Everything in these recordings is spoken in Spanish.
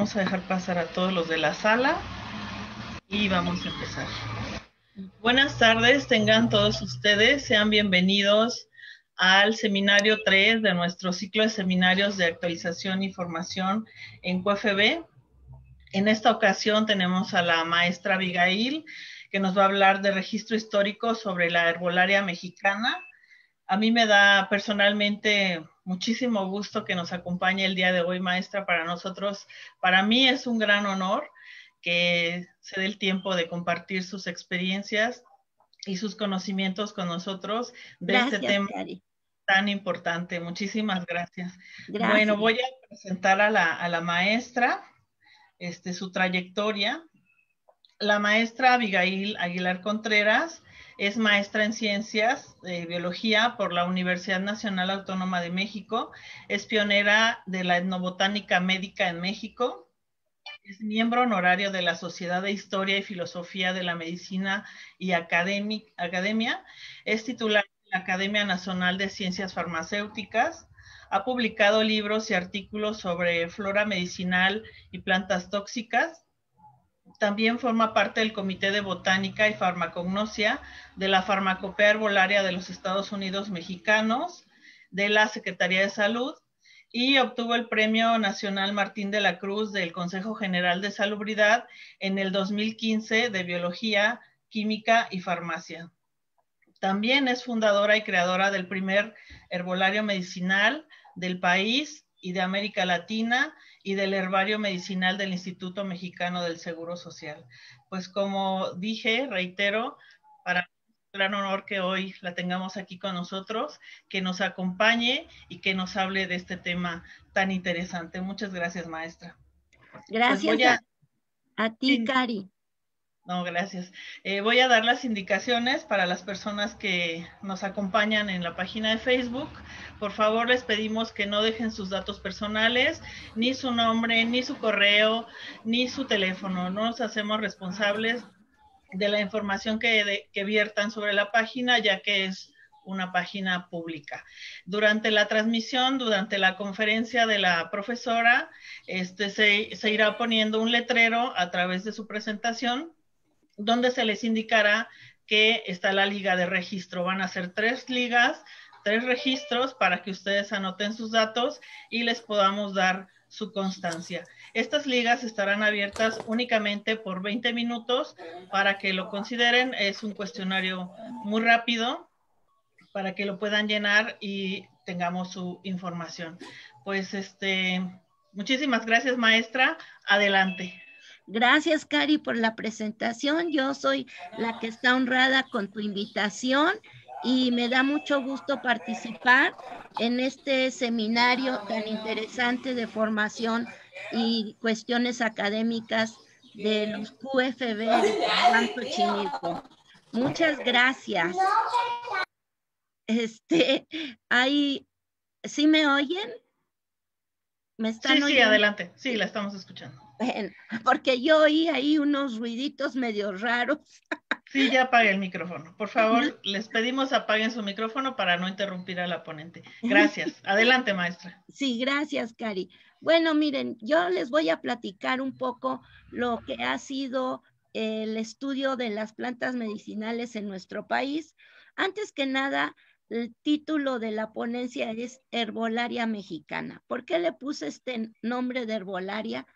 Vamos a dejar pasar a todos los de la sala y vamos a empezar. Buenas tardes, tengan todos ustedes, sean bienvenidos al seminario 3 de nuestro ciclo de seminarios de actualización y formación en QFB. En esta ocasión tenemos a la maestra Abigail, que nos va a hablar de registro histórico sobre la herbolaria mexicana. A mí me da personalmente muchísimo gusto que nos acompañe el día de hoy, maestra. Para nosotros, para mí es un gran honor que se dé el tiempo de compartir sus experiencias y sus conocimientos con nosotros de este tema tan importante. Muchísimas gracias. Bueno, voy a presentar a la, maestra este, su trayectoria. La maestra Abigail Aguilar Contreras es maestra en ciencias, de eh, biología por la Universidad Nacional Autónoma de México. Es pionera de la etnobotánica médica en México. Es miembro honorario de la Sociedad de Historia y Filosofía de la Medicina y Academia. Es titular de la Academia Nacional de Ciencias Farmacéuticas ha publicado libros y artículos sobre flora medicinal y plantas tóxicas. También forma parte del Comité de Botánica y Farmacognosia de la Farmacopea Herbolaria de los Estados Unidos Mexicanos, de la Secretaría de Salud y obtuvo el Premio Nacional Martín de la Cruz del Consejo General de Salubridad en el 2015 de Biología, Química y Farmacia. También es fundadora y creadora del primer herbolario medicinal del país y de América Latina y del herbario medicinal del Instituto Mexicano del Seguro Social. Pues como dije, reitero, para mí es un gran honor que hoy la tengamos aquí con nosotros, que nos acompañe y que nos hable de este tema tan interesante. Muchas gracias, maestra. Pues gracias a, ti, Cari. No, gracias. Eh, voy a dar las indicaciones para las personas que nos acompañan en la página de Facebook. Por favor, les pedimos que no dejen sus datos personales, ni su nombre, ni su correo, ni su teléfono. No nos hacemos responsables de la información que, que viertan sobre la página, ya que es una página pública. Durante la transmisión, durante la conferencia de la profesora, este, se, se irá poniendo un letrero a través de su presentación donde se les indicará que está la liga de registro. Van a ser tres ligas, tres registros para que ustedes anoten sus datos y les podamos dar su constancia. Estas ligas estarán abiertas únicamente por 20 minutos para que lo consideren. Es un cuestionario muy rápido para que lo puedan llenar y tengamos su información. Pues este, muchísimas gracias maestra. Adelante. Gracias, Cari, por la presentación. Yo soy la que está honrada con tu invitación y me da mucho gusto participar en este seminario tan interesante de formación y cuestiones académicas de los QFB de Chimico. Muchas gracias. Este, ahí, ¿sí me oyen? ¿Me están sí, sí, adelante. Sí, la estamos escuchando. Bueno, porque yo oí ahí unos ruiditos medio raros. Sí, ya apague el micrófono. Por favor, les pedimos apaguen su micrófono para no interrumpir a la ponente. Gracias. Adelante, maestra. Sí, gracias, Cari. Bueno, miren, yo les voy a platicar un poco lo que ha sido el estudio de las plantas medicinales en nuestro país. Antes que nada, el título de la ponencia es Herbolaria Mexicana. ¿Por qué le puse este nombre de herbolaria?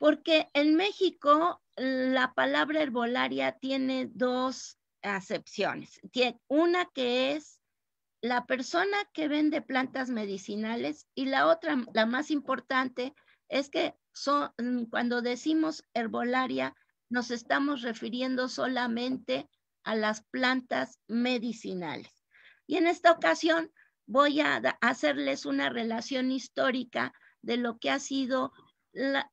porque en México la palabra herbolaria tiene dos acepciones. Tiene una que es la persona que vende plantas medicinales y la otra, la más importante, es que son, cuando decimos herbolaria, nos estamos refiriendo solamente a las plantas medicinales. Y en esta ocasión voy a hacerles una relación histórica de lo que ha sido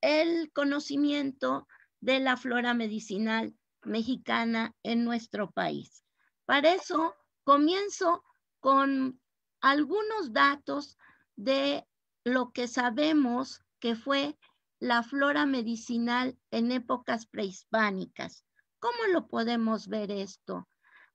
el conocimiento de la flora medicinal mexicana en nuestro país. Para eso comienzo con algunos datos de lo que sabemos que fue la flora medicinal en épocas prehispánicas. ¿Cómo lo podemos ver esto?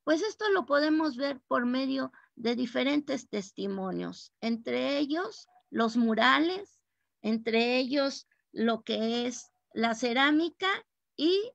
Pues esto lo podemos ver por medio de diferentes testimonios, entre ellos los murales, entre ellos lo que es la cerámica y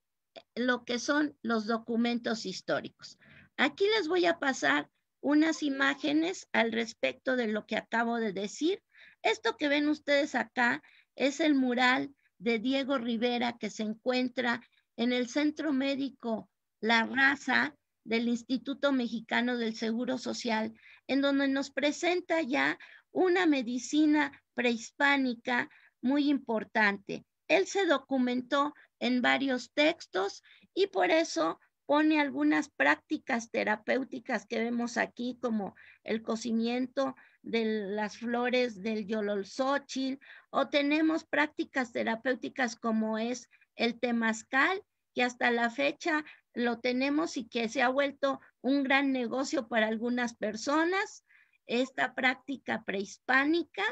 lo que son los documentos históricos. Aquí les voy a pasar unas imágenes al respecto de lo que acabo de decir. Esto que ven ustedes acá es el mural de Diego Rivera que se encuentra en el Centro Médico La Raza del Instituto Mexicano del Seguro Social, en donde nos presenta ya una medicina prehispánica muy importante. Él se documentó en varios textos y por eso pone algunas prácticas terapéuticas que vemos aquí, como el cocimiento de las flores del yololzóchil, o tenemos prácticas terapéuticas como es el temazcal, que hasta la fecha lo tenemos y que se ha vuelto un gran negocio para algunas personas, esta práctica prehispánica,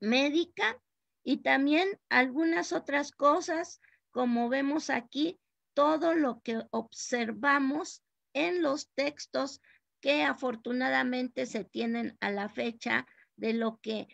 médica y también algunas otras cosas, como vemos aquí, todo lo que observamos en los textos que afortunadamente se tienen a la fecha de lo que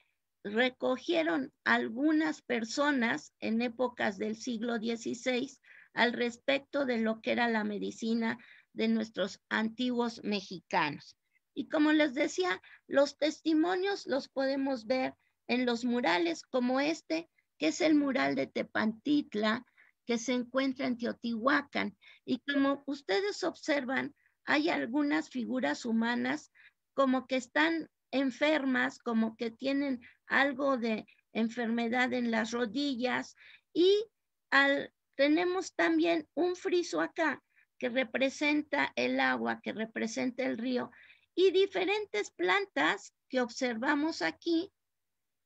recogieron algunas personas en épocas del siglo XVI al respecto de lo que era la medicina de nuestros antiguos mexicanos. Y como les decía, los testimonios los podemos ver en los murales como este, que es el mural de Tepantitla, que se encuentra en Teotihuacán. Y como ustedes observan, hay algunas figuras humanas como que están enfermas, como que tienen algo de enfermedad en las rodillas y al, tenemos también un friso acá que representa el agua, que representa el río y diferentes plantas que observamos aquí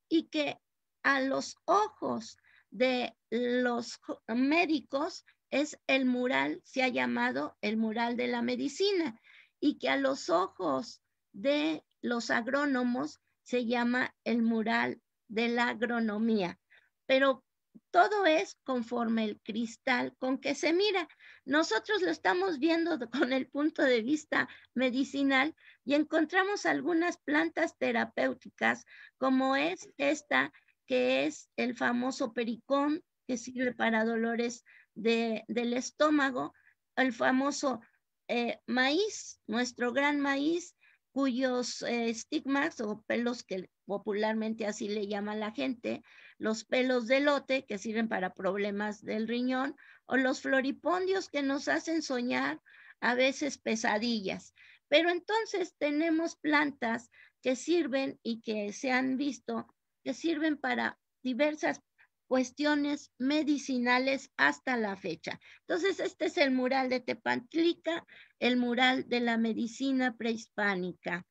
y que a los ojos de los médicos es el mural, se ha llamado el mural de la medicina, y que a los ojos de los agrónomos se llama el mural de la agronomía. Pero todo es conforme el cristal con que se mira. Nosotros lo estamos viendo con el punto de vista medicinal, y encontramos algunas plantas terapéuticas como es esta que es el famoso pericón que sirve para dolores del estómago, el famoso eh, maíz, nuestro gran maíz, cuyos eh, estigmas o pelos que popularmente así le llama la gente, los pelos de lote que sirven para problemas del riñón o los floripondios que nos hacen soñar a veces pesadillas. Pero entonces tenemos plantas que sirven y que se han visto que sirven para diversas cuestiones medicinales hasta la fecha. Entonces, este es el mural de Tepantlica, el mural de la medicina prehispánica.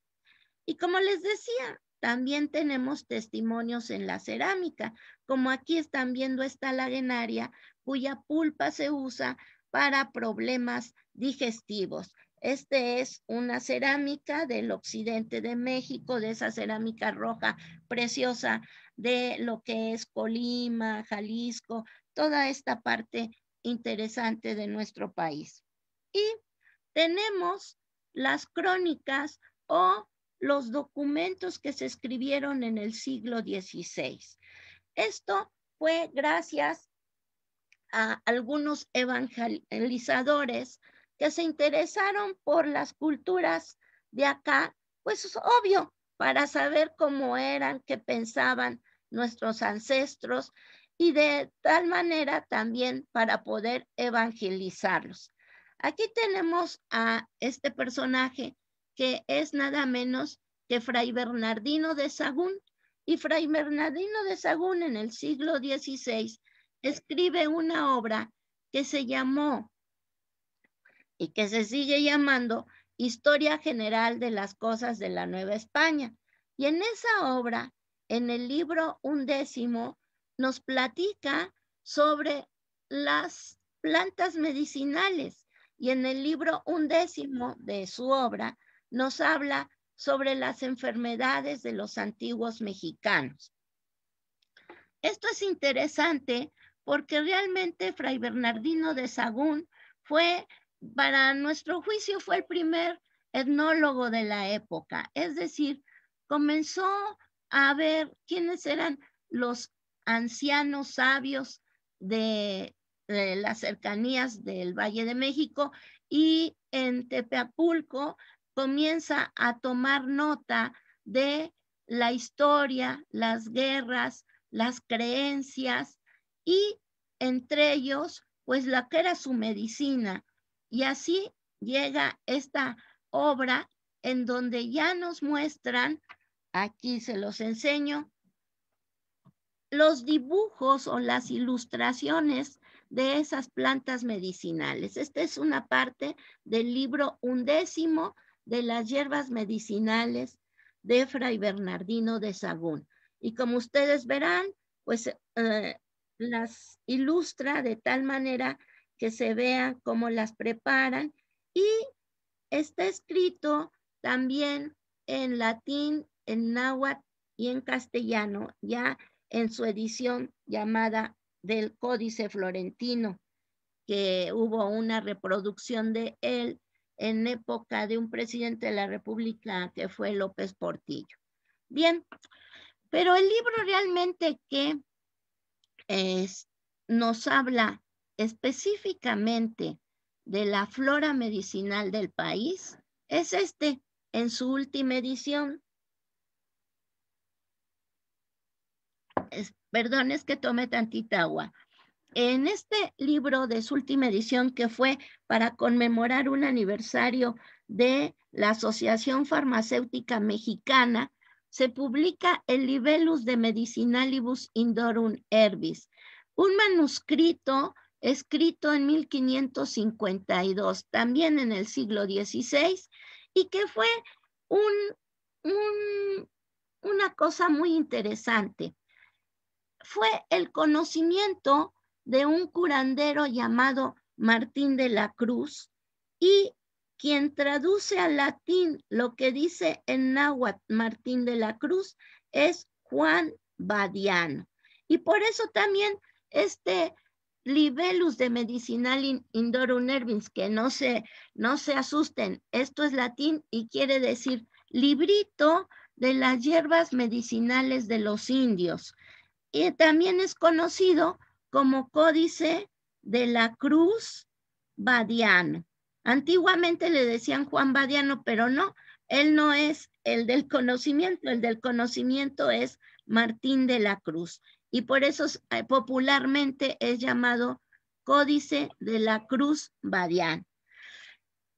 Y como les decía, también tenemos testimonios en la cerámica, como aquí están viendo esta lagenaria cuya pulpa se usa para problemas digestivos. Este es una cerámica del occidente de México, de esa cerámica roja preciosa de lo que es Colima, Jalisco, toda esta parte interesante de nuestro país. Y tenemos las crónicas o los documentos que se escribieron en el siglo XVI. Esto fue gracias a algunos evangelizadores que se interesaron por las culturas de acá, pues es obvio, para saber cómo eran, qué pensaban nuestros ancestros y de tal manera también para poder evangelizarlos. Aquí tenemos a este personaje que es nada menos que Fray Bernardino de Sagún. Y Fray Bernardino de Sagún en el siglo XVI escribe una obra que se llamó y que se sigue llamando Historia General de las Cosas de la Nueva España. Y en esa obra, en el libro undécimo, nos platica sobre las plantas medicinales y en el libro undécimo de su obra nos habla sobre las enfermedades de los antiguos mexicanos. Esto es interesante porque realmente Fray Bernardino de Sagún fue para nuestro juicio fue el primer etnólogo de la época, es decir, comenzó a ver quiénes eran los ancianos sabios de, las cercanías del Valle de México y en Tepeapulco comienza a tomar nota de la historia, las guerras, las creencias y entre ellos, pues la que era su medicina, y así llega esta obra en donde ya nos muestran, aquí se los enseño, los dibujos o las ilustraciones de esas plantas medicinales. Esta es una parte del libro undécimo de las hierbas medicinales de Fray Bernardino de Sagún. Y como ustedes verán, pues eh, las ilustra de tal manera que se vea cómo las preparan y está escrito también en latín, en náhuatl y en castellano, ya en su edición llamada del Códice Florentino, que hubo una reproducción de él en época de un presidente de la República que fue López Portillo. Bien, pero el libro realmente que es, eh, nos habla específicamente de la flora medicinal del país es este en su última edición. perdón, es que tome tantita agua. En este libro de su última edición que fue para conmemorar un aniversario de la Asociación Farmacéutica Mexicana, se publica el libelus de Medicinalibus Indorum Herbis, un manuscrito escrito en 1552, también en el siglo XVI, y que fue un, una cosa muy interesante. Fue el conocimiento de un curandero llamado Martín de la Cruz y quien traduce al latín lo que dice en náhuatl Martín de la Cruz es Juan Badiano. Y por eso también este libelus de medicinal indorum nervins, que no se, no se asusten, esto es latín y quiere decir librito de las hierbas medicinales de los indios. Y también es conocido como Códice de la Cruz Badiano. Antiguamente le decían Juan Badiano, pero no, él no es el del conocimiento, el del conocimiento es Martín de la Cruz y por eso eh, popularmente es llamado Códice de la Cruz Badián.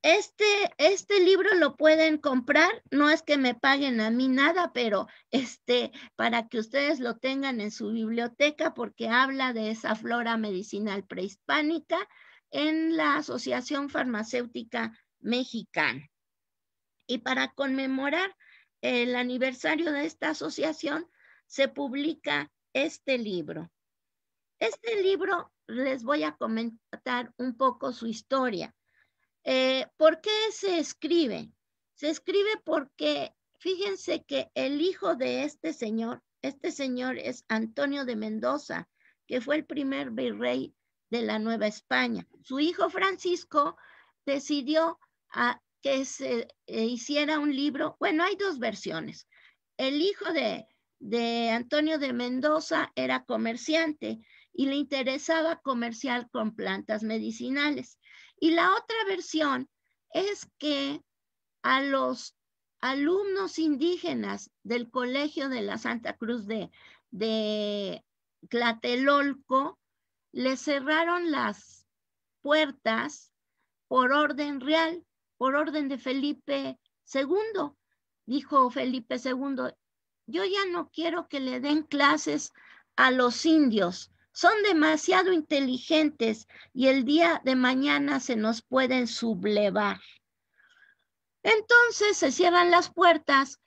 Este, este, libro lo pueden comprar, no es que me paguen a mí nada, pero este, para que ustedes lo tengan en su biblioteca porque habla de esa flora medicinal prehispánica en la Asociación Farmacéutica Mexicana. Y para conmemorar el aniversario de esta asociación, se publica este libro. Este libro les voy a comentar un poco su historia. Eh, ¿Por qué se escribe? Se escribe porque, fíjense que el hijo de este señor, este señor es Antonio de Mendoza, que fue el primer virrey de la Nueva España. Su hijo Francisco decidió ah, que se eh, hiciera un libro. Bueno, hay dos versiones. El hijo de de Antonio de Mendoza era comerciante y le interesaba comercial con plantas medicinales. Y la otra versión es que a los alumnos indígenas del Colegio de la Santa Cruz de, de Tlatelolco le cerraron las puertas por orden real, por orden de Felipe II. Dijo Felipe II, yo ya no quiero que le den clases a los indios. Son demasiado inteligentes y el día de mañana se nos pueden sublevar. Entonces se cierran las puertas,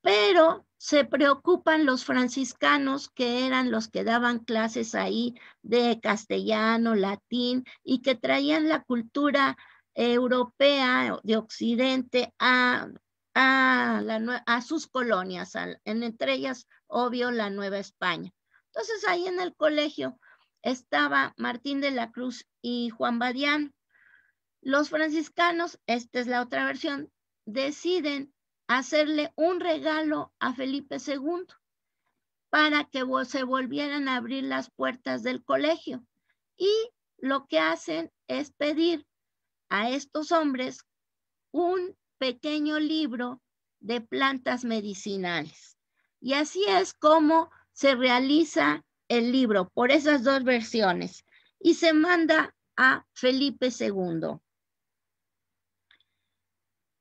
pero se preocupan los franciscanos que eran los que daban clases ahí de castellano, latín y que traían la cultura europea de Occidente a a, sus colonias, en entre ellas, obvio, la Nueva España. Entonces ahí en el colegio estaba Martín de la Cruz y Juan Badián. Los franciscanos, esta es la otra versión, deciden hacerle un regalo a Felipe II para que se volvieran a abrir las puertas del colegio. Y lo que hacen es pedir a estos hombres un pequeño libro de plantas medicinales. Y así es como se realiza el libro por esas dos versiones y se manda a Felipe II.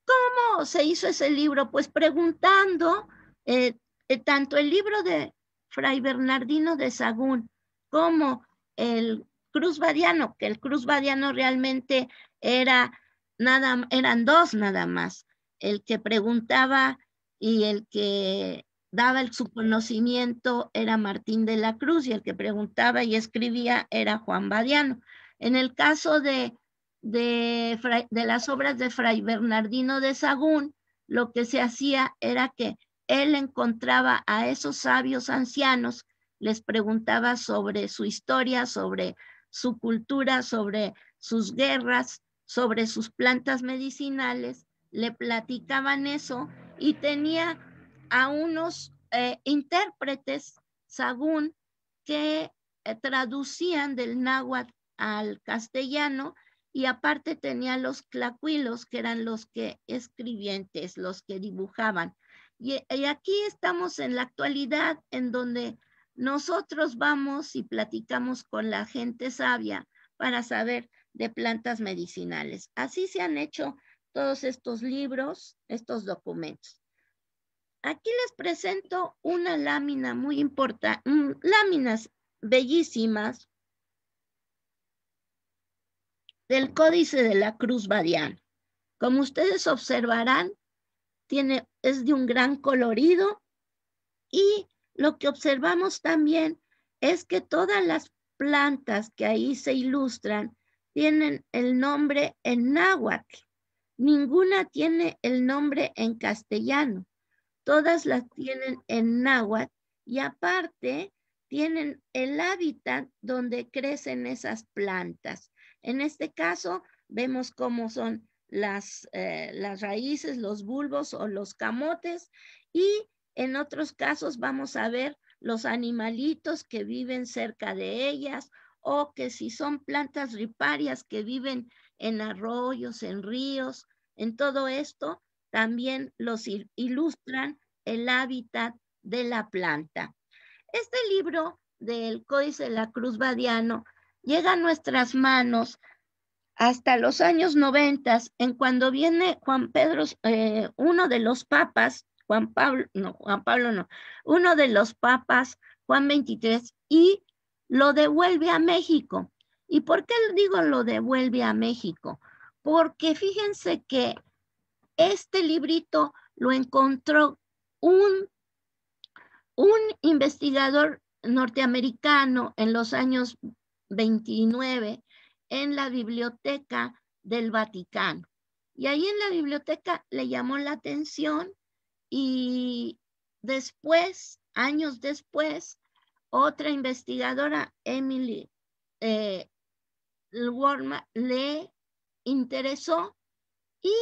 ¿Cómo se hizo ese libro? Pues preguntando eh, eh, tanto el libro de Fray Bernardino de Sagún como el Cruz Badiano, que el Cruz Badiano realmente era nada, eran dos nada más, el que preguntaba y el que daba el, su conocimiento era Martín de la Cruz y el que preguntaba y escribía era Juan Badiano. En el caso de, de, de las obras de Fray Bernardino de Sagún, lo que se hacía era que él encontraba a esos sabios ancianos, les preguntaba sobre su historia, sobre su cultura, sobre sus guerras, sobre sus plantas medicinales, le platicaban eso y tenía a unos eh, intérpretes, según, que eh, traducían del náhuatl al castellano y aparte tenía los claquilos que eran los que escribientes, los que dibujaban. y aquí estamos en la actualidad en donde nosotros vamos y platicamos con la gente sabia para saber de plantas medicinales. Así se han hecho todos estos libros, estos documentos. Aquí les presento una lámina muy importante, láminas bellísimas del Códice de la Cruz Badiana. Como ustedes observarán, tiene, es de un gran colorido y lo que observamos también es que todas las plantas que ahí se ilustran tienen el nombre en náhuatl, ninguna tiene el nombre en castellano, todas las tienen en náhuatl y aparte tienen el hábitat donde crecen esas plantas. En este caso, vemos cómo son las, eh, las raíces, los bulbos o los camotes y en otros casos vamos a ver los animalitos que viven cerca de ellas o que si son plantas riparias que viven en arroyos, en ríos, en todo esto, también los ilustran el hábitat de la planta. Este libro del Códice de la Cruz Badiano llega a nuestras manos hasta los años 90, en cuando viene Juan Pedro, eh, uno de los papas, Juan Pablo, no, Juan Pablo no, uno de los papas, Juan 23, y lo devuelve a México. ¿Y por qué digo lo devuelve a México? Porque fíjense que este librito lo encontró un, un investigador norteamericano en los años 29 en la biblioteca del Vaticano. Y ahí en la biblioteca le llamó la atención y después, años después, otra investigadora, Emily eh, le interesó y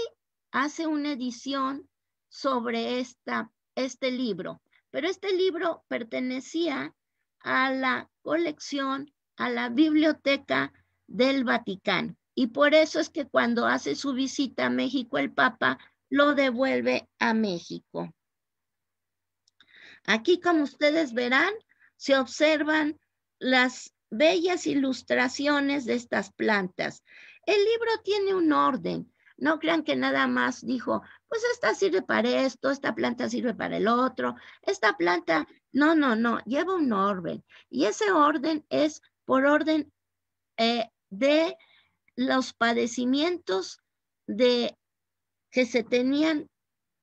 hace una edición sobre esta, este libro. Pero este libro pertenecía a la colección, a la biblioteca del Vaticano. Y por eso es que cuando hace su visita a México el Papa lo devuelve a México. Aquí, como ustedes verán, se observan las bellas ilustraciones de estas plantas. El libro tiene un orden. No crean que nada más dijo, pues esta sirve para esto, esta planta sirve para el otro, esta planta, no, no, no, lleva un orden. Y ese orden es por orden eh, de los padecimientos de, que se tenían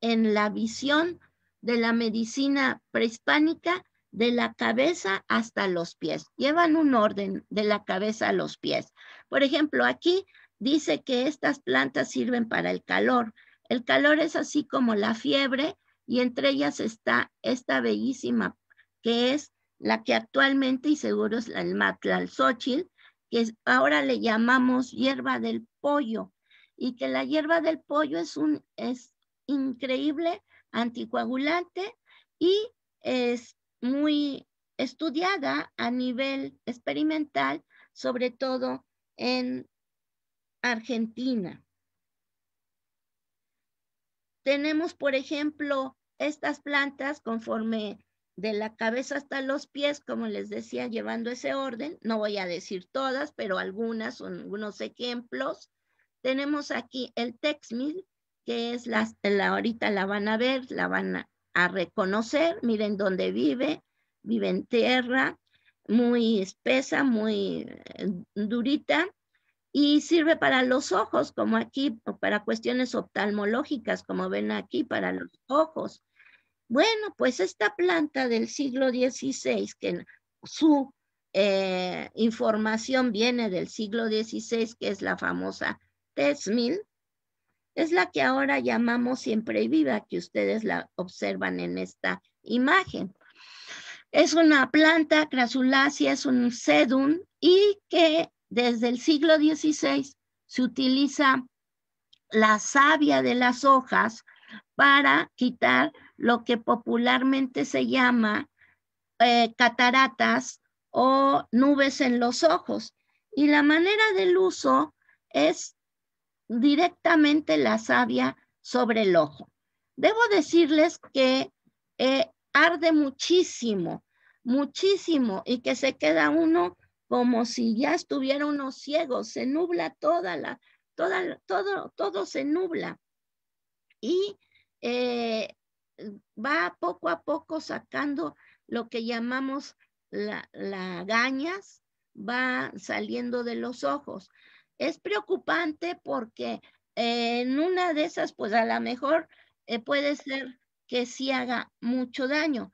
en la visión de la medicina prehispánica de la cabeza hasta los pies. Llevan un orden de la cabeza a los pies. Por ejemplo, aquí dice que estas plantas sirven para el calor. El calor es así como la fiebre y entre ellas está esta bellísima que es la que actualmente y seguro es la, el matlalzóchil, que ahora le llamamos hierba del pollo y que la hierba del pollo es un es increíble anticoagulante y es muy estudiada a nivel experimental, sobre todo en Argentina. Tenemos, por ejemplo, estas plantas conforme de la cabeza hasta los pies, como les decía, llevando ese orden. No voy a decir todas, pero algunas son unos ejemplos. Tenemos aquí el texmil, que es la, ahorita la van a ver, la van a, a reconocer, miren dónde vive, vive en tierra, muy espesa, muy eh, durita, y sirve para los ojos, como aquí, para cuestiones oftalmológicas, como ven aquí, para los ojos. Bueno, pues esta planta del siglo XVI, que su eh, información viene del siglo XVI, que es la famosa Tesmil, es la que ahora llamamos siempre viva, que ustedes la observan en esta imagen. Es una planta Crasulacea, es un sedum y que desde el siglo XVI se utiliza la savia de las hojas para quitar lo que popularmente se llama eh, cataratas o nubes en los ojos. Y la manera del uso es directamente la savia sobre el ojo. Debo decirles que eh, arde muchísimo, muchísimo, y que se queda uno como si ya estuviera uno ciego, se nubla toda la, toda, todo, todo se nubla. Y eh, va poco a poco sacando lo que llamamos la, la gañas, va saliendo de los ojos es preocupante porque eh, en una de esas, pues a lo mejor eh, puede ser que sí haga mucho daño.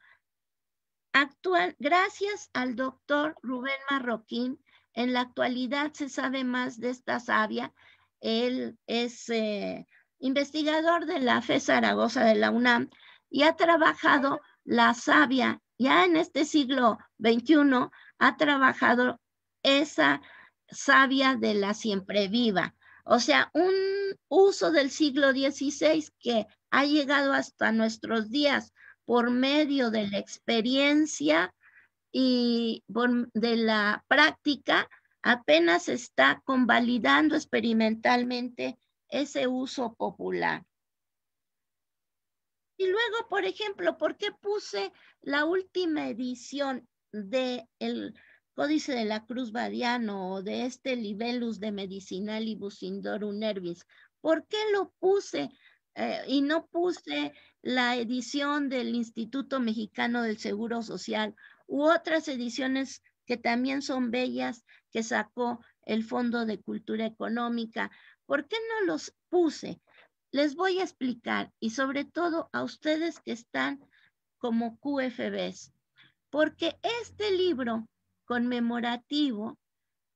Actual, gracias al doctor Rubén Marroquín, en la actualidad se sabe más de esta savia. Él es eh, investigador de la FE Zaragoza de la UNAM y ha trabajado la savia ya en este siglo XXI, ha trabajado esa sabia de la siempre viva. O sea, un uso del siglo XVI que ha llegado hasta nuestros días por medio de la experiencia y de la práctica, apenas está convalidando experimentalmente ese uso popular. Y luego, por ejemplo, ¿por qué puse la última edición de el Códice de la Cruz Badiano o de este libelus de medicinalibus indorum nervis. ¿Por qué lo puse eh, y no puse la edición del Instituto Mexicano del Seguro Social u otras ediciones que también son bellas que sacó el Fondo de Cultura Económica? ¿Por qué no los puse? Les voy a explicar y sobre todo a ustedes que están como QFBs, porque este libro conmemorativo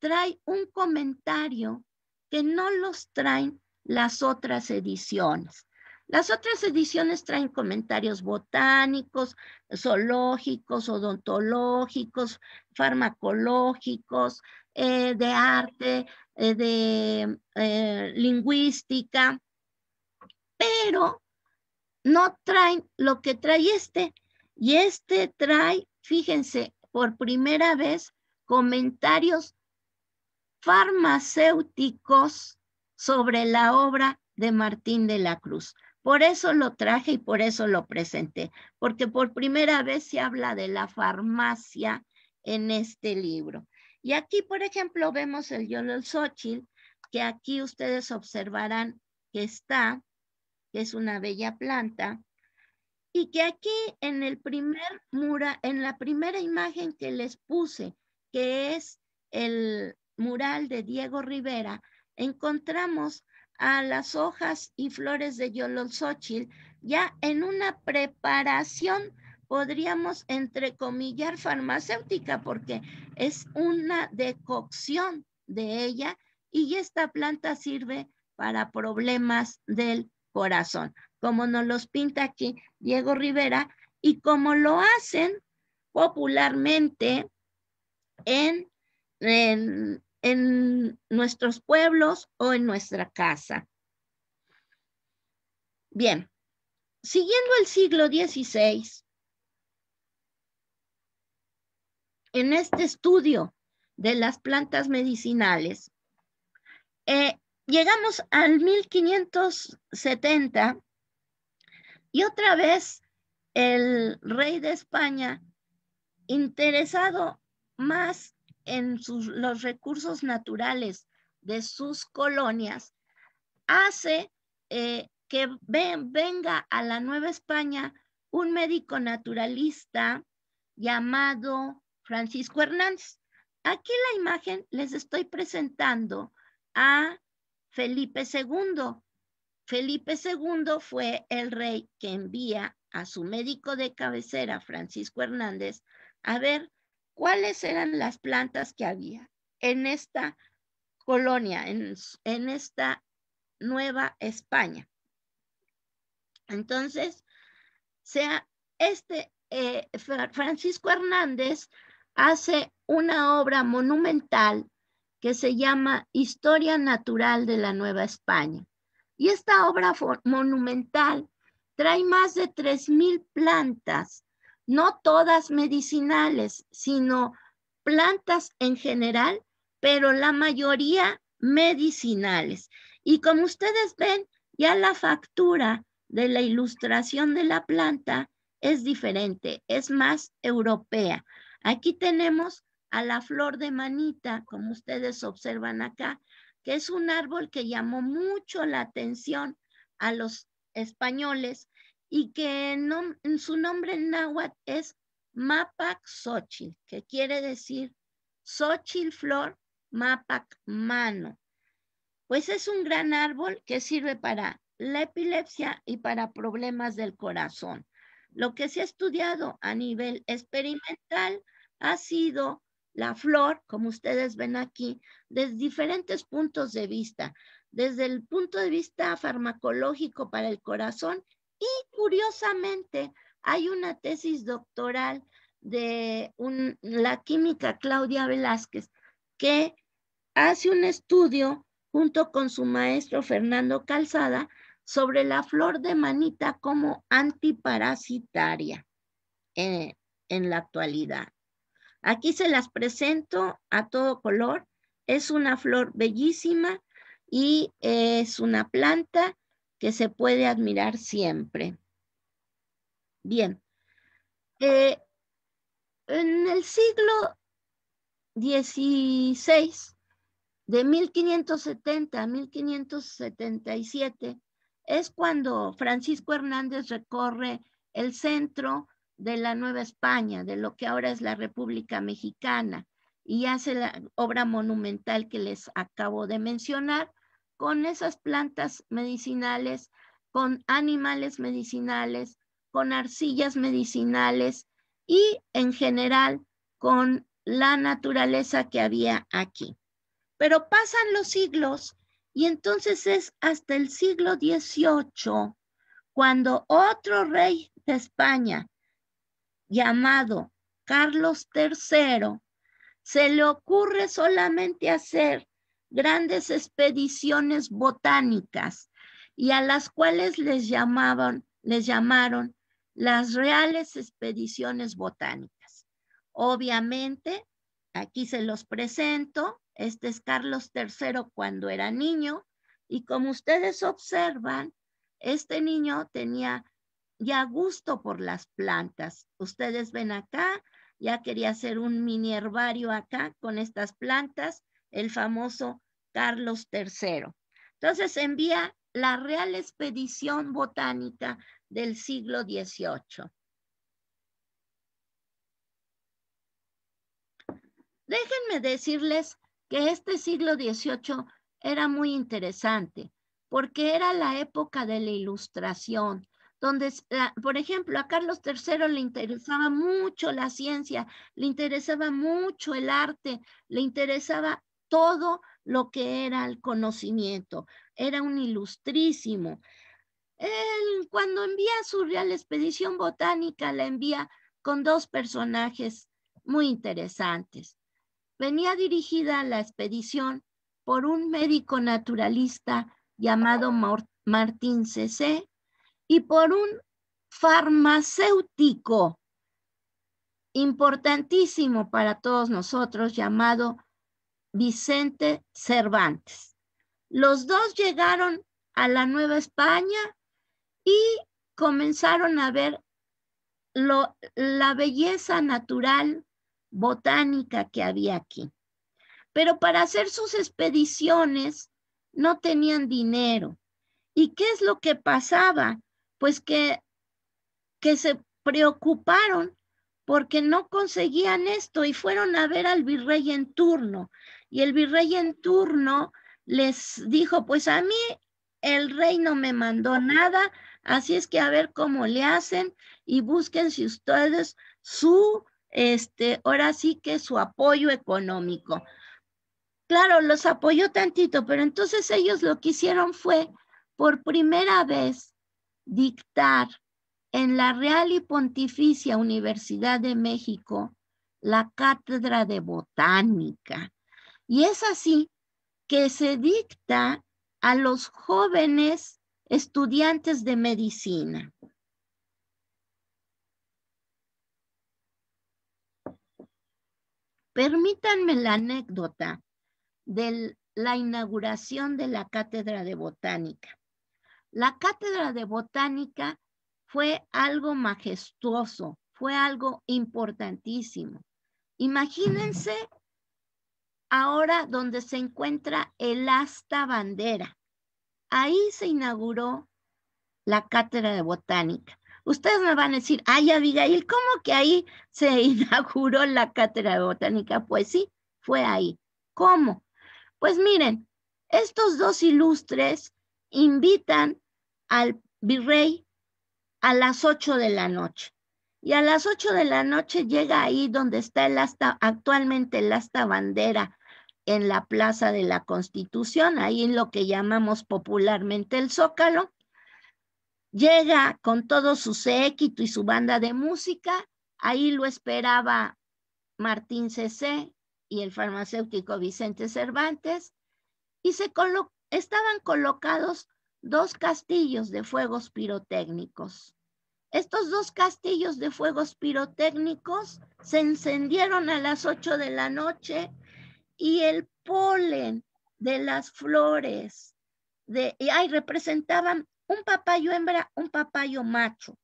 trae un comentario que no los traen las otras ediciones. Las otras ediciones traen comentarios botánicos, zoológicos, odontológicos, farmacológicos, eh, de arte, eh, de eh, lingüística, pero no traen lo que trae este. Y este trae, fíjense, por primera vez comentarios farmacéuticos sobre la obra de Martín de la Cruz. Por eso lo traje y por eso lo presenté, porque por primera vez se habla de la farmacia en este libro. Y aquí, por ejemplo, vemos el Yolol que aquí ustedes observarán que está, que es una bella planta, y que aquí en el primer mural, en la primera imagen que les puse, que es el mural de Diego Rivera, encontramos a las hojas y flores de Yololzóchil, ya en una preparación podríamos entrecomillar farmacéutica porque es una decocción de ella y esta planta sirve para problemas del corazón como nos los pinta aquí Diego Rivera, y como lo hacen popularmente en, nuestros pueblos o en nuestra casa. Bien, siguiendo el siglo XVI, en este estudio de las plantas medicinales, eh, llegamos al 1570 y otra vez el rey de España, interesado más en los recursos naturales de sus colonias, hace eh, que venga a la Nueva España un médico naturalista llamado Francisco Hernández. Aquí la imagen les estoy presentando a Felipe II, Felipe II fue el rey que envía a su médico de cabecera, Francisco Hernández, a ver cuáles eran las plantas que había en esta colonia, en, esta Nueva España. Entonces, este eh, Francisco Hernández hace una obra monumental que se llama Historia Natural de la Nueva España. Y esta obra monumental trae más de 3.000 plantas, no todas medicinales, sino plantas en general, pero la mayoría medicinales. Y como ustedes ven, ya la factura de la ilustración de la planta es diferente, es más europea. Aquí tenemos a la flor de manita, como ustedes observan acá, que es un árbol que llamó mucho la atención a los españoles y que en su nombre en náhuatl es Mapac que quiere decir Xochitl flor, Mapac mano. Pues es un gran árbol que sirve para la epilepsia y para problemas del corazón. Lo que se ha estudiado a nivel experimental ha sido la flor, como ustedes ven aquí, desde diferentes puntos de vista, desde el punto de vista farmacológico para el corazón y curiosamente hay una tesis doctoral de la química Claudia Velázquez que hace un estudio junto con su maestro Fernando Calzada sobre la flor de manita como antiparasitaria eh, en la actualidad. Aquí se las presento a todo color. Es una flor bellísima y es una planta que se puede admirar siempre. Bien. Eh, en el siglo XVI, de 1570 a 1577, es cuando Francisco Hernández recorre el centro de la Nueva España, de lo que ahora es la República Mexicana, y hace la obra monumental que les acabo de mencionar, con esas plantas medicinales, con animales medicinales, con arcillas medicinales y en general con la naturaleza que había aquí. Pero pasan los siglos y entonces es hasta el siglo XVIII cuando otro rey de España, llamado Carlos III, se le ocurre solamente hacer grandes expediciones botánicas y a las cuales les llamaban, les llamaron las reales expediciones botánicas. Obviamente, aquí se los presento, este es Carlos III cuando era niño y como ustedes observan, este niño tenía y a gusto por las plantas. Ustedes ven acá, ya quería hacer un mini herbario acá con estas plantas, el famoso Carlos III. Entonces envía la Real Expedición Botánica del siglo XVIII. Déjenme decirles que este siglo XVIII era muy interesante porque era la época de la ilustración, donde, ah, por ejemplo, a Carlos III le interesaba mucho la ciencia, le interesaba mucho el arte, le interesaba todo lo que era el conocimiento. Era un ilustrísimo. Él, cuando envía su Real Expedición Botánica, la envía con dos personajes muy interesantes. Venía dirigida la expedición por un médico naturalista llamado Martín C.C., y por un farmacéutico importantísimo para todos nosotros llamado Vicente Cervantes. Los dos llegaron a la Nueva España y comenzaron a ver lo, la belleza natural botánica que había aquí. Pero para hacer sus expediciones no tenían dinero. ¿Y qué es lo que pasaba? pues que, se preocuparon porque no conseguían esto y fueron a ver al virrey en turno. Y el virrey en turno les dijo, pues a mí el rey no me mandó nada, así es que a ver cómo le hacen y busquen si ustedes su, este, ahora sí que su apoyo económico. Claro, los apoyó tantito, pero entonces ellos lo que hicieron fue, por primera vez, dictar en la Real y Pontificia Universidad de México la cátedra de botánica. Y es así que se dicta a los jóvenes estudiantes de medicina. Permítanme la anécdota de la inauguración de la cátedra de botánica. La cátedra de botánica fue algo majestuoso, fue algo importantísimo. Imagínense ahora donde se encuentra el asta bandera. Ahí se inauguró la cátedra de botánica. Ustedes me van a decir, ay Abigail, ¿cómo que ahí se inauguró la cátedra de botánica? Pues sí, fue ahí. ¿Cómo? Pues miren, estos dos ilustres invitan al virrey a las 8 de la noche. Y a las 8 de la noche llega ahí donde está actualmente el asta bandera en la Plaza de la Constitución, ahí en lo que llamamos popularmente el Zócalo. Llega con todo su séquito y su banda de música, ahí lo esperaba Martín C.C. y el farmacéutico Vicente Cervantes, y se, colocó estaban colocados dos castillos de fuegos pirotécnicos. Estos dos castillos de fuegos pirotécnicos se encendieron a las 8 de la noche y el polen de las flores de representaban un papayo hembra, un papayo macho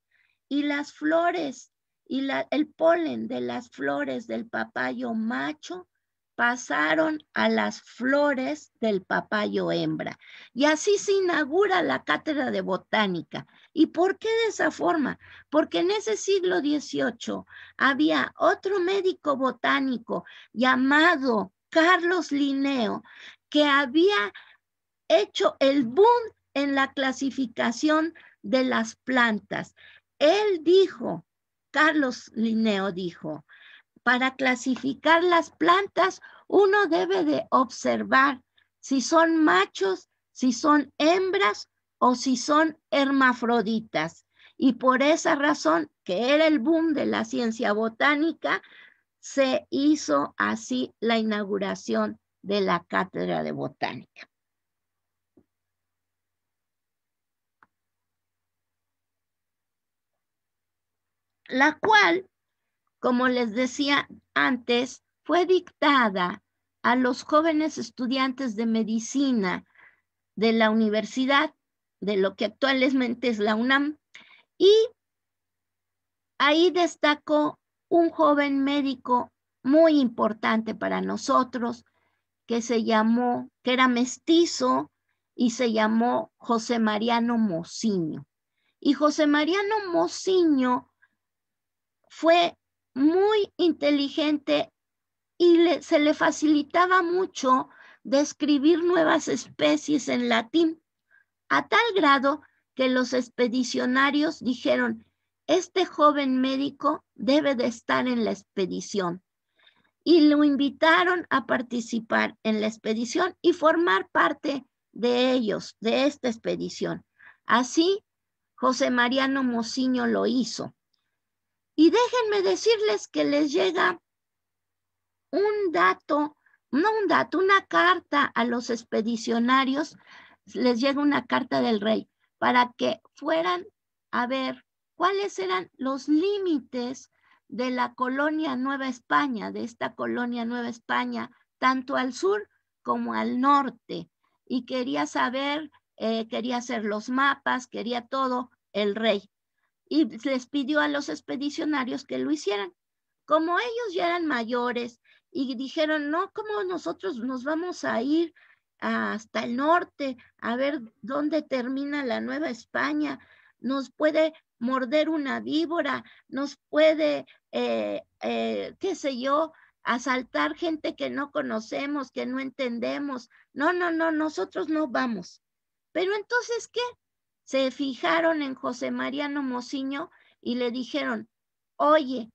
y las flores y el polen de las flores del papayo macho pasaron a las flores del papayo hembra. Y así se inaugura la cátedra de botánica. ¿Y por qué de esa forma? Porque en ese siglo XVIII había otro médico botánico llamado Carlos Linneo que había hecho el boom en la clasificación de las plantas. Él dijo, Carlos Linneo dijo, para clasificar las plantas, uno debe de observar si son machos, si son hembras o si son hermafroditas. Y por esa razón, que era el boom de la ciencia botánica, se hizo así la inauguración de la Cátedra de Botánica. La cual como les decía antes, fue dictada a los jóvenes estudiantes de medicina de la universidad, de lo que actualmente es la UNAM, y ahí destacó un joven médico muy importante para nosotros, que se llamó, que era mestizo y se llamó José Mariano Mocinho. Y José Mariano Mosiño fue muy inteligente y se le facilitaba mucho describir nuevas especies en latín, a tal grado que los expedicionarios dijeron, este joven médico debe de estar en la expedición. Y lo invitaron a participar en la expedición y formar parte de ellos, de esta expedición. Así, José Mariano Mociño lo hizo. Y déjenme decirles que les llega un dato, no un dato, una carta a los expedicionarios, les llega una carta del rey para que fueran a ver cuáles eran los límites de la colonia Nueva España, de esta colonia Nueva España, tanto al sur como al norte. Y quería saber, eh, quería hacer los mapas, quería todo el rey y les pidió a los expedicionarios que lo hicieran. Como ellos ya eran mayores y dijeron, no, como nosotros nos vamos a ir hasta el norte a ver dónde termina la Nueva España, nos puede morder una víbora, nos puede, eh, eh, qué sé yo, asaltar gente que no conocemos, que no entendemos. No, no, no, nosotros no vamos. Pero entonces, ¿qué? se fijaron en José Mariano Mociño y le dijeron, oye,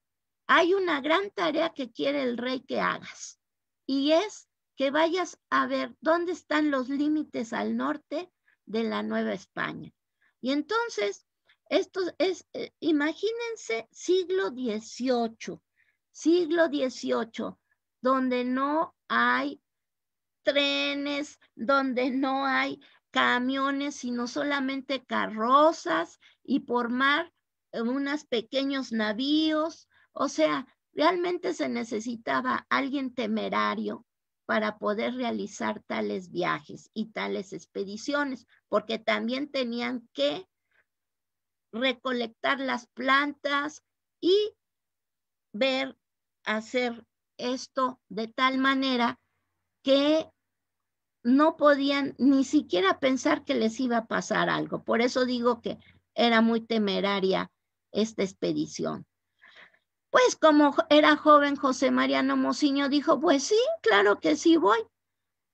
hay una gran tarea que quiere el rey que hagas, y es que vayas a ver dónde están los límites al norte de la Nueva España. Y entonces, esto es, eh, imagínense siglo XVIII, siglo XVIII, donde no hay trenes, donde no hay camiones, sino solamente carrozas y por mar eh, unos pequeños navíos. O sea, realmente se necesitaba alguien temerario para poder realizar tales viajes y tales expediciones, porque también tenían que recolectar las plantas y ver hacer esto de tal manera que no podían ni siquiera pensar que les iba a pasar algo. Por eso digo que era muy temeraria esta expedición. Pues como era joven José Mariano Mociño dijo, pues sí, claro que sí voy.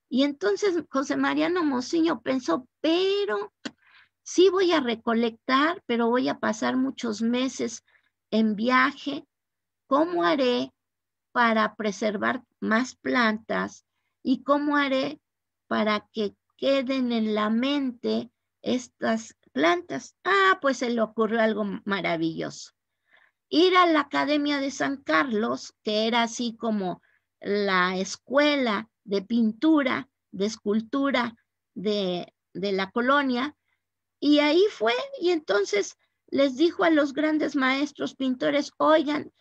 Y entonces José Mariano Mocinho pensó, pero sí voy a recolectar, pero voy a pasar muchos meses en viaje. ¿Cómo haré para preservar más plantas? ¿Y cómo haré para que queden en la mente estas plantas. Ah, pues se le ocurrió algo maravilloso. Ir a la Academia de San Carlos, que era así como la escuela de pintura, de escultura de, de la colonia, y ahí fue, y entonces les dijo a los grandes maestros pintores, oigan,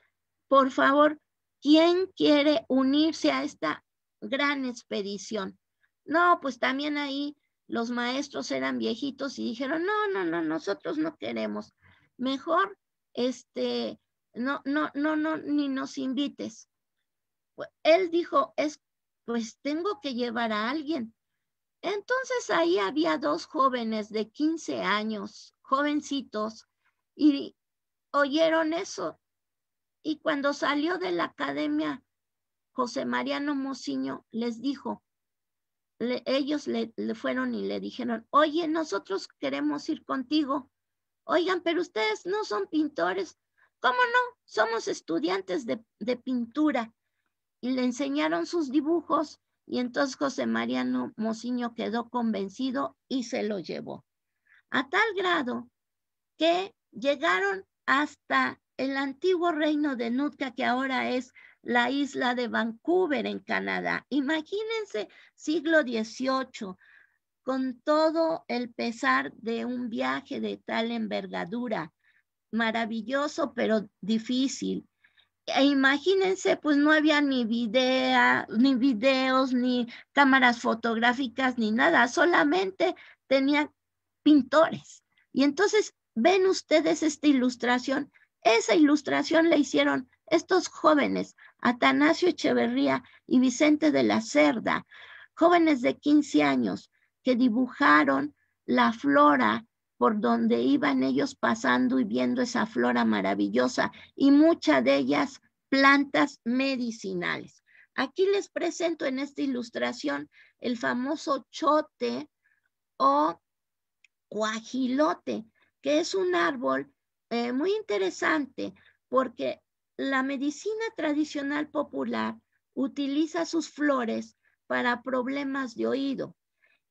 por favor, ¿quién quiere unirse a esta gran expedición? No, pues también ahí los maestros eran viejitos y dijeron, no, no, no, nosotros no queremos. Mejor, este, no, no, no, no, ni nos invites. Pues, él dijo, es, pues tengo que llevar a alguien. Entonces ahí había dos jóvenes de 15 años, jovencitos, y oyeron eso. Y cuando salió de la academia, José Mariano Mociño les dijo, ellos le, fueron y le dijeron, oye, nosotros queremos ir contigo. Oigan, pero ustedes no son pintores. ¿Cómo no? Somos estudiantes de, de pintura. Y le enseñaron sus dibujos y entonces José Mariano Mociño quedó convencido y se lo llevó. A tal grado que llegaron hasta el antiguo reino de Nutca, que ahora es la isla de Vancouver en Canadá. Imagínense siglo XVIII, con todo el pesar de un viaje de tal envergadura, maravilloso pero difícil. E imagínense, pues no había ni video, ni videos, ni cámaras fotográficas, ni nada, solamente tenían pintores. Y entonces ven ustedes esta ilustración. Esa ilustración la hicieron estos jóvenes Atanasio Echeverría y Vicente de la Cerda, jóvenes de 15 años que dibujaron la flora por donde iban ellos pasando y viendo esa flora maravillosa y muchas de ellas plantas medicinales. Aquí les presento en esta ilustración el famoso chote o cuajilote, que es un árbol eh, muy interesante porque la medicina tradicional popular utiliza sus flores para problemas de oído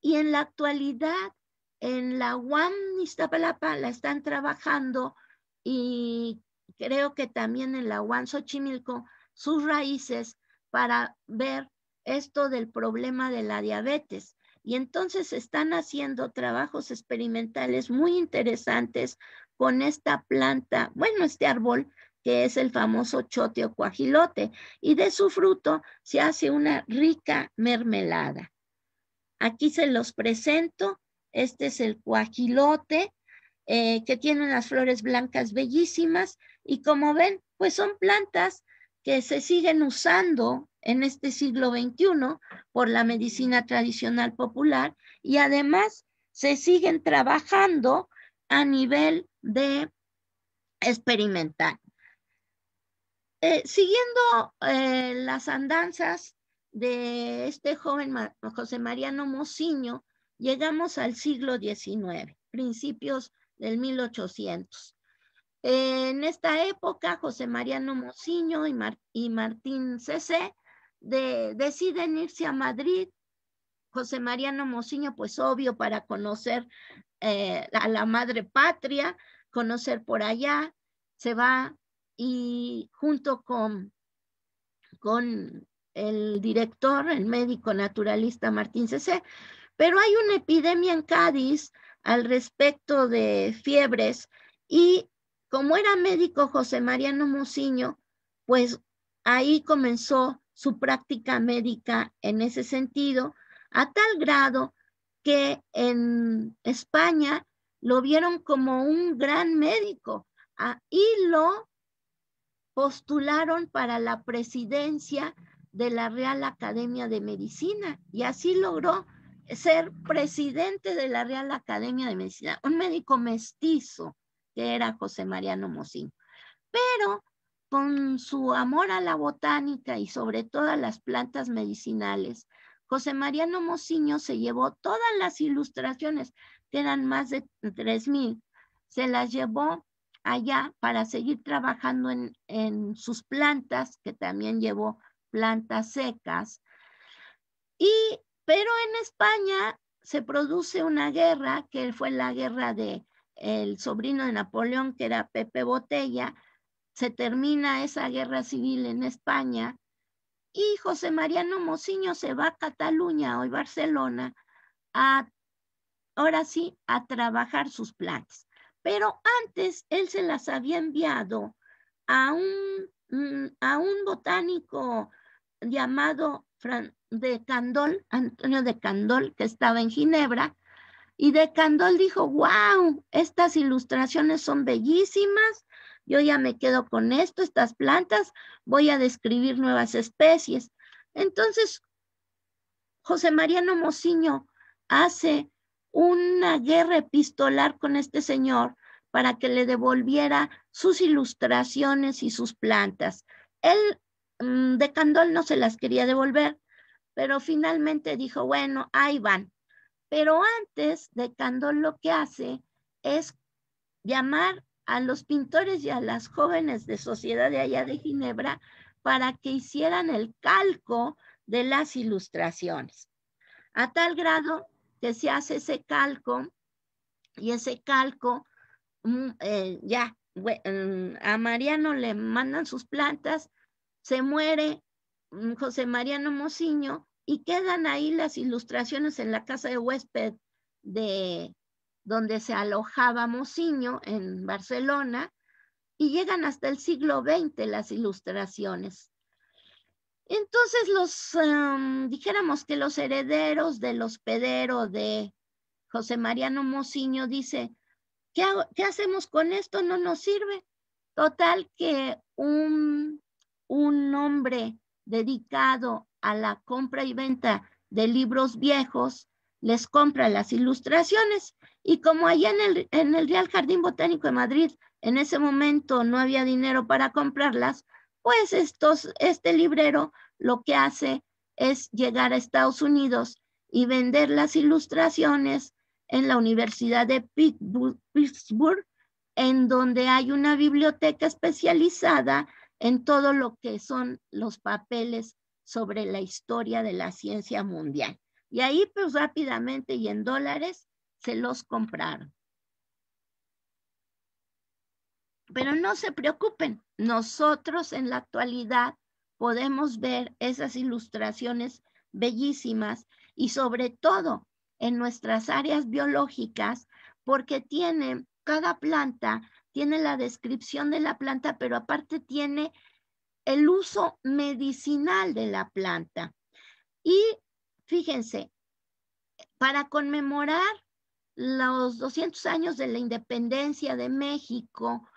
y en la actualidad en la UAM Iztapalapa la están trabajando y creo que también en la UAM Xochimilco sus raíces para ver esto del problema de la diabetes. Y entonces están haciendo trabajos experimentales muy interesantes con esta planta, bueno, este árbol que es el famoso chote o cuajilote, y de su fruto se hace una rica mermelada. Aquí se los presento. Este es el cuajilote, eh, que tiene unas flores blancas bellísimas, y como ven, pues son plantas que se siguen usando en este siglo XXI por la medicina tradicional popular y además se siguen trabajando a nivel de experimental. Eh, siguiendo eh, las andanzas de este joven José Mariano Mociño, llegamos al siglo XIX, principios del 1800. En esta época, José Mariano Mociño y, Martín C.C. deciden irse a Madrid. José Mariano Mociño, pues obvio, para conocer eh, a la madre patria, conocer por allá, se va y junto con, con el director, el médico naturalista Martín Cc. Pero hay una epidemia en Cádiz al respecto de fiebres y como era médico José Mariano mociño pues ahí comenzó su práctica médica en ese sentido, a tal grado que en España lo vieron como un gran médico y lo postularon para la presidencia de la Real Academia de Medicina y así logró ser presidente de la Real Academia de Medicina, un médico mestizo que era José Mariano Mocín. Pero con su amor a la botánica y sobre todo a las plantas medicinales, José Mariano Mociño se llevó todas las ilustraciones, que eran más de 3.000, se las llevó allá para seguir trabajando en, sus plantas, que también llevó plantas secas. Y, pero en España se produce una guerra, que fue la guerra de el sobrino de Napoleón, que era Pepe Botella, se termina esa guerra civil en España y José Mariano Mociño se va a Cataluña, hoy Barcelona, a, ahora sí, a trabajar sus planes. Pero antes él se las había enviado a un, mm, a un botánico llamado de Candol, Antonio de Candol, que estaba en Ginebra, y de Candol dijo, wow, estas ilustraciones son bellísimas, yo ya me quedo con esto, estas plantas, voy a describir nuevas especies. Entonces, José Mariano Mociño hace una guerra epistolar con este señor para que le devolviera sus ilustraciones y sus plantas. Él mm, de Candol no se las quería devolver, pero finalmente dijo, bueno, ahí van. Pero antes de Candol lo que hace es llamar a los pintores y a las jóvenes de sociedad de allá de Ginebra para que hicieran el calco de las ilustraciones. A tal grado que se hace ese calco y ese calco, mm, eh, ya, mm, a Mariano le mandan sus plantas, se muere mm, José Mariano Mociño y quedan ahí las ilustraciones en la casa de huésped de donde se alojaba Mociño en Barcelona y llegan hasta el siglo XX las ilustraciones. Entonces, los, dijéramos que los herederos del hospedero de José Mariano Mociño dice, ¿qué, hacemos con esto? No nos sirve. Total que un, un hombre dedicado a la compra y venta de libros viejos les compra las ilustraciones y como allá en el, en el Real Jardín Botánico de Madrid en ese momento no había dinero para comprarlas, pues estos, este librero lo que hace es llegar a Estados Unidos y vender las ilustraciones en la Universidad de Pittsburgh, en donde hay una biblioteca especializada en todo lo que son los papeles sobre la historia de la ciencia mundial. Y ahí pues rápidamente y en dólares se los compraron. Pero no se preocupen, nosotros en la actualidad podemos ver esas ilustraciones bellísimas y sobre todo en nuestras áreas biológicas porque tiene cada planta, tiene la descripción de la planta, pero aparte tiene el uso medicinal de la planta. Y fíjense, para conmemorar los 200 años de la independencia de México,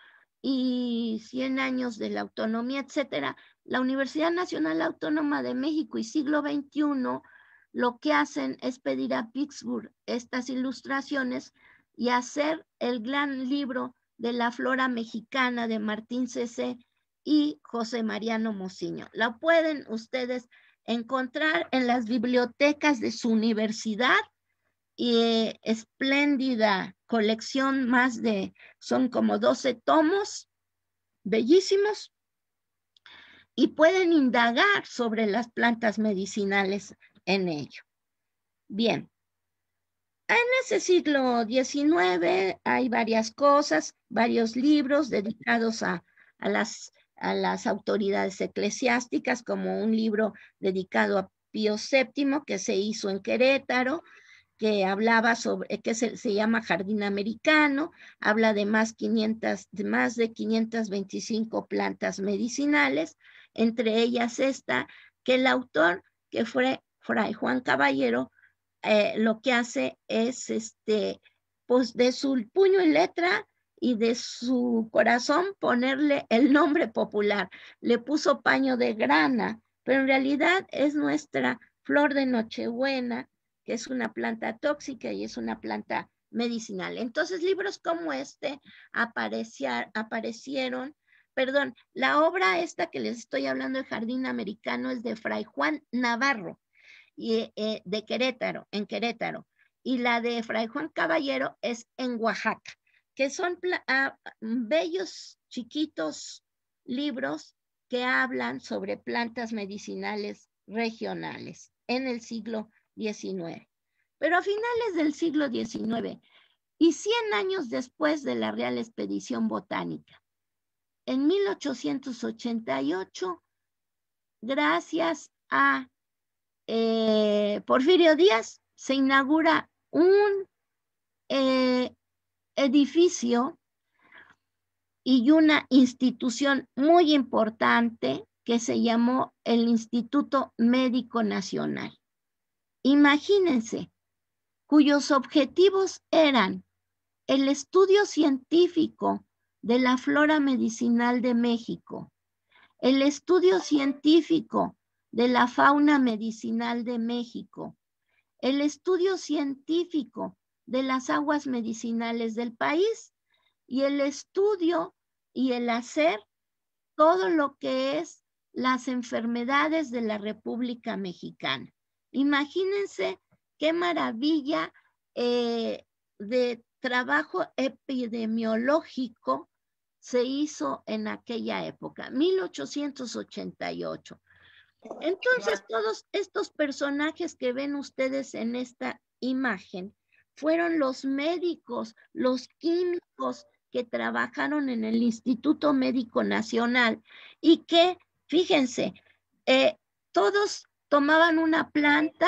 y 100 años de la autonomía, etcétera, la Universidad Nacional Autónoma de México y siglo XXI lo que hacen es pedir a Pittsburgh estas ilustraciones y hacer el gran libro de la flora mexicana de Martín C.C. y José Mariano Mociño. La pueden ustedes encontrar en las bibliotecas de su universidad y eh, espléndida colección, más de, son como 12 tomos, bellísimos, y pueden indagar sobre las plantas medicinales en ello. Bien, en ese siglo XIX hay varias cosas, varios libros dedicados a, a las, a las autoridades eclesiásticas, como un libro dedicado a Pío VII que se hizo en Querétaro, que hablaba sobre, que se, llama Jardín Americano, habla de más, 500, de más de 525 plantas medicinales, entre ellas esta, que el autor, que fue Fray Juan Caballero, eh, lo que hace es, este, pues de su puño y letra y de su corazón ponerle el nombre popular. Le puso paño de grana, pero en realidad es nuestra flor de Nochebuena, que es una planta tóxica y es una planta medicinal. Entonces, libros como este aparecieron, perdón, la obra esta que les estoy hablando de Jardín Americano es de Fray Juan Navarro, y, eh, de Querétaro, en Querétaro, y la de Fray Juan Caballero es en Oaxaca, que son ah, bellos, chiquitos libros que hablan sobre plantas medicinales regionales en el siglo pero a finales del siglo XIX y 100 años después de la Real Expedición Botánica, en 1888, gracias a eh, Porfirio Díaz, se inaugura un eh, edificio y una institución muy importante que se llamó el Instituto Médico Nacional. Imagínense, cuyos objetivos eran el estudio científico de la flora medicinal de México, el estudio científico de la fauna medicinal de México, el estudio científico de las aguas medicinales del país y el estudio y el hacer todo lo que es las enfermedades de la República Mexicana. Imagínense qué maravilla eh, de trabajo epidemiológico se hizo en aquella época, 1888. Entonces, todos estos personajes que ven ustedes en esta imagen fueron los médicos, los químicos que trabajaron en el Instituto Médico Nacional y que, fíjense, eh, todos tomaban una planta,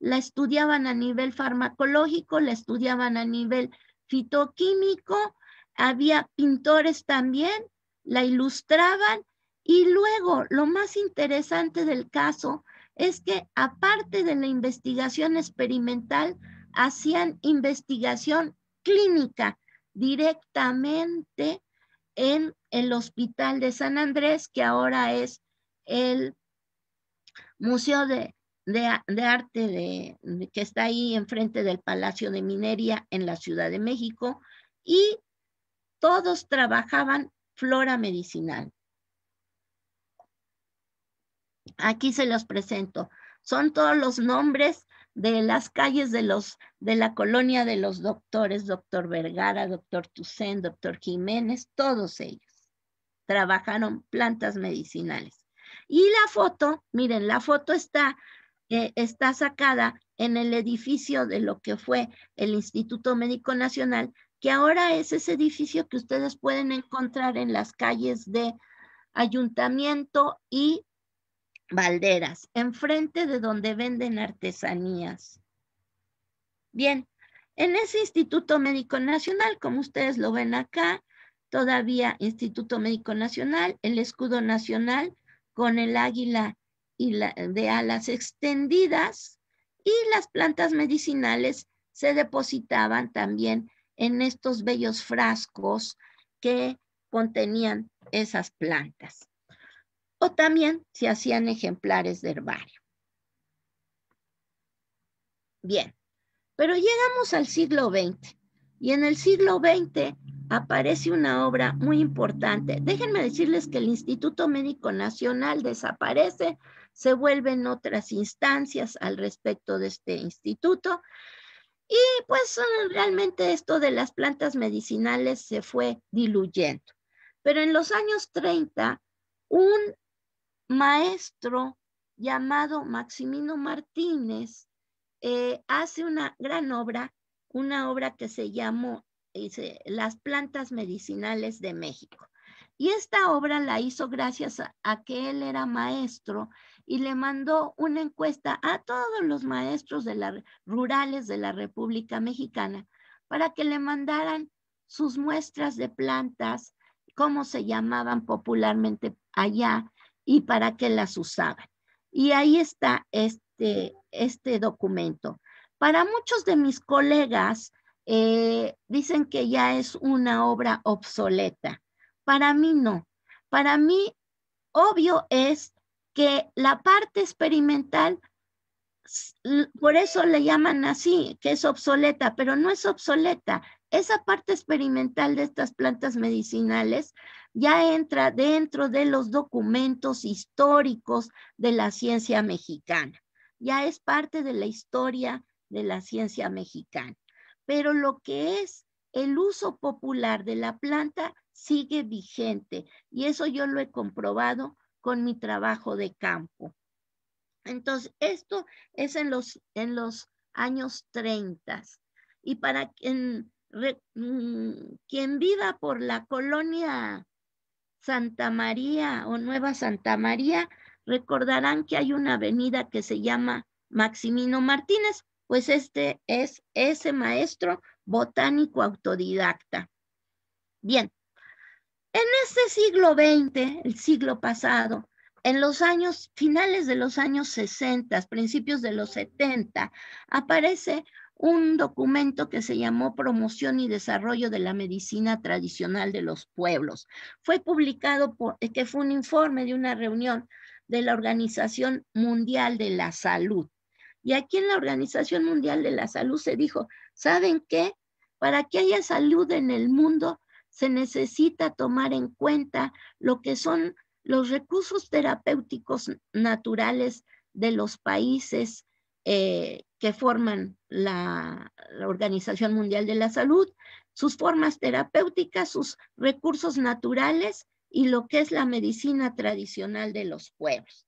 la estudiaban a nivel farmacológico, la estudiaban a nivel fitoquímico, había pintores también, la ilustraban y luego lo más interesante del caso es que aparte de la investigación experimental, hacían investigación clínica directamente en el hospital de San Andrés, que ahora es el Museo de, Arte que está ahí enfrente del Palacio de Minería en la Ciudad de México y todos trabajaban flora medicinal. Aquí se los presento. Son todos los nombres de las calles de, los, de la colonia de los doctores, doctor Vergara, doctor Tucen, doctor Jiménez, todos ellos trabajaron plantas medicinales. Y la foto, miren, la foto está, eh, está sacada en el edificio de lo que fue el Instituto Médico Nacional, que ahora es ese edificio que ustedes pueden encontrar en las calles de Ayuntamiento y Valderas, enfrente de donde venden artesanías. Bien, en ese Instituto Médico Nacional, como ustedes lo ven acá, todavía Instituto Médico Nacional, el escudo nacional con el águila y la, de alas extendidas y las plantas medicinales se depositaban también en estos bellos frascos que contenían esas plantas. O también se hacían ejemplares de herbario. Bien, pero llegamos al siglo XX y en el siglo XX aparece una obra muy importante. Déjenme decirles que el Instituto Médico Nacional desaparece, se vuelven otras instancias al respecto de este instituto. Y pues realmente esto de las plantas medicinales se fue diluyendo. Pero en los años 30, un maestro llamado Maximino Martínez eh, hace una gran obra, una obra que se llamó dice Las plantas medicinales de México. Y esta obra la hizo gracias a, que él era maestro y le mandó una encuesta a todos los maestros de las rurales de la República Mexicana para que le mandaran sus muestras de plantas, cómo se llamaban popularmente allá y para que las usaban. Y ahí está este, este documento. Para muchos de mis colegas, eh, dicen que ya es una obra obsoleta. Para mí no. Para mí, obvio es que la parte experimental, por eso le llaman así, que es obsoleta, pero no es obsoleta. Esa parte experimental de estas plantas medicinales ya entra dentro de los documentos históricos de la ciencia mexicana. Ya es parte de la historia de la ciencia mexicana pero lo que es el uso popular de la planta sigue vigente y eso yo lo he comprobado con mi trabajo de campo. Entonces, esto es en los, en los años 30. Y para quien, mm, quien viva por la colonia Santa María o Nueva Santa María, recordarán que hay una avenida que se llama Maximino Martínez, pues este es ese maestro botánico autodidacta. Bien, en este siglo XX, el siglo pasado, en los años finales de los años 60, principios de los 70, aparece un documento que se llamó Promoción y Desarrollo de la Medicina Tradicional de los Pueblos. Fue publicado, por, eh, que fue un informe de una reunión de la Organización Mundial de la Salud. Y aquí en la Organización Mundial de la Salud se dijo, ¿saben qué? Para que haya salud en el mundo se necesita tomar en cuenta lo que son los recursos terapéuticos naturales de los países eh, que forman la, la Organización Mundial de la Salud, sus formas terapéuticas, sus recursos naturales y lo que es la medicina tradicional de los pueblos.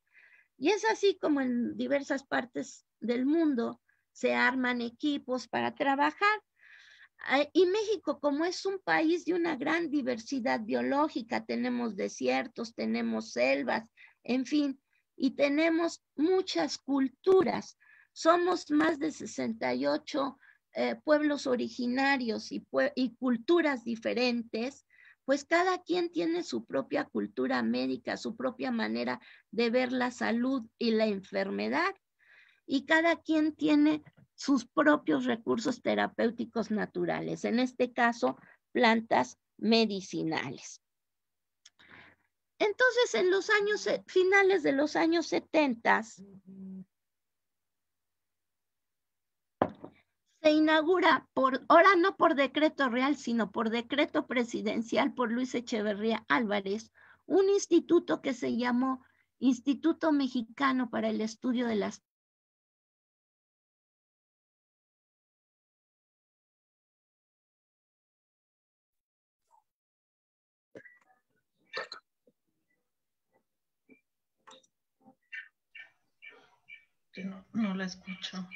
Y es así como en diversas partes del mundo se arman equipos para trabajar. Ah, y México, como es un país de una gran diversidad biológica, tenemos desiertos, tenemos selvas, en fin, y tenemos muchas culturas. Somos más de 68 eh, pueblos originarios y culturas diferentes, pues cada quien tiene su propia cultura médica, su propia manera de ver la salud y la enfermedad y cada quien tiene sus propios recursos terapéuticos naturales, en este caso, plantas medicinales. Entonces, en los años eh, finales de los años 70, se inaugura, por, ahora no por decreto real, sino por decreto presidencial por Luis Echeverría Álvarez, un instituto que se llamó Instituto Mexicano para el Estudio de las no, no la escucho.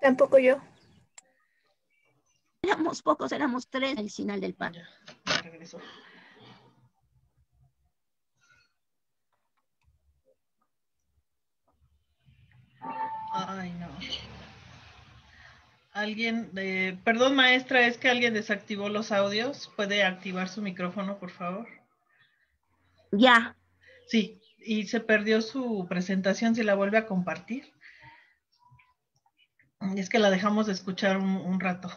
Tampoco yo. Éramos pocos, éramos tres el final del pan. regresó. Ay, no. Alguien, perdón maestra, es que alguien desactivó los audios. ¿Puede activar su micrófono, por favor? Ya. Sí, y se perdió su presentación si la vuelve a compartir. Es que la dejamos de escuchar un, rato.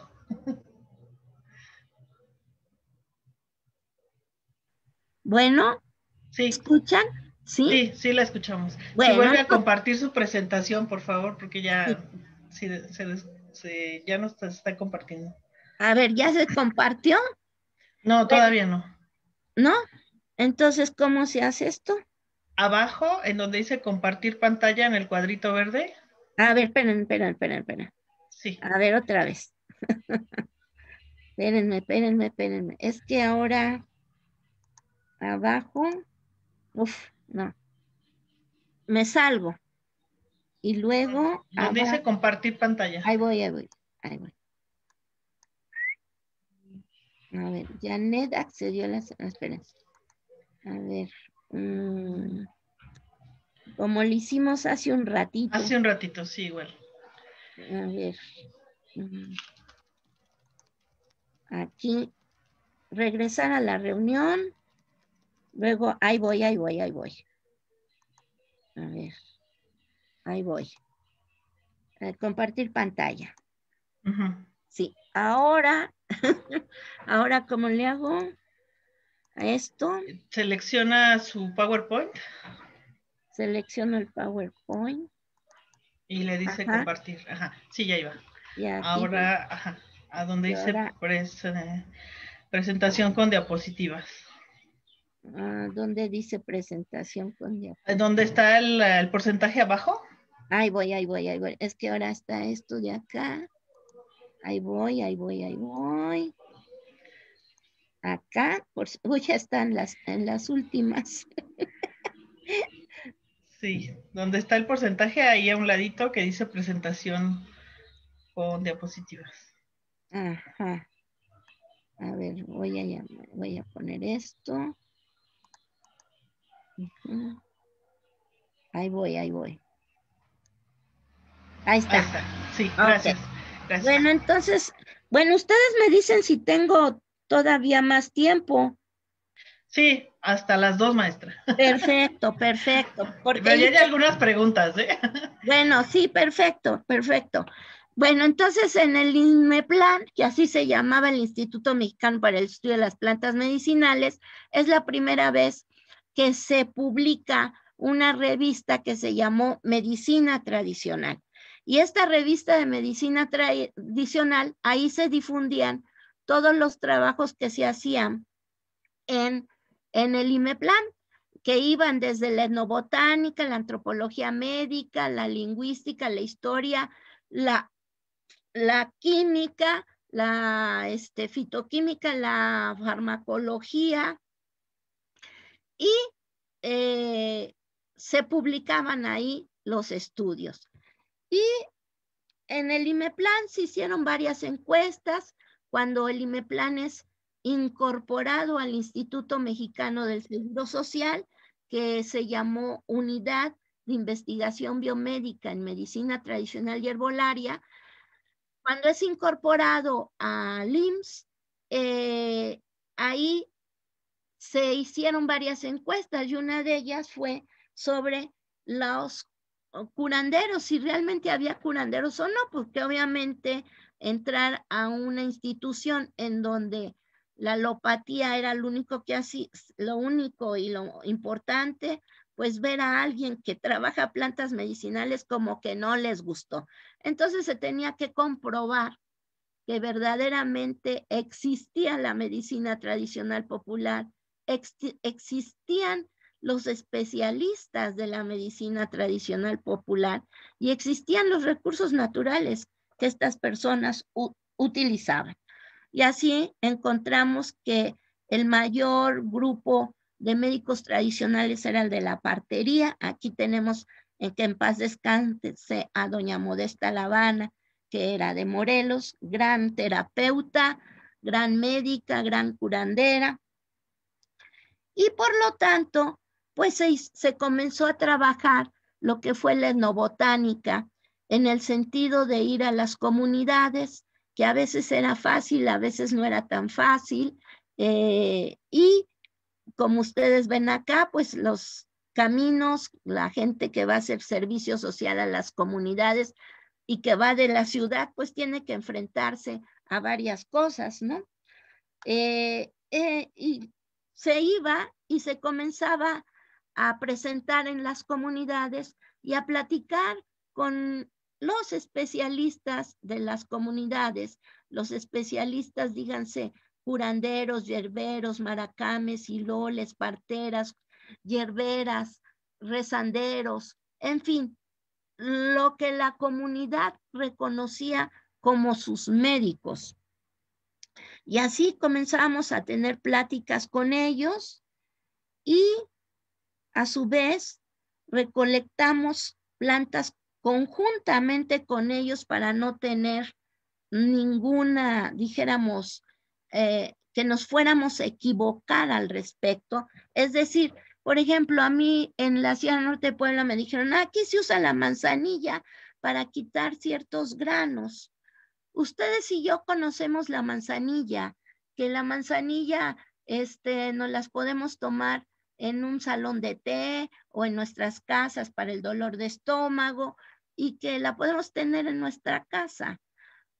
Bueno, sí. ¿escuchan? ¿Sí? sí, la escuchamos. si vuelve a compartir su presentación, por favor, porque ya, se, ya no está compartiendo. A ver, ¿ya se compartió? No, todavía no. ¿No? Entonces, ¿cómo se hace esto? abajo, en donde dice compartir pantalla en el cuadrito verde. A ver, esperen, esperen, esperen, esperen. Sí. A ver, otra vez. espérenme, espérenme, espérenme. Es que ahora abajo, uf, no. Me salvo. Y luego. Donde dice compartir pantalla. Ahí voy, ahí voy, ahí voy. A ver, Janet accedió a las. esperen. A ver, Mm, como lo hicimos hace un ratito. Hace un ratito, sí, igual. A ver. Mm, aquí, regresar a la reunión. Luego, ahí voy, ahí voy, ahí voy. A ver, ahí voy. Eh, compartir pantalla. Sí, ahora, ahora, ¿cómo le hago? esto. Selecciona su PowerPoint. Selecciono el PowerPoint. Y le dice compartir. Ajá. Sí, ya iba. Ya, ahora, ajá, a donde dice eh, presentación con diapositivas. Ah, ¿Dónde dice presentación con diapositivas? ¿Dónde está el, el porcentaje abajo? Ahí voy, ahí voy, ahí voy. Es que ahora está esto de acá. Ahí voy, ahí voy, ahí voy. Acá, por, ya están las, en las últimas. Sí, donde está el porcentaje, ahí a un ladito que dice presentación con diapositivas. Ajá. A ver, voy a, voy a poner esto. Ahí voy, ahí voy. Ahí está. Sí, gracias. Bueno, entonces, bueno, ustedes me dicen si tengo todavía más tiempo. Sí, hasta las dos, maestra. Perfecto, perfecto. Porque Pero ya hay algunas preguntas, ¿eh? Bueno, sí, perfecto, perfecto. Bueno, entonces en el INMEPLAN, que así se llamaba el Instituto Mexicano para el Estudio de las Plantas Medicinales, es la primera vez que se publica una revista que se llamó Medicina Tradicional. Y esta revista de Medicina Tradicional, ahí se difundían todos los trabajos que se hacían en, el IMEPLAN, que iban desde la etnobotánica, la antropología médica, la lingüística, la historia, la, química, la este, fitoquímica, la farmacología, y eh, se publicaban ahí los estudios. Y en el IMEPLAN se hicieron varias encuestas, cuando el IMEPLAN es incorporado al Instituto Mexicano del Seguro Social, que se llamó Unidad de Investigación Biomédica en Medicina Tradicional y Herbolaria. Cuando es incorporado al IMSS, eh, ahí se hicieron varias encuestas y una de ellas fue sobre los curanderos, si realmente había curanderos o no, porque obviamente entrar a una institución en donde la alopatía era lo único que así, lo único y lo importante, pues ver a alguien que trabaja plantas medicinales como que no les gustó. Entonces se tenía que comprobar que verdaderamente existía la medicina tradicional popular, existían los especialistas de la medicina tradicional popular y existían los recursos naturales que estas personas utilizaban. Y así encontramos que el mayor grupo de médicos tradicionales era el de la partería. Aquí tenemos en que en paz descanse a doña Modesta Lavana, que era de Morelos, gran terapeuta, gran médica, gran curandera. Y por lo tanto, pues se, se comenzó a trabajar lo que fue la etnobotánica en el sentido de ir a las comunidades, que a veces era fácil, a veces no era tan fácil. Eh, y como ustedes ven acá, pues los caminos, la gente que va a hacer servicio social a las comunidades y que va de la ciudad, pues tiene que enfrentarse a varias cosas, ¿no? Eh, eh, y se iba y se comenzaba a presentar en las comunidades y a platicar con los especialistas de las comunidades, los especialistas, díganse, curanderos, yerberos, maracames, hiloles, parteras, yerberas, rezanderos, en fin, lo que la comunidad reconocía como sus médicos. Y así comenzamos a tener pláticas con ellos y a su vez recolectamos plantas conjuntamente con ellos para no tener ninguna, dijéramos, eh, que nos fuéramos a equivocar al respecto. Es decir, por ejemplo, a mí en la Sierra Norte de Puebla me dijeron, ah, aquí se usa la manzanilla para quitar ciertos granos. Ustedes y yo conocemos la manzanilla, que la manzanilla este, nos las podemos tomar en un salón de té o en nuestras casas para el dolor de estómago, y que la podemos tener en nuestra casa.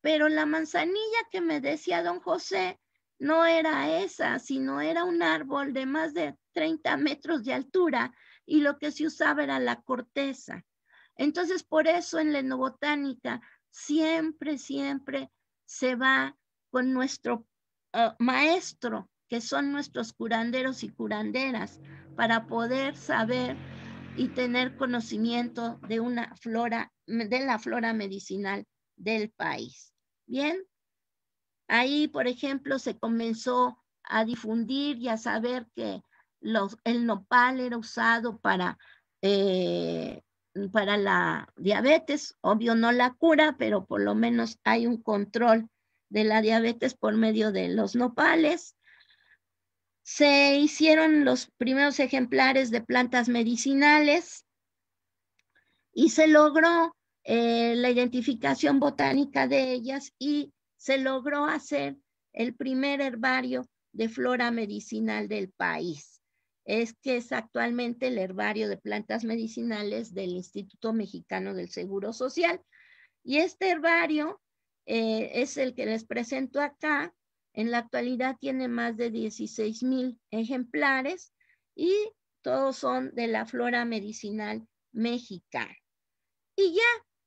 Pero la manzanilla que me decía don José no era esa, sino era un árbol de más de 30 metros de altura y lo que se usaba era la corteza. Entonces, por eso en la botánica siempre, siempre se va con nuestro eh, maestro, que son nuestros curanderos y curanderas, para poder saber y tener conocimiento de una flora, de la flora medicinal del país. Bien, ahí, por ejemplo, se comenzó a difundir y a saber que los, el nopal era usado para, eh, para la diabetes, obvio no la cura, pero por lo menos hay un control de la diabetes por medio de los nopales. Se hicieron los primeros ejemplares de plantas medicinales y se logró eh, la identificación botánica de ellas y se logró hacer el primer herbario de flora medicinal del país. Es que es actualmente el herbario de plantas medicinales del Instituto Mexicano del Seguro Social. Y este herbario eh, es el que les presento acá. En la actualidad tiene más de 16 mil ejemplares y todos son de la flora medicinal mexicana. Y ya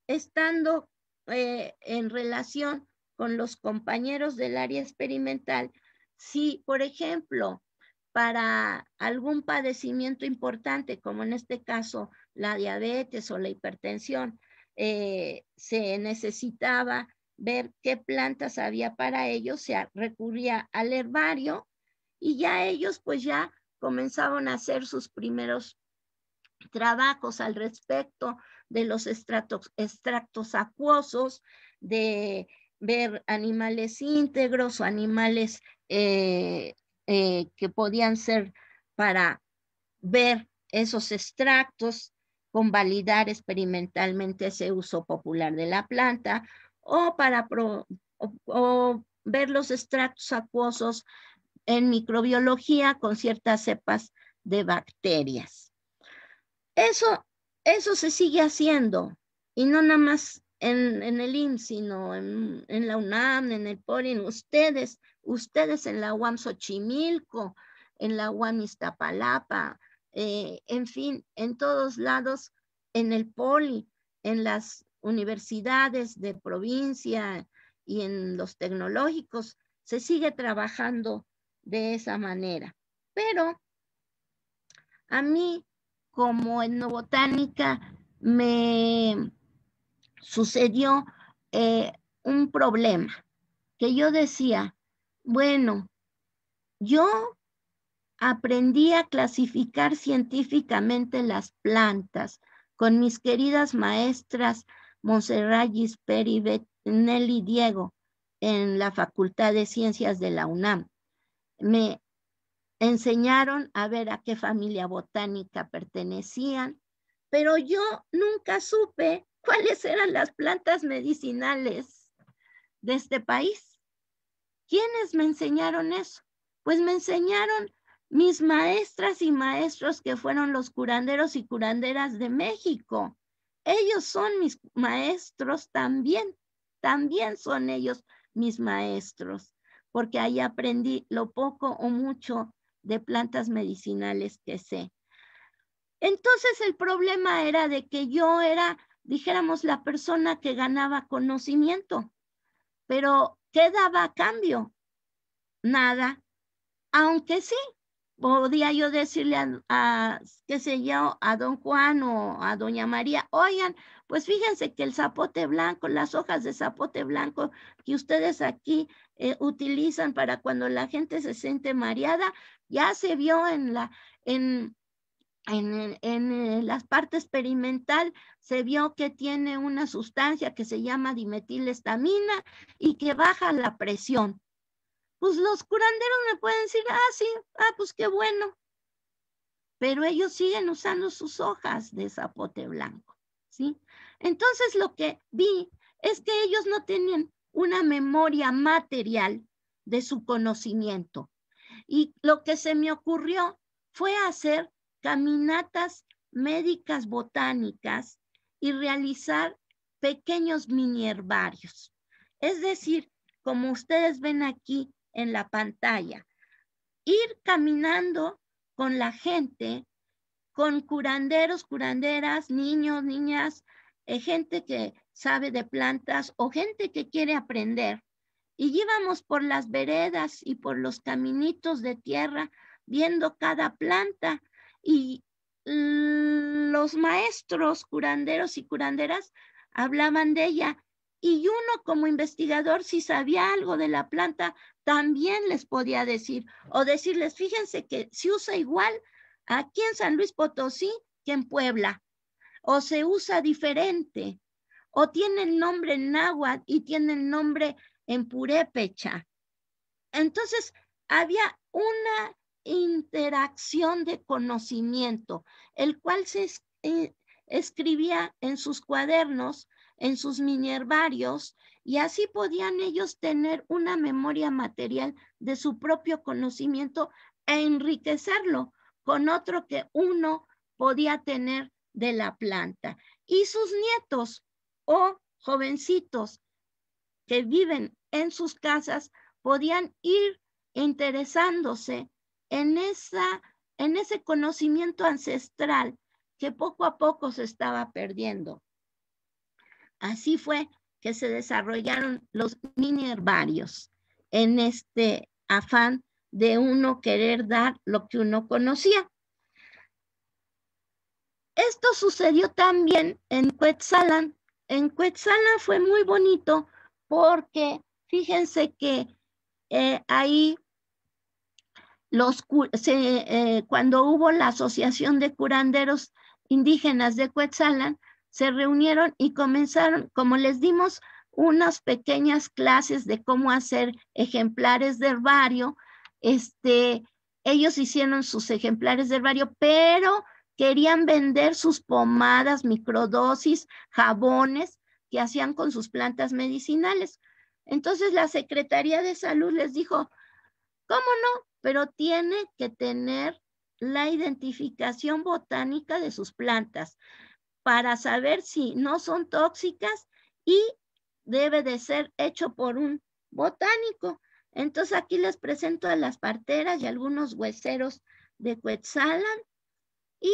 estando eh, en relación con los compañeros del área experimental, si, por ejemplo, para algún padecimiento importante, como en este caso la diabetes o la hipertensión, eh, se necesitaba ver qué plantas había para ellos, se recurría al herbario y ya ellos pues ya comenzaban a hacer sus primeros trabajos al respecto de los extractos, acuosos, de ver animales íntegros o animales eh, eh, que podían ser para ver esos extractos, convalidar experimentalmente ese uso popular de la planta o para o, ver los extractos acuosos en microbiología con ciertas cepas de bacterias. Eso, eso se sigue haciendo y no nada más en, el IMSS, sino en, la UNAM, en el poli en ustedes, ustedes en la UAM Xochimilco, en la UAM Iztapalapa, eh, en fin, en todos lados, en el POLI, en las universidades de provincia y en los tecnológicos, se sigue trabajando de esa manera. Pero a mí, como etnobotánica, me sucedió eh, un problema que yo decía, bueno, yo aprendí a clasificar científicamente las plantas con mis queridas maestras Monserrat Gisperi Nelly Diego en la Facultad de Ciencias de la UNAM. Me enseñaron a ver a qué familia botánica pertenecían, pero yo nunca supe cuáles eran las plantas medicinales de este país. ¿Quiénes me enseñaron eso? Pues me enseñaron mis maestras y maestros que fueron los curanderos y curanderas de México. Ellos son mis maestros también, también son ellos mis maestros, porque ahí aprendí lo poco o mucho de plantas medicinales que sé. Entonces el problema era de que yo era, dijéramos, la persona que ganaba conocimiento, pero ¿qué daba a cambio? Nada, aunque sí, podía yo decirle a, qué a don Juan o a doña María, oigan, pues fíjense que el zapote blanco, las hojas de zapote blanco que ustedes aquí eh, utilizan para cuando la gente se siente mareada, ya se vio en la, en, en, en eh, la parte experimental se vio que tiene una sustancia que se llama dimetilestamina y que baja la presión pues los curanderos me pueden decir, ah, sí, ah, pues qué bueno. Pero ellos siguen usando sus hojas de zapote blanco, ¿sí? Entonces lo que vi es que ellos no tenían una memoria material de su conocimiento. Y lo que se me ocurrió fue hacer caminatas médicas botánicas y realizar pequeños mini herbarios. Es decir, como ustedes ven aquí, en la pantalla. Ir caminando con la gente, con curanderos, curanderas, niños, niñas, eh, gente que sabe de plantas o gente que quiere aprender. Y íbamos por las veredas y por los caminitos de tierra viendo cada planta y los maestros curanderos y curanderas hablaban de ella y uno como investigador, si sabía algo de la planta, también les podía decir o decirles, fíjense que se usa igual aquí en San Luis Potosí que en Puebla, o se usa diferente, o tiene el nombre en náhuatl y tiene el nombre en purépecha. Entonces, había una interacción de conocimiento, el cual se eh, escribía en sus cuadernos en sus minervarios y así podían ellos tener una memoria material de su propio conocimiento e enriquecerlo con otro que uno podía tener de la planta. Y sus nietos o jovencitos que viven en sus casas podían ir interesándose en, esa, en ese conocimiento ancestral que poco a poco se estaba perdiendo. Así fue que se desarrollaron los mini en este afán de uno querer dar lo que uno conocía. Esto sucedió también en Cuetzalan. En Cuetzalan fue muy bonito porque fíjense que eh, ahí los, eh, cuando hubo la Asociación de Curanderos Indígenas de Cuetzalan, se reunieron y comenzaron, como les dimos unas pequeñas clases de cómo hacer ejemplares de herbario, este, ellos hicieron sus ejemplares de herbario, pero querían vender sus pomadas, microdosis, jabones que hacían con sus plantas medicinales. Entonces la Secretaría de Salud les dijo, ¿cómo no? Pero tiene que tener la identificación botánica de sus plantas para saber si no son tóxicas y debe de ser hecho por un botánico. Entonces aquí les presento a las parteras y algunos hueseros de Quetzalan y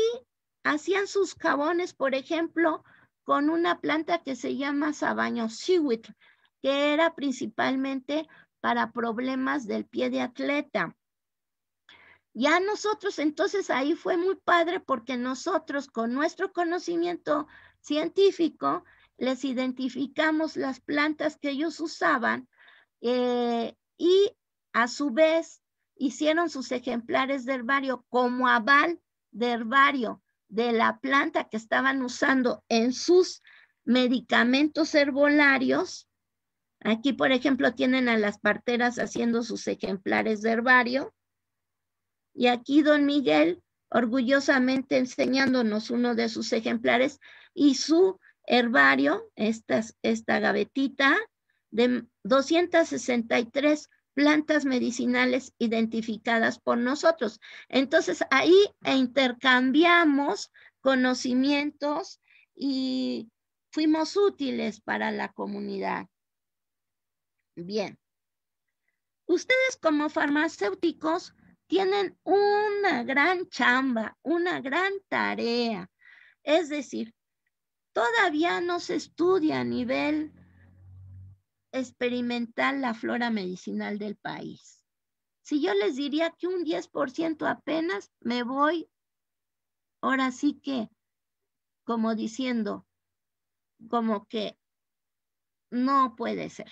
hacían sus jabones, por ejemplo, con una planta que se llama sabaño siwit, que era principalmente para problemas del pie de atleta. Ya nosotros, entonces ahí fue muy padre porque nosotros con nuestro conocimiento científico les identificamos las plantas que ellos usaban eh, y a su vez hicieron sus ejemplares de herbario como aval de herbario de la planta que estaban usando en sus medicamentos herbolarios. Aquí, por ejemplo, tienen a las parteras haciendo sus ejemplares de herbario y aquí don Miguel orgullosamente enseñándonos uno de sus ejemplares y su herbario, esta, esta gavetita de 263 plantas medicinales identificadas por nosotros. Entonces ahí e intercambiamos conocimientos y fuimos útiles para la comunidad. Bien. Ustedes como farmacéuticos tienen una gran chamba, una gran tarea. Es decir, todavía no se estudia a nivel experimental la flora medicinal del país. Si yo les diría que un 10% apenas, me voy ahora sí que, como diciendo, como que no puede ser.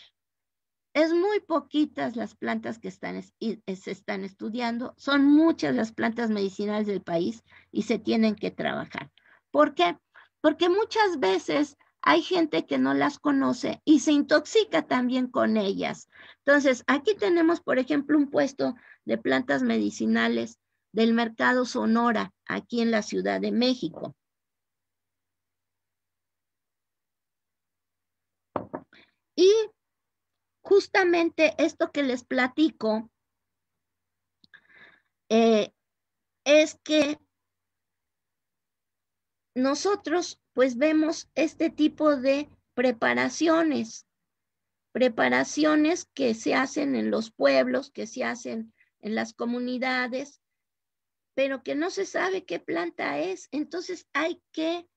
Es muy poquitas las plantas que están, eh, se están estudiando, son muchas las plantas medicinales del país y se tienen que trabajar. ¿Por qué? Porque muchas veces hay gente que no las conoce y se intoxica también con ellas. Entonces, aquí tenemos, por ejemplo, un puesto de plantas medicinales del mercado Sonora, aquí en la Ciudad de México. Y justamente esto que les platico eh, es que nosotros pues vemos este tipo de preparaciones, preparaciones que se hacen en los pueblos, que se hacen en las comunidades, pero que no se sabe qué planta es. Entonces hay que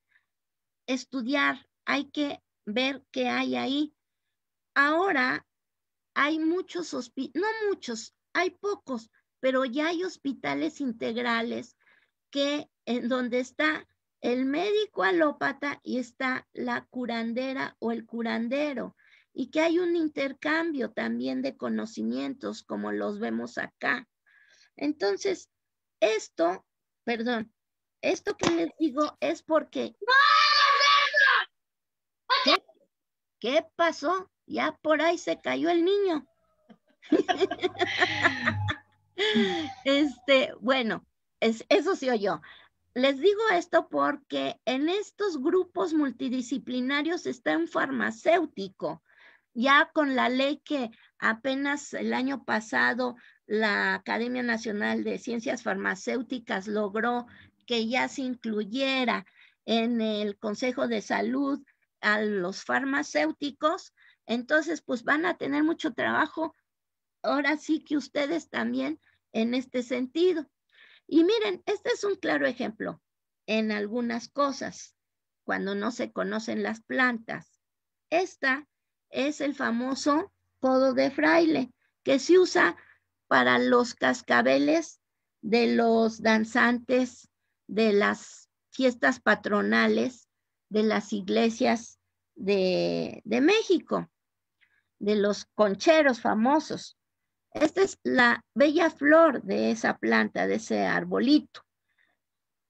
estudiar, hay que ver qué hay ahí. Ahora hay muchos, no muchos, hay pocos, pero ya hay hospitales integrales que en donde está el médico alópata y está la curandera o el curandero y que hay un intercambio también de conocimientos como los vemos acá. Entonces, esto, perdón, esto que les digo es porque... ¿Qué, ¿Qué pasó? ya por ahí se cayó el niño. este, bueno, eso sí yo. Les digo esto porque en estos grupos multidisciplinarios está un farmacéutico, ya con la ley que apenas el año pasado la Academia Nacional de Ciencias Farmacéuticas logró que ya se incluyera en el Consejo de Salud a los farmacéuticos, entonces, pues van a tener mucho trabajo. Ahora sí que ustedes también en este sentido. Y miren, este es un claro ejemplo en algunas cosas, cuando no se conocen las plantas. Esta es el famoso codo de fraile, que se usa para los cascabeles de los danzantes de las fiestas patronales de las iglesias de, de México de los concheros famosos. Esta es la bella flor de esa planta, de ese arbolito,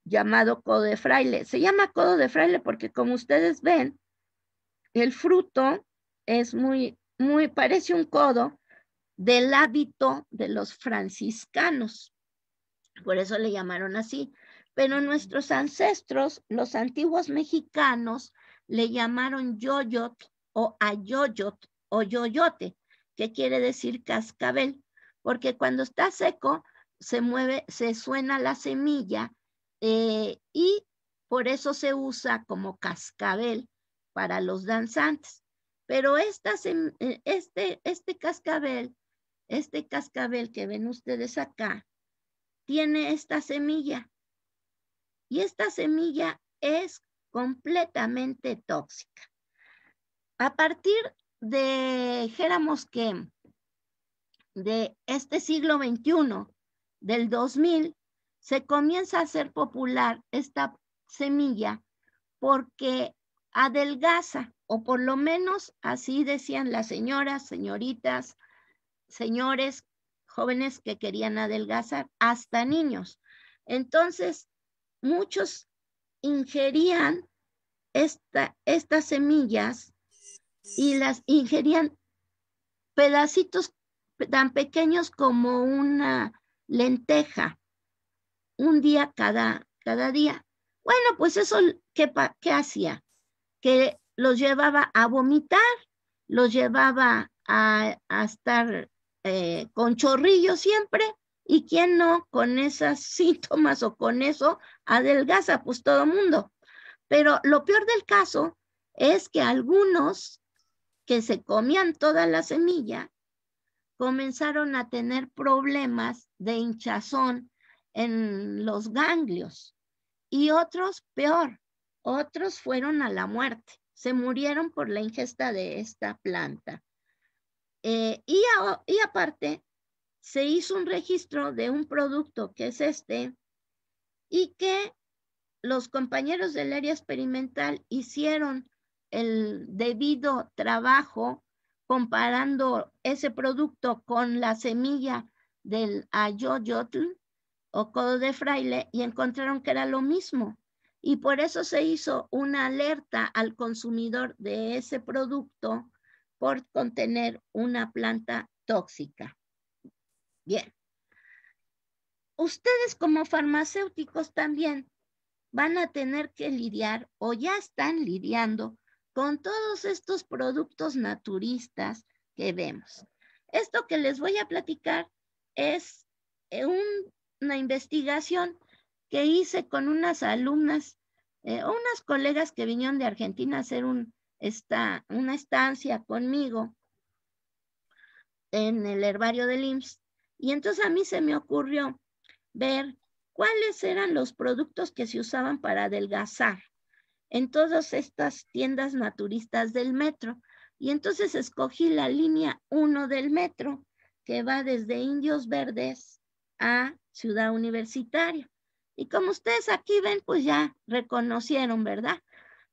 llamado codo de fraile. Se llama codo de fraile porque como ustedes ven, el fruto es muy, muy, parece un codo del hábito de los franciscanos. Por eso le llamaron así. Pero nuestros ancestros, los antiguos mexicanos, le llamaron yoyot o ayoyot o yoyote, que quiere decir cascabel, porque cuando está seco se mueve, se suena la semilla eh, y por eso se usa como cascabel para los danzantes. Pero esta, eh, este, este cascabel, este cascabel que ven ustedes acá, tiene esta semilla. Y esta semilla es completamente tóxica. A partir dijéramos que de este siglo XXI, del 2000, se comienza a ser popular esta semilla porque adelgaza, o por lo menos así decían las señoras, señoritas, señores, jóvenes que querían adelgazar, hasta niños. Entonces, muchos ingerían esta, estas semillas y las ingerían pedacitos tan pequeños como una lenteja, un día cada, cada día. Bueno, pues eso, ¿qué, qué hacía? Que los llevaba a vomitar, los llevaba a, estar eh, con chorrillo siempre, y quién no con esos síntomas o con eso adelgaza, pues todo mundo. Pero lo peor del caso es que algunos que se comían toda la semilla, comenzaron a tener problemas de hinchazón en los ganglios y otros peor, otros fueron a la muerte, se murieron por la ingesta de esta planta. Eh, y, y aparte, se hizo un registro de un producto que es este y que los compañeros del área experimental hicieron el debido trabajo comparando ese producto con la semilla del ayoyotl o codo de fraile y encontraron que era lo mismo. Y por eso se hizo una alerta al consumidor de ese producto por contener una planta tóxica. Bien. Ustedes como farmacéuticos también van a tener que lidiar o ya están lidiando con todos estos productos naturistas que vemos. Esto que les voy a platicar es eh, una investigación que hice con unas alumnas eh, o unas colegas que vinieron de Argentina a hacer una estancia conmigo en el herbario del IMSS. Y entonces a mí se me ocurrió ver cuáles eran los productos que se usaban para adelgazar en todas estas tiendas naturistas del metro. Y entonces escogí la línea 1 del metro, que va desde Indios Verdes a Ciudad Universitaria. Y como ustedes aquí ven, pues ya reconocieron, ¿verdad?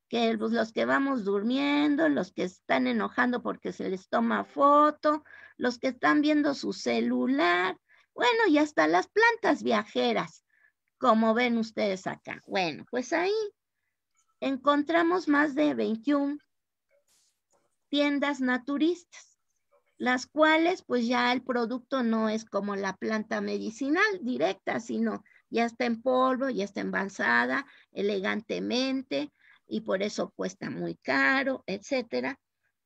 Que pues, los que vamos durmiendo, los que están enojando porque se les toma foto, los que están viendo su celular, bueno, y hasta las plantas viajeras, como ven ustedes acá. Bueno, pues ahí encontramos más de 21 tiendas naturistas, las cuales pues ya el producto no es como la planta medicinal directa, sino ya está en polvo, ya está envasada elegantemente y por eso cuesta muy caro, etcétera.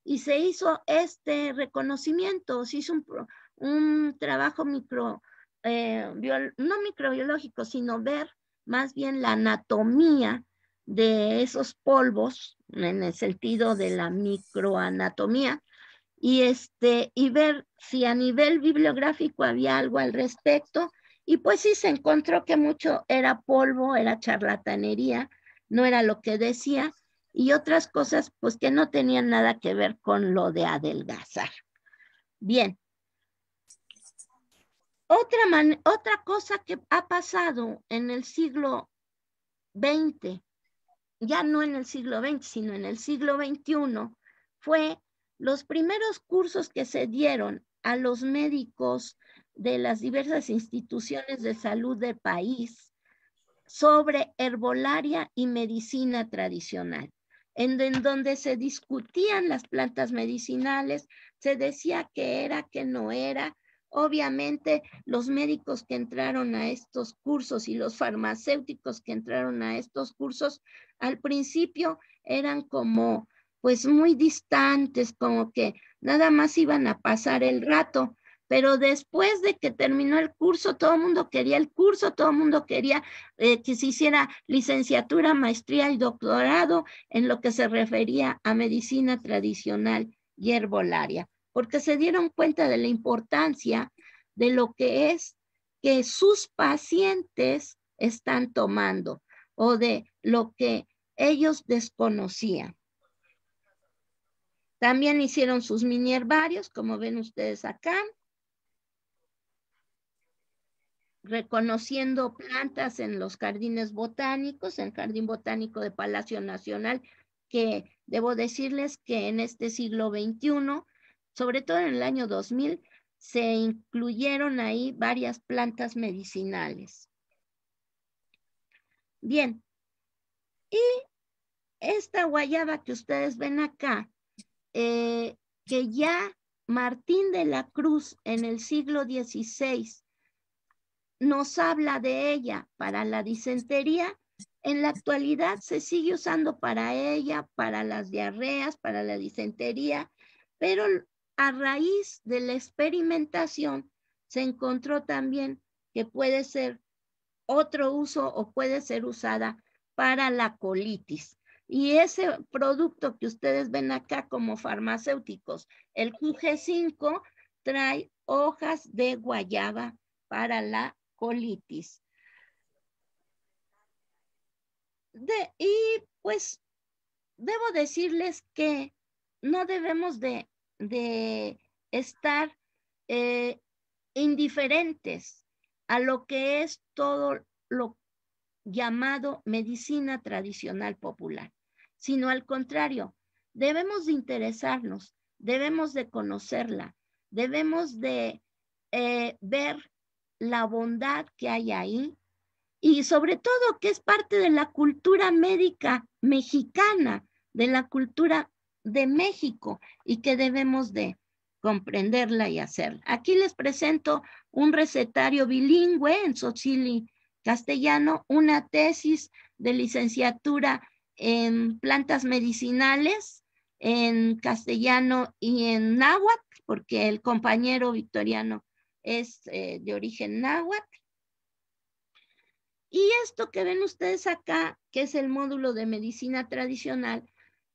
Y se hizo este reconocimiento, se hizo un, trabajo micro, eh, no microbiológico, sino ver más bien la anatomía de esos polvos en el sentido de la microanatomía y, este, y ver si a nivel bibliográfico había algo al respecto. Y pues sí se encontró que mucho era polvo, era charlatanería, no era lo que decía, y otras cosas pues que no tenían nada que ver con lo de adelgazar. Bien. Otra, otra cosa que ha pasado en el siglo 20 ya no en el siglo XX, sino en el siglo XXI, fue los primeros cursos que se dieron a los médicos de las diversas instituciones de salud del país sobre herbolaria y medicina tradicional, en, donde se discutían las plantas medicinales, se decía que era, que no era, Obviamente, los médicos que entraron a estos cursos y los farmacéuticos que entraron a estos cursos, al principio eran como, pues muy distantes, como que nada más iban a pasar el rato. Pero después de que terminó el curso, todo el mundo quería el curso, todo el mundo quería eh, que se hiciera licenciatura, maestría y doctorado en lo que se refería a medicina tradicional y herbolaria porque se dieron cuenta de la importancia de lo que es que sus pacientes están tomando o de lo que ellos desconocían. También hicieron sus mini como ven ustedes acá, reconociendo plantas en los jardines botánicos, en el Jardín Botánico de Palacio Nacional, que debo decirles que en este siglo XXI sobre todo en el año 2000, se incluyeron ahí varias plantas medicinales. Bien, y esta guayaba que ustedes ven acá, eh, que ya Martín de la Cruz en el siglo XVI nos habla de ella para la disentería, en la actualidad se sigue usando para ella, para las diarreas, para la disentería, pero a raíz de la experimentación se encontró también que puede ser otro uso o puede ser usada para la colitis. Y ese producto que ustedes ven acá como farmacéuticos, el QG5, trae hojas de guayaba para la colitis. De, y pues debo decirles que no debemos de de estar eh, indiferentes a lo que es todo lo llamado medicina tradicional popular, sino al contrario, debemos de interesarnos, debemos de conocerla, debemos de eh, ver la bondad que hay ahí y sobre todo que es parte de la cultura médica mexicana, de la cultura de México y que debemos de comprenderla y hacerla. Aquí les presento un recetario bilingüe en Sochili castellano, una tesis de licenciatura en plantas medicinales en castellano y en náhuatl, porque el compañero victoriano es eh, de origen náhuatl. Y esto que ven ustedes acá, que es el módulo de medicina tradicional,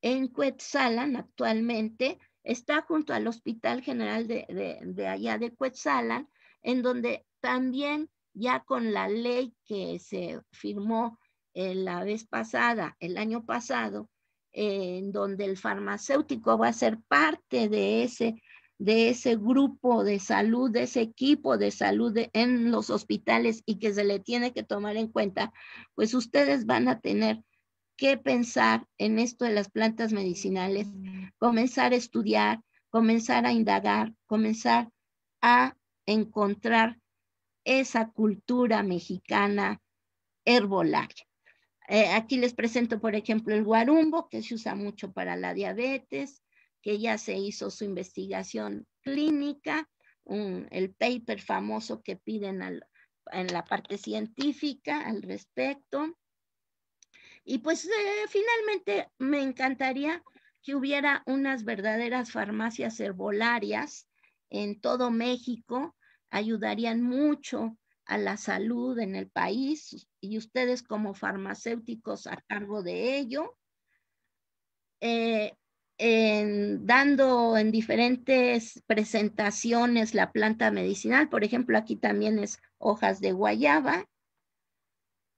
en Quetzalan actualmente, está junto al Hospital General de, de, allá de Cuetzalan, en donde también ya con la ley que se firmó eh, la vez pasada, el año pasado, eh, en donde el farmacéutico va a ser parte de ese, de ese grupo de salud, de ese equipo de salud en los hospitales y que se le tiene que tomar en cuenta, pues ustedes van a tener qué pensar en esto de las plantas medicinales, mm. comenzar a estudiar, comenzar a indagar, comenzar a encontrar esa cultura mexicana herbolaria. Eh, aquí les presento, por ejemplo, el guarumbo, que se usa mucho para la diabetes, que ya se hizo su investigación clínica, el paper famoso que piden en la parte científica al respecto. Y pues eh, finalmente me encantaría que hubiera unas verdaderas farmacias herbolarias en todo México, ayudarían mucho a la salud en el país y ustedes como farmacéuticos a cargo de ello, eh, dando en diferentes presentaciones la planta medicinal, por ejemplo, aquí también es hojas de guayaba,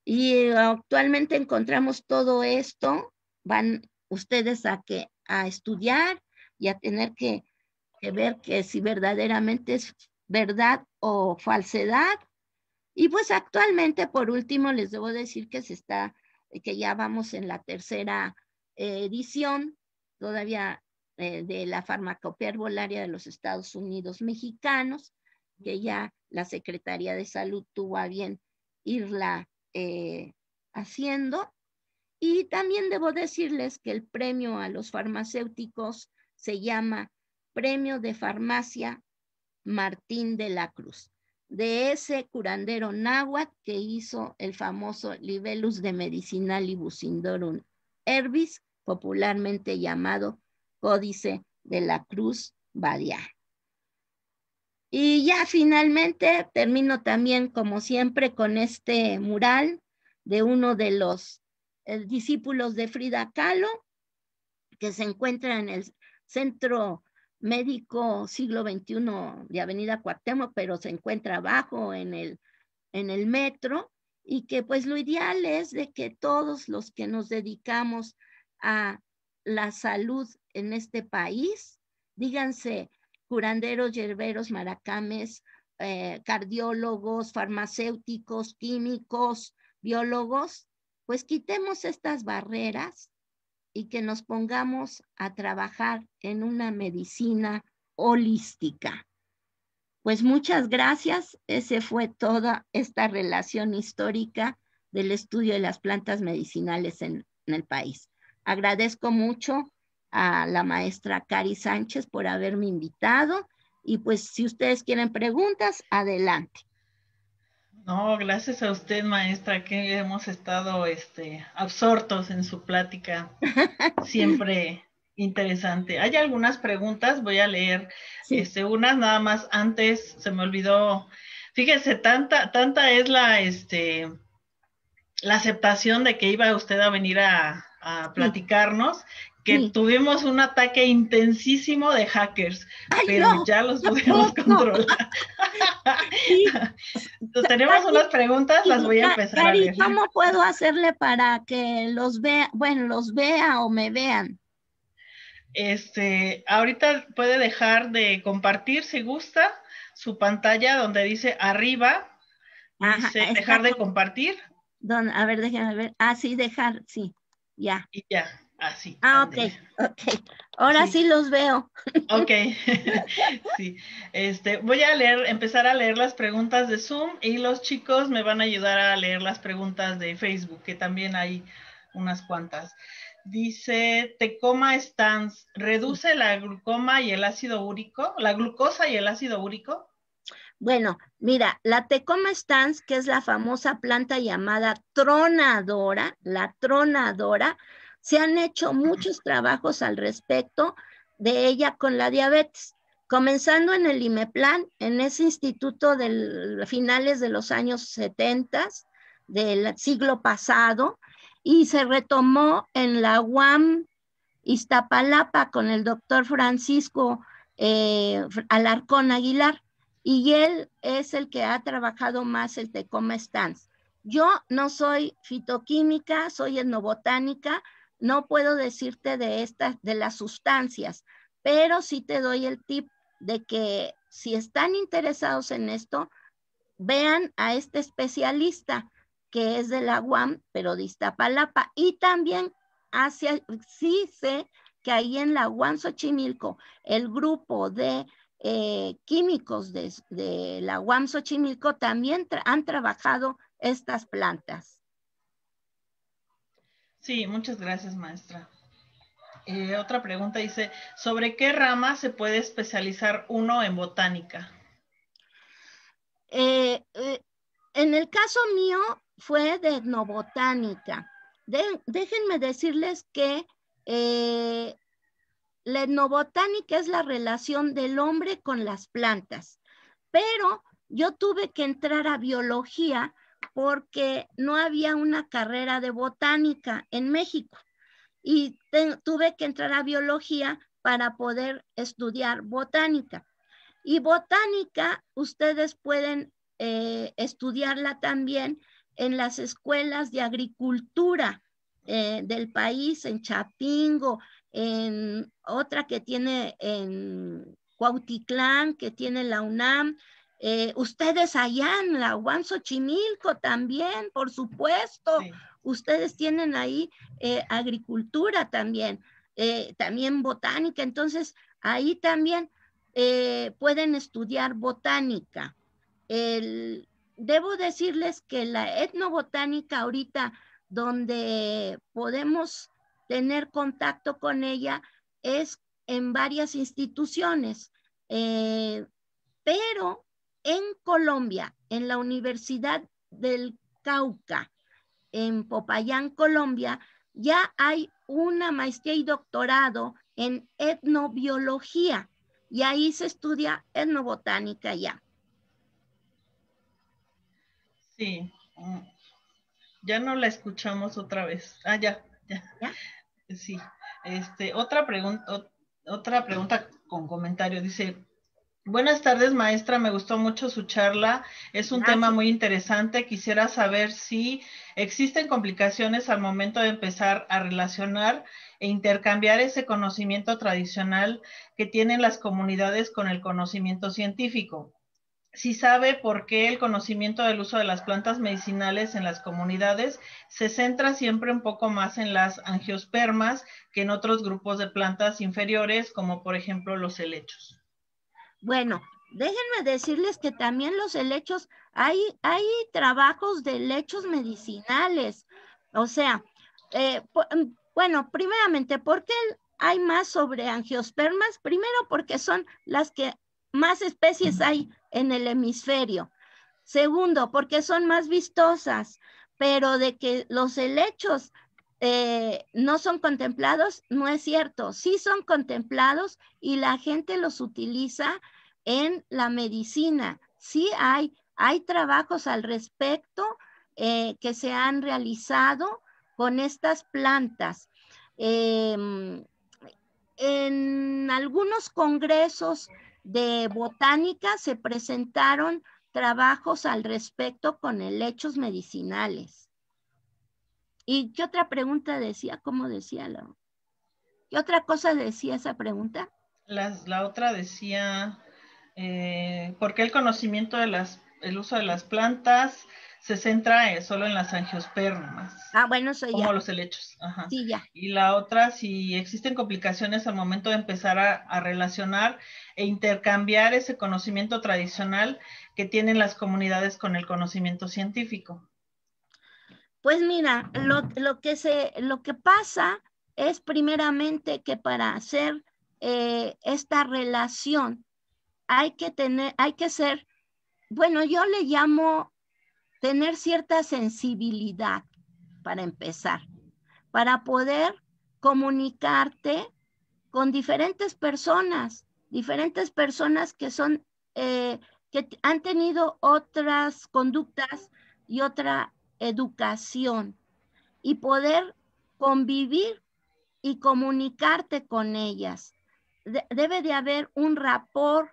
y actualmente encontramos todo esto, van ustedes a que a estudiar y a tener que, ver que si verdaderamente es verdad o falsedad. Y pues actualmente, por último, les debo decir que se está, que ya vamos en la tercera eh, edición, todavía eh, de la farmacopea herbolaria de los Estados Unidos mexicanos, que ya la Secretaría de Salud tuvo a bien irla eh, haciendo. Y también debo decirles que el premio a los farmacéuticos se llama Premio de Farmacia Martín de la Cruz, de ese curandero náhuatl que hizo el famoso Libelus de Medicinalibus Indorum Herbis, popularmente llamado Códice de la Cruz Badiar. Y ya finalmente termino también, como siempre, con este mural de uno de los eh, discípulos de Frida Kahlo, que se encuentra en el Centro Médico Siglo XXI de Avenida Cuauhtémoc, pero se encuentra abajo en el, en el metro, y que pues lo ideal es de que todos los que nos dedicamos a la salud en este país, díganse curanderos, yerberos, maracames, eh, cardiólogos, farmacéuticos, químicos, biólogos, pues quitemos estas barreras y que nos pongamos a trabajar en una medicina holística. Pues muchas gracias. Ese fue toda esta relación histórica del estudio de las plantas medicinales en el país. Agradezco mucho a la maestra Cari Sánchez por haberme invitado. Y pues si ustedes quieren preguntas, adelante. No, gracias a usted, maestra, que hemos estado este, absortos en su plática. Siempre interesante. Hay algunas preguntas, voy a leer este, unas nada más. Antes se me olvidó, fíjese, tanta, tanta es la, este, la aceptación de que iba usted a venir a platicarnos, que mm. tuvimos un ataque intensísimo de hackers, pero ya los pudimos controlar. tenemos unas preguntas, las voy a empezar a ¿Cómo puedo hacerle para que los vea, bueno, los vea o me vean? Este, ahorita puede dejar de compartir si gusta su pantalla donde dice arriba, dejar de compartir. a ver, déjame ver. Ah, sí, dejar, sí, ya. ya. Ah, sí. Ah, ok, ok, Ahora sí. los veo. Ok, sí. Este, voy a leer, empezar a leer las preguntas de Zoom y los chicos me van a ayudar a leer las preguntas de Facebook, que también hay unas cuantas. Dice Tecoma Stans, ¿reduce la glucoma y el ácido úrico? ¿La glucosa y el ácido úrico? Bueno, mira, la Tecoma Stans, que es la famosa planta llamada tronadora, la tronadora, se han hecho muchos trabajos al respecto de ella con la diabetes, comenzando en el IMEPLAN, en ese instituto de finales de los años 70 del siglo pasado, y se retomó en la UAM Iztapalapa con el doctor Francisco eh, Alarcón Aguilar, y él es el que ha trabajado más el Tecoma Stans. Yo no soy fitoquímica, soy etnobotánica, no puedo decirte de estas, de las sustancias, pero sí te doy el tip de que si están interesados en esto, vean a este especialista que es de la UAM, pero de Iztapalapa, y también hacia, sí sé que ahí en la UAM Xochimilco, el grupo de eh, químicos de, la UAM Xochimilco también han trabajado estas plantas. Sí, muchas gracias, maestra. Eh, otra pregunta dice, ¿sobre qué rama se puede especializar uno en botánica? Eh, eh, en el caso mío fue de etnobotánica. déjenme decirles que la etnobotánica es la relación del hombre con las plantas, pero yo tuve que entrar a biología porque no había una carrera de botánica en México y tuve que entrar a biología para poder estudiar botánica. Y botánica ustedes pueden eh, estudiarla también en las escuelas de agricultura eh, del país, en Chapingo, en otra que tiene en Cuautitlán, que tiene la UNAM, eh, ustedes allá en la UAM Xochimilco también, por supuesto. Ustedes tienen ahí eh, agricultura también, eh, también botánica. Entonces, ahí también pueden estudiar botánica. debo decirles que la etnobotánica ahorita, donde podemos tener contacto con ella, es en varias instituciones. pero en Colombia, en la Universidad del Cauca, en Popayán, Colombia, ya hay una maestría y doctorado en etnobiología y ahí se estudia etnobotánica ya. Sí, mm. ya no la escuchamos otra vez. Ah, ya, ya. Sí, este, otra pregunta, otra pregunta con comentario. Dice, Buenas tardes, maestra. Me gustó mucho su charla. Es un tema muy interesante. Quisiera saber si existen complicaciones al momento de empezar a relacionar e intercambiar ese conocimiento tradicional que tienen las comunidades con el conocimiento científico. Si sabe por qué el conocimiento del uso de las plantas medicinales en las comunidades se centra siempre un poco más en las angiospermas que en otros grupos de plantas inferiores, como por ejemplo los helechos. Bueno, déjenme decirles que también los helechos, hay, hay trabajos de helechos medicinales. O sea, eh, mm, bueno, primeramente, ¿por qué hay más sobre angiospermas? Primero, porque son las que más especies hay en el hemisferio. Segundo, porque son más vistosas, pero de que los helechos eh, no son contemplados, no es cierto. Sí son contemplados y la gente los utiliza en la medicina. Sí hay, hay trabajos al respecto eh, que se han realizado con estas plantas. Em, en algunos congresos de botánica se presentaron trabajos al respecto con helechos medicinales. ¿Y qué otra pregunta decía? ¿Cómo decía? La... ¿Qué otra cosa decía esa pregunta? la otra decía eh, porque el conocimiento de las, el uso de las plantas se centra eh, solo en las angiospermas. Ah, bueno, soy Como los helechos. Sí, ya. Y la otra, si existen complicaciones al momento de empezar a, relacionar e intercambiar ese conocimiento tradicional que tienen las comunidades con el conocimiento científico. Pues mira, lo, que, se, lo que pasa es primeramente que para hacer eh, esta relación hay que tener, hay que ser, bueno, yo le llamo tener cierta sensibilidad para empezar, para poder comunicarte con diferentes personas, diferentes personas que son, eh, que han tenido otras conductas y otra educación y poder convivir y comunicarte con ellas. debe de haber un rapport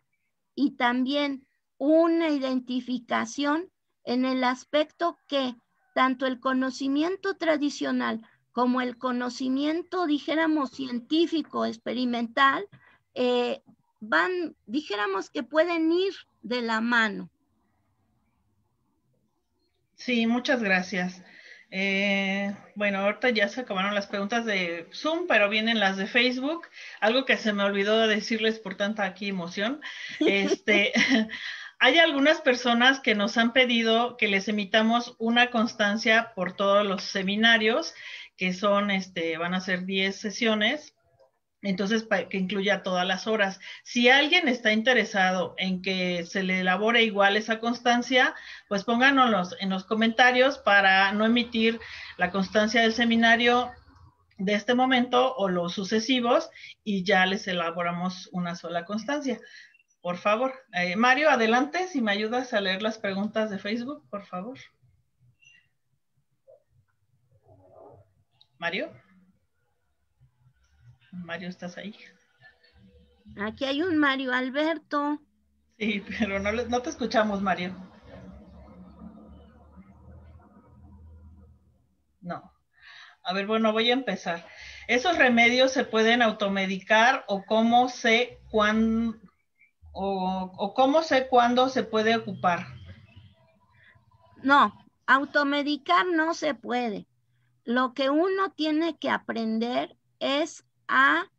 y también una identificación en el aspecto que tanto el conocimiento tradicional como el conocimiento, dijéramos, científico, experimental, eh, van, dijéramos que pueden ir de la mano. Sí, muchas gracias. Eh, bueno, ahorita ya se acabaron las preguntas de Zoom, pero vienen las de Facebook. Algo que se me olvidó decirles por tanta aquí emoción. Este, hay algunas personas que nos han pedido que les emitamos una constancia por todos los seminarios, que son, este, van a ser 10 sesiones entonces, que incluya todas las horas. Si alguien está interesado en que se le elabore igual esa constancia, pues pónganos en los comentarios para no emitir la constancia del seminario de este momento o los sucesivos y ya les elaboramos una sola constancia. Por favor, eh, Mario, adelante, si me ayudas a leer las preguntas de Facebook, por favor. Mario. Mario, ¿estás ahí? Aquí hay un Mario Alberto. Sí, pero no, te escuchamos, Mario. No. A ver, bueno, voy a empezar. ¿Esos remedios se pueden automedicar o cómo sé cuándo o, o cómo sé cuándo se puede ocupar? No, automedicar no se puede. Lo que uno tiene que aprender es a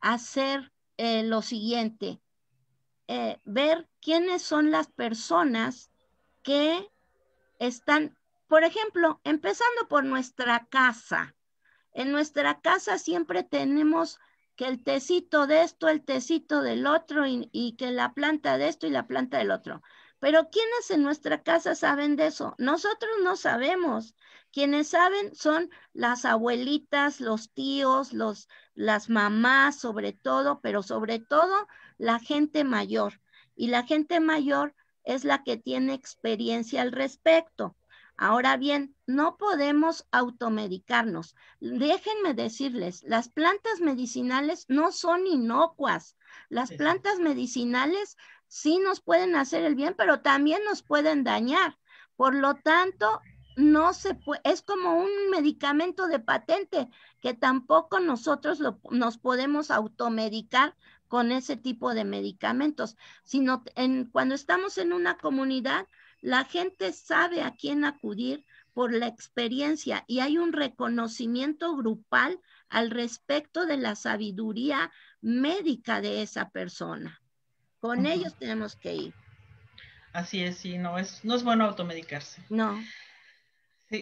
hacer eh, lo siguiente, eh, ver quiénes son las personas que están, por ejemplo, empezando por nuestra casa. En nuestra casa siempre tenemos que el tecito de esto, el tecito del otro y que la planta de esto y la planta del otro. Pero ¿quiénes en nuestra casa saben de eso? Nosotros no sabemos. Quienes saben son las abuelitas, los tíos, los, las mamás sobre todo, pero sobre todo la gente mayor. Y la gente mayor es la que tiene experiencia al respecto. Ahora bien, no podemos automedicarnos. Déjenme decirles, las plantas medicinales no son inocuas. Las plantas medicinales sí nos pueden hacer el bien, pero también nos pueden dañar. Por lo tanto, no se es como un medicamento de patente que tampoco nosotros nos podemos automedicar con ese tipo de medicamentos, sino cuando estamos en una comunidad, la gente sabe a quién acudir por la experiencia y hay un reconocimiento grupal al respecto de la sabiduría médica de esa persona. Con ellos tenemos que ir. Así es, sí, no es, no es bueno automedicarse. No.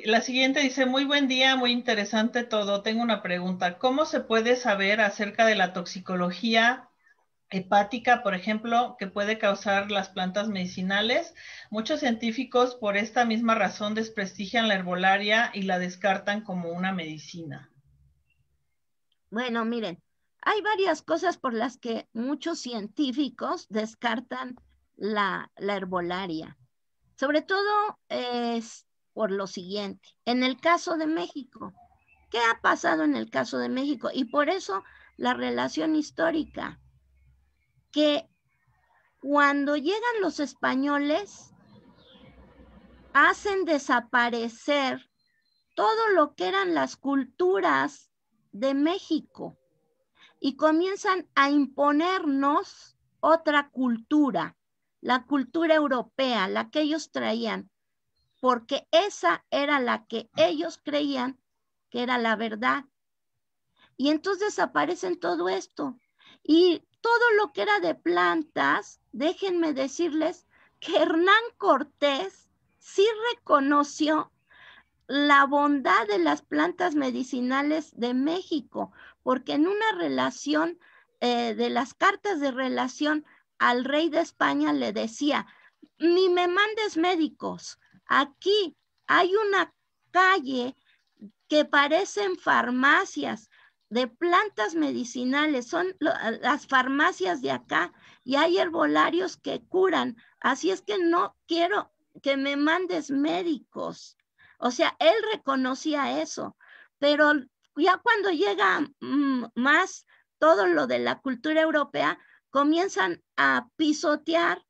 La siguiente dice, muy buen día, muy interesante todo. Tengo una pregunta. ¿Cómo se puede saber acerca de la toxicología hepática, por ejemplo, que puede causar las plantas medicinales? Muchos científicos por esta misma razón desprestigian la herbolaria y la descartan como una medicina. Bueno, miren, hay varias cosas por las que muchos científicos descartan la, herbolaria, sobre todo es por lo siguiente, en el caso de México, ¿qué ha pasado en el caso de México? Y por eso la relación histórica, que cuando llegan los españoles, hacen desaparecer todo lo que eran las culturas de México y comienzan a imponernos otra cultura, la cultura europea, la que ellos traían, porque esa era la que ellos creían que era la verdad. Y entonces desaparecen todo esto. Y todo lo que era de plantas, déjenme decirles que Hernán Cortés sí reconoció la bondad de las plantas medicinales de México, porque en una relación eh, de las cartas de relación al rey de España le decía, ni me mandes médicos, aquí hay una calle que parecen farmacias de plantas medicinales, son las farmacias de acá y hay herbolarios que curan, así es que no quiero que me mandes médicos. O sea, él reconocía eso, pero ya cuando llega mm, más todo lo de la cultura europea, comienzan a pisotear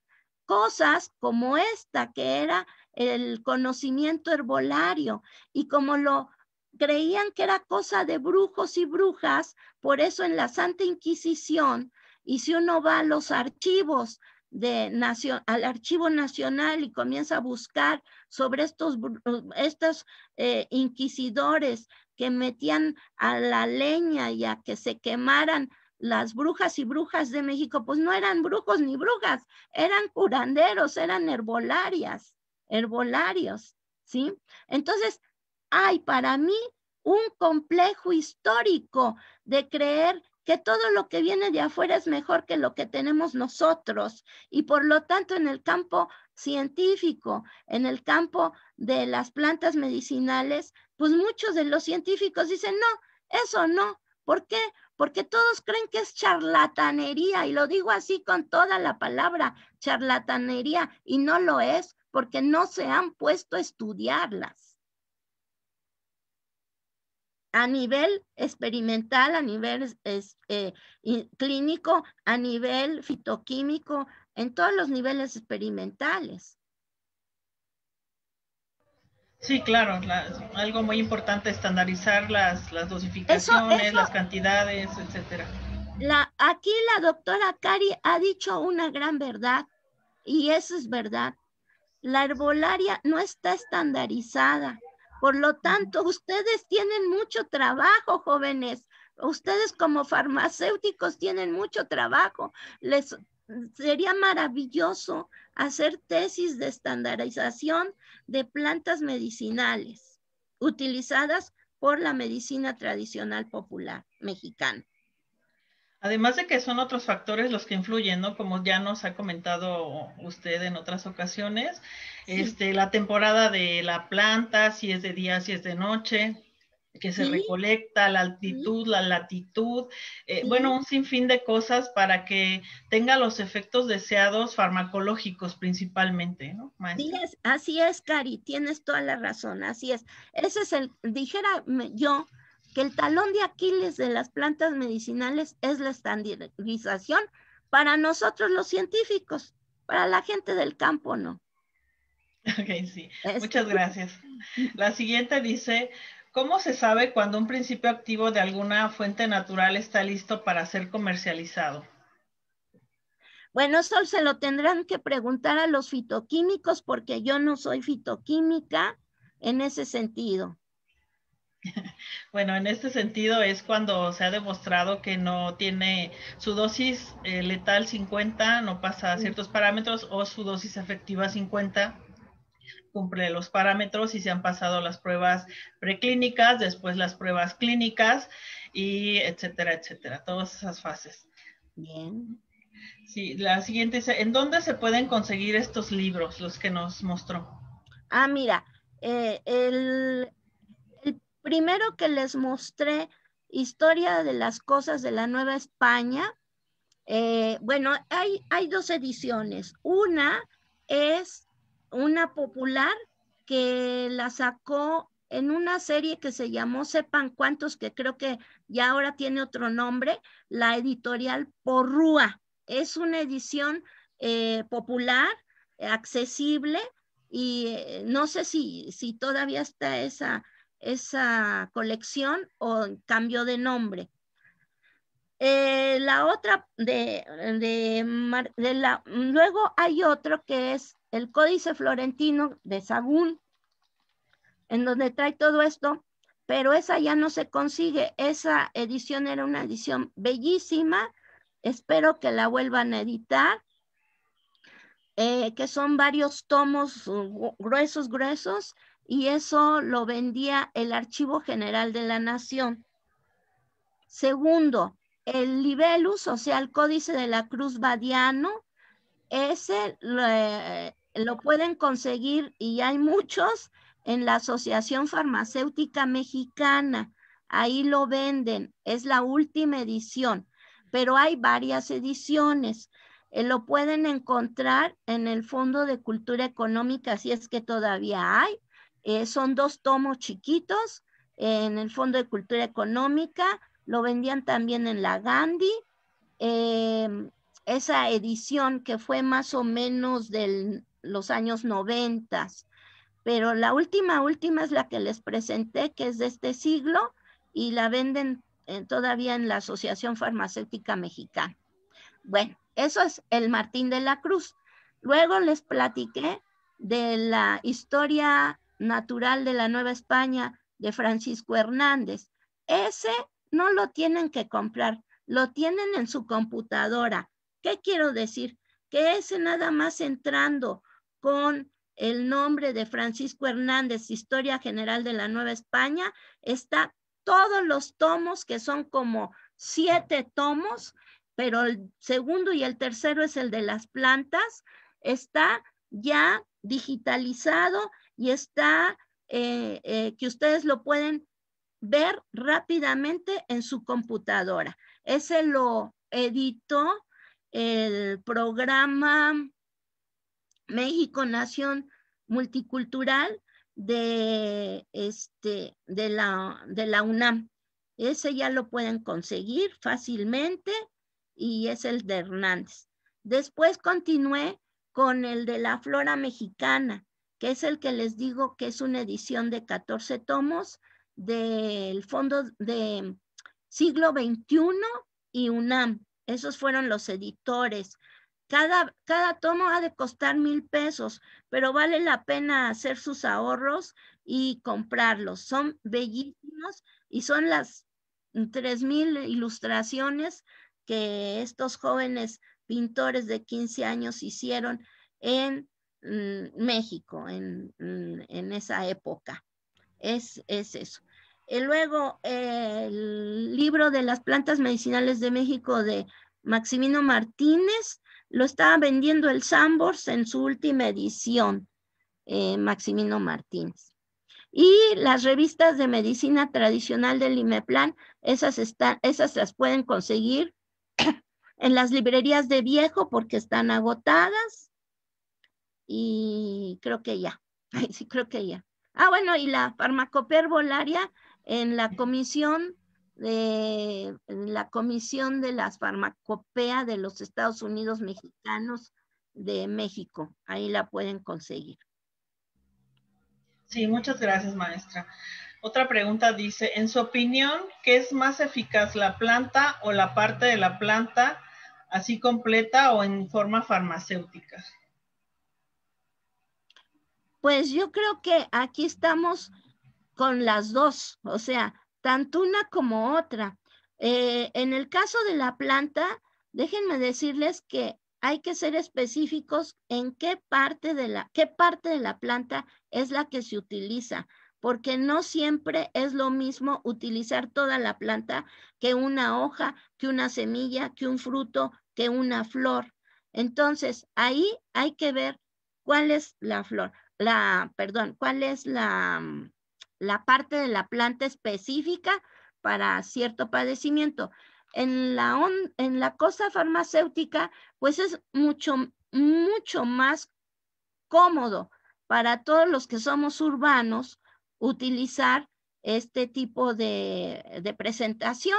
cosas como esta, que era el conocimiento herbolario, y como lo creían que era cosa de brujos y brujas, por eso en la Santa Inquisición, y si uno va a los archivos de nación, al Archivo Nacional y comienza a buscar sobre estos, eh, inquisidores que metían a la leña y a que se quemaran las brujas y brujas de México, pues no eran brujos ni brujas, eran curanderos, eran herbolarias, herbolarios, ¿sí? Entonces, hay para mí un complejo histórico de creer que todo lo que viene de afuera es mejor que lo que tenemos nosotros. Y por lo tanto, en el campo científico, en el campo de las plantas medicinales, pues muchos de los científicos dicen, no, eso no. ¿Por qué? Porque todos creen que es charlatanería, y lo digo así con toda la palabra, charlatanería, y no lo es, porque no se han puesto a estudiarlas. A nivel experimental, a nivel eh, clínico, a nivel fitoquímico, en todos los niveles experimentales. Sí, claro, algo muy importante estandarizar las, las dosificaciones, las cantidades, etcétera. La, aquí la doctora Cari ha dicho una gran verdad y eso es verdad. La herbolaria no está estandarizada. Por lo tanto, ustedes tienen mucho trabajo, jóvenes. Ustedes como farmacéuticos tienen mucho trabajo. Les sería maravilloso hacer tesis de estandarización de plantas medicinales utilizadas por la medicina tradicional popular mexicana. Además de que son otros factores los que influyen, ¿no? Como ya nos ha comentado usted en otras ocasiones, este, la temporada de la planta, si es de día, si es de noche que se recolecta, la altitud, la latitud, eh, bueno, un sinfín de cosas para que tenga los efectos deseados farmacológicos principalmente, ¿no? Así es, así es, Cari, tienes toda la razón, así es. Ese es el, dijera yo que el talón de Aquiles de las plantas medicinales es la estandarización para nosotros los científicos, para la gente del campo, ¿no? Ok, sí. Este, Muchas gracias. La siguiente dice, ¿Cómo se sabe cuando un principio activo de alguna fuente natural está listo para ser comercializado? Bueno, eso se lo tendrán que preguntar a los fitoquímicos porque yo no soy fitoquímica en ese sentido. Bueno, en este sentido es cuando se ha demostrado que no tiene su dosis eh, letal 50, no pasa a ciertos parámetros, o su dosis efectiva 50 cumple los parámetros y se han pasado las pruebas preclínicas, después las pruebas clínicas y etcétera, etcétera, todas esas fases. Bien. Sí, la siguiente es, ¿en dónde se pueden conseguir estos libros, los que nos mostró? Ah, mira, eh, el, primero que les mostré, Historia de las Cosas de la Nueva España, eh, bueno, hay, hay dos ediciones. Una es una popular que la sacó en una serie que se llamó Sepan Cuántos, que creo que ya ahora tiene otro nombre, la editorial Porrúa. Es una edición eh, popular, accesible, y eh, no sé si, todavía está esa, esa colección o cambió de nombre. Eh, la otra de la, luego hay otro que es el Códice Florentino de Sagún, en donde trae todo esto, pero esa ya no se consigue. Esa edición era una edición bellísima. Espero que la vuelvan a editar, eh, que son varios tomos gruesos, gruesos, y eso lo vendía el Archivo General de la Nación. Segundo, el libelus, o sea, el Códice de la Cruz Badiano, ese el lo pueden conseguir y hay muchos en la Asociación Farmacéutica Mexicana. Ahí lo venden, es la última edición, pero hay varias ediciones. Eh, lo pueden encontrar en el Fondo de Cultura Económica, si es que todavía hay. Eh, son dos tomos chiquitos en el Fondo de Cultura Económica. Lo vendían también en la Gandhi. Eh, esa edición que fue más o menos del los años 90, pero la última, última es la que les presenté, que es de este siglo, y la venden eh, todavía en la Asociación Farmacéutica Mexicana. Bueno, eso es el Martín de la Cruz. Luego les platiqué de la historia natural de la Nueva España de Francisco Hernández. Ese no lo tienen que comprar, lo tienen en su computadora. ¿Qué quiero decir? Que ese nada más entrando con el nombre de Francisco Hernández, Historia General de la Nueva España, está todos los tomos que son como siete tomos, pero el segundo y el tercero es el de las plantas, está ya digitalizado y está eh, eh, que ustedes lo pueden ver rápidamente en su computadora. Ese lo editó el programa México, nación multicultural de, este, de, la, de la UNAM. Ese ya lo pueden conseguir fácilmente y es el de Hernández. Después continué con el de la flora mexicana, que es el que les digo que es una edición de 14 tomos del fondo de siglo XXI y UNAM. Esos fueron los editores. Cada, tomo ha de costar mil pesos, pero vale la pena hacer sus ahorros y comprarlos. Son bellísimos y son las tres mil ilustraciones que estos jóvenes pintores de 15 años hicieron en mm, México mm, en, esa época. Es, eso. Y eh, luego, eh, el libro de las plantas medicinales de México de Maximino Martínez lo estaba vendiendo el Sambors en su última edición, eh, Maximino Martínez. Y las revistas de medicina tradicional del IMEPLAN, esas, están, esas las pueden conseguir en las librerías de viejo porque están agotadas. Y creo que ya. sí, creo que ya. Ah, bueno, y la farmacopea en la comisión de la Comisión de las Farmacopea de los Estados Unidos Mexicanos de México. Ahí la pueden conseguir. Sí, muchas gracias, maestra. Otra pregunta dice, en su opinión, ¿qué es más eficaz, la planta o la parte de la planta, así completa o en forma farmacéutica? Pues yo creo que aquí estamos con las dos, o sea, tanto una como otra. Eh, en el caso de la planta, déjenme decirles que hay que ser específicos en qué parte de la, qué parte de la planta es la que se utiliza, porque no siempre es lo mismo utilizar toda la planta que una hoja, que una semilla, que un fruto, que una flor. Entonces, ahí hay que ver cuál es la flor, la, perdón, cuál es la, mm, la parte de la planta específica para cierto padecimiento. En la, en la cosa farmacéutica, pues es mucho, mucho más cómodo para todos los que somos urbanos utilizar este tipo de, presentación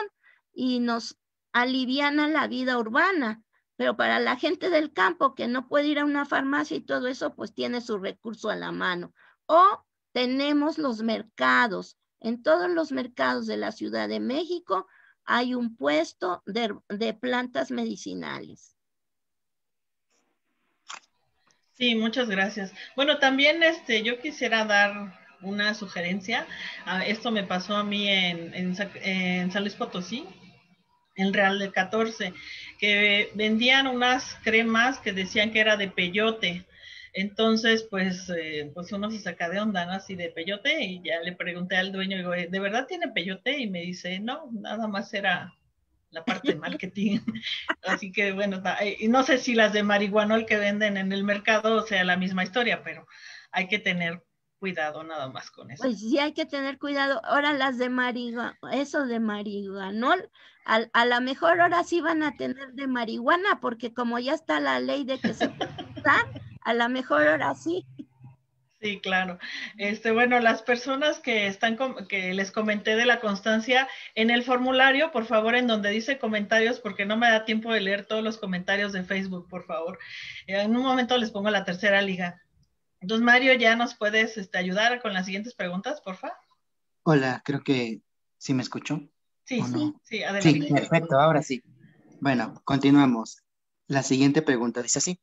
y nos aliviana la vida urbana. Pero para la gente del campo que no puede ir a una farmacia y todo eso, pues tiene su recurso a la mano. O tenemos los mercados. En todos los mercados de la Ciudad de México hay un puesto de, plantas medicinales. Sí, muchas gracias. Bueno, también este, yo quisiera dar una sugerencia. Ah, esto me pasó a mí en, en, San Luis Potosí, en Real del 14, que vendían unas cremas que decían que era de peyote entonces, pues, eh, pues uno se saca de onda, ¿no? Así de peyote y ya le pregunté al dueño, digo, eh, ¿de verdad tiene peyote? Y me dice, no, nada más era la parte de marketing. Así que bueno, eh, y no sé si las de marihuanol que venden en el mercado sea la misma historia, pero hay que tener cuidado nada más con eso. Pues sí, hay que tener cuidado. Ahora las de marihuana, eso de marihuanol, a, a lo mejor ahora sí van a tener de marihuana, porque como ya está la ley de que se a lo mejor hora, sí. Sí, claro. Este, bueno, las personas que están que les comenté de la constancia en el formulario, por favor, en donde dice comentarios, porque no me da tiempo de leer todos los comentarios de Facebook, por favor. Eh, en un momento les pongo la tercera liga. Entonces, Mario, ¿ya nos puedes este, ayudar con las siguientes preguntas, por favor Hola, creo que sí me escuchó. Sí, sí, sí, adelante. Sí, perfecto, ahora sí. Bueno, continuamos. La siguiente pregunta dice así.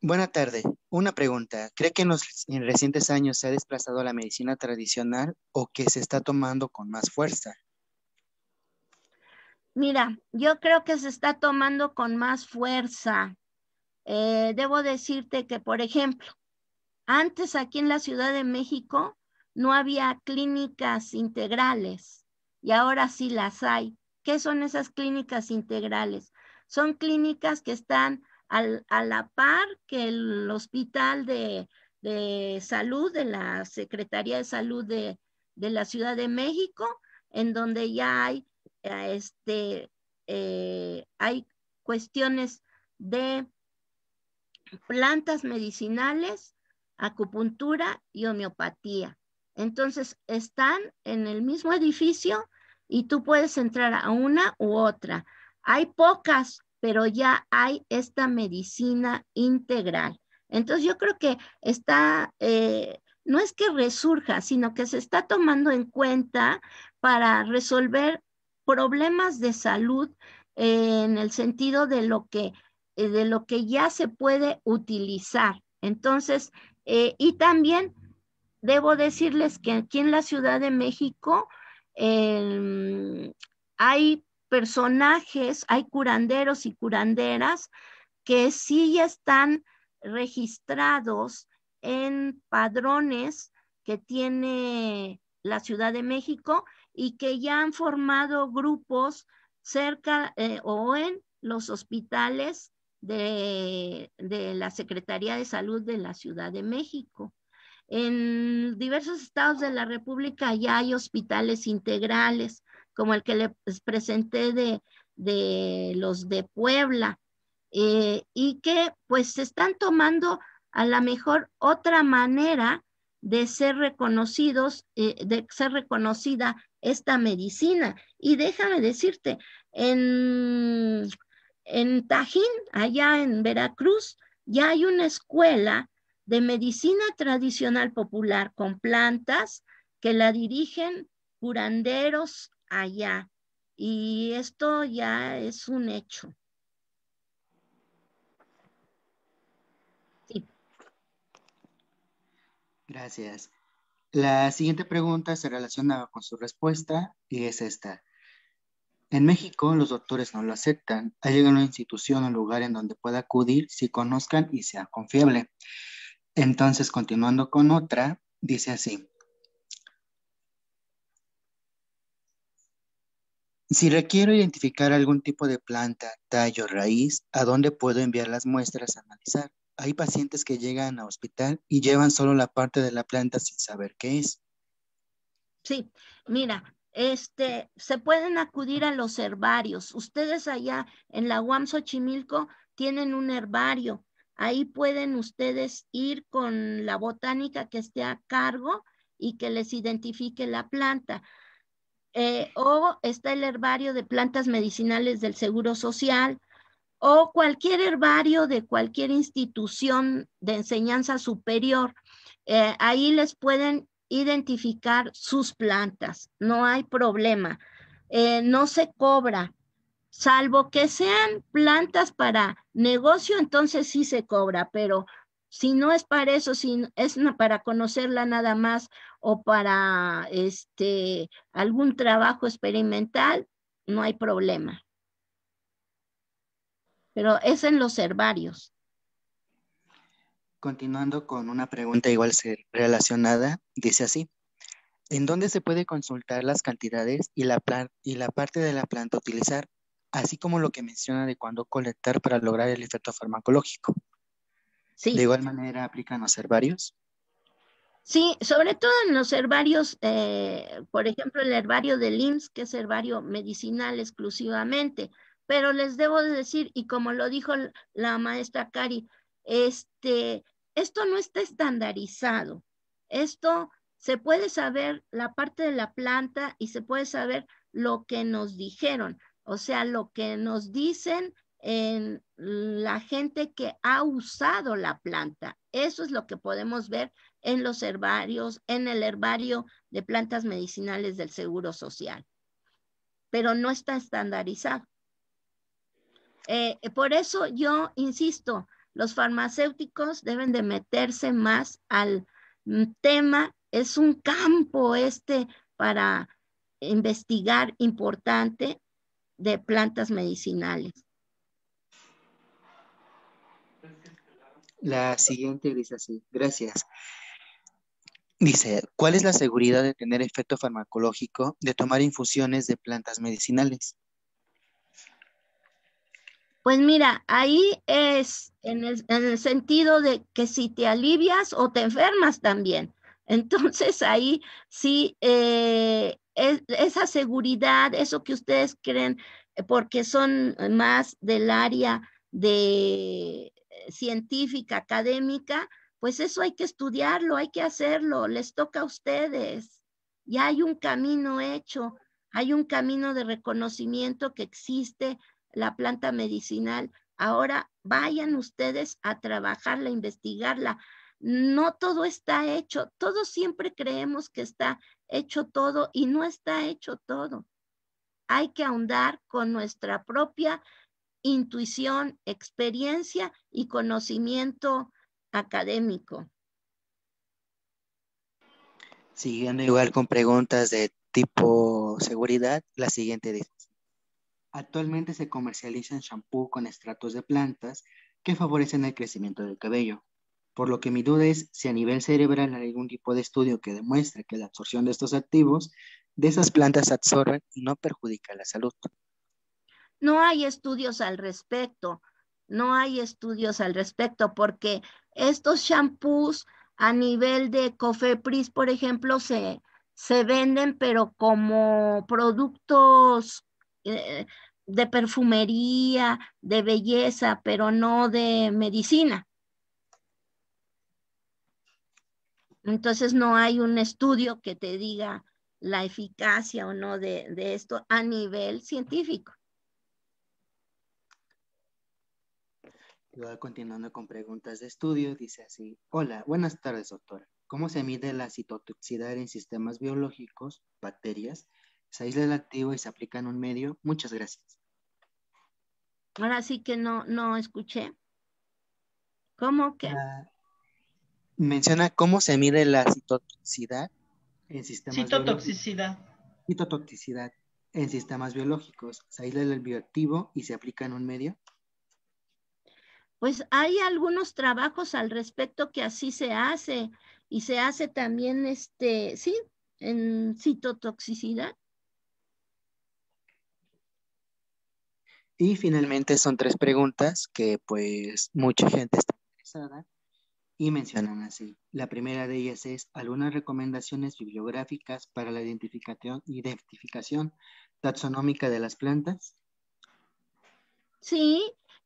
Buenas tardes. Una pregunta. ¿Cree que en los recientes años se ha desplazado la medicina tradicional o que se está tomando con más fuerza? Mira, yo creo que se está tomando con más fuerza. Eh, debo decirte que, por ejemplo, antes aquí en la Ciudad de México no había clínicas integrales y ahora sí las hay. ¿Qué son esas clínicas integrales? Son clínicas que están a la par que el hospital de, salud, de la Secretaría de Salud de, la Ciudad de México, en donde ya hay, este, eh, hay cuestiones de plantas medicinales, acupuntura y homeopatía. Entonces, están en el mismo edificio y tú puedes entrar a una u otra. Hay pocas, pero ya hay esta medicina integral. Entonces yo creo que está, eh, no es que resurja, sino que se está tomando en cuenta para resolver problemas de salud en el sentido de lo que eh, de lo que ya se puede utilizar. Entonces, eh, y también debo decirles que aquí en la Ciudad de México em, hay personajes, hay curanderos y curanderas que sí ya están registrados en padrones que tiene la Ciudad de México y que ya han formado grupos cerca eh, o en los hospitales de, de, la Secretaría de Salud de la Ciudad de México. En diversos estados de la República ya hay hospitales integrales como el que les pues, presenté de, los de Puebla, eh, y que pues se están tomando a lo mejor otra manera de ser reconocidos, eh, de ser reconocida esta medicina. Y déjame decirte, en, en Tajín, allá en Veracruz, ya hay una escuela de medicina tradicional popular con plantas que la dirigen curanderos allá. Y esto ya es un hecho. Sí. Gracias. La siguiente pregunta se relaciona con su respuesta y es esta. En México los doctores no lo aceptan. Hay una institución o lugar en donde pueda acudir si conozcan y sea confiable. Entonces, continuando con otra, dice así. Si requiero identificar algún tipo de planta, tallo, raíz, ¿a dónde puedo enviar las muestras a analizar? Hay pacientes que llegan a hospital y llevan solo la parte de la planta sin saber qué es. Sí, mira, este, se pueden acudir a los herbarios. Ustedes allá en la UAM Xochimilco tienen un herbario. Ahí pueden ustedes ir con la botánica que esté a cargo y que les identifique la planta. Eh, o está el herbario de plantas medicinales del Seguro Social, o cualquier herbario de cualquier institución de enseñanza superior. Eh, ahí les pueden identificar sus plantas, no hay problema. Eh, no se cobra, salvo que sean plantas para negocio, entonces sí se cobra, pero si no es para eso, si es para conocerla nada más o para este, algún trabajo experimental, no hay problema. Pero es en los herbarios. Continuando con una pregunta igual relacionada, dice así. ¿En dónde se puede consultar las cantidades y la, y la parte de la planta utilizar, así como lo que menciona de cuándo colectar para lograr el efecto farmacológico? De igual manera aplican los herbarios. Sí, sobre todo en los herbarios, eh, por ejemplo, el herbario de IMSS, que es herbario medicinal exclusivamente. Pero les debo decir, y como lo dijo la maestra Cari, este, esto no está estandarizado. Esto se puede saber la parte de la planta y se puede saber lo que nos dijeron, o sea, lo que nos dicen en la gente que ha usado la planta. Eso es lo que podemos ver en los herbarios, en el herbario de plantas medicinales del Seguro Social, pero no está estandarizado. Eh, eh, por eso yo insisto, los farmacéuticos deben de meterse más al mm, tema. Es un campo este para investigar importante de plantas medicinales. La siguiente dice así, gracias. Dice, ¿cuál es la seguridad de tener efecto farmacológico de tomar infusiones de plantas medicinales? Pues mira, ahí es en el, sentido de que si te alivias o te enfermas también. Entonces ahí sí, eh, es, esa seguridad, eso que ustedes creen, eh, porque son más del área de científica, académica, pues eso hay que estudiarlo, hay que hacerlo, les toca a ustedes. Ya hay un camino hecho, hay un camino de reconocimiento que existe la planta medicinal. Ahora vayan ustedes a trabajarla, investigarla. No todo está hecho, todos siempre creemos que está hecho todo y no está hecho todo. Hay que ahondar con nuestra propia intuición, experiencia y conocimiento académico. Siguiendo igual con preguntas de tipo seguridad, la siguiente dice. Actualmente se comercializan shampoo con estratos de plantas que favorecen el crecimiento del cabello, por lo que mi duda es si a nivel cerebral hay algún tipo de estudio que demuestre que la absorción de estos activos de esas plantas absorben y no perjudica la salud. No hay estudios al respecto, no hay estudios al respecto porque estos shampoos a nivel de Cofepris, por ejemplo, se, se venden, pero como productos eh, de perfumería, de belleza, pero no de medicina. Entonces no hay un estudio que te diga la eficacia o no de esto a nivel científico. continuando con preguntas de estudio, dice así, hola, buenas tardes, doctora. ¿Cómo se mide la citotoxicidad en sistemas biológicos, bacterias? ¿Se aísla el activo y se aplica en un medio? Muchas gracias. Ahora sí que no, no escuché. ¿Cómo que? Ah, menciona cómo se mide la citotoxicidad en sistemas Citotoxicidad. Citotoxicidad en sistemas biológicos. ¿Se aísla el bioactivo y se aplica en un medio? Pues hay algunos trabajos al respecto que así se hace y se hace también, este, sí, en citotoxicidad. Y finalmente son tres preguntas que pues mucha gente está interesada y mencionan así. La primera de ellas es algunas recomendaciones bibliográficas para la identificación, identificación taxonómica de las plantas. Sí,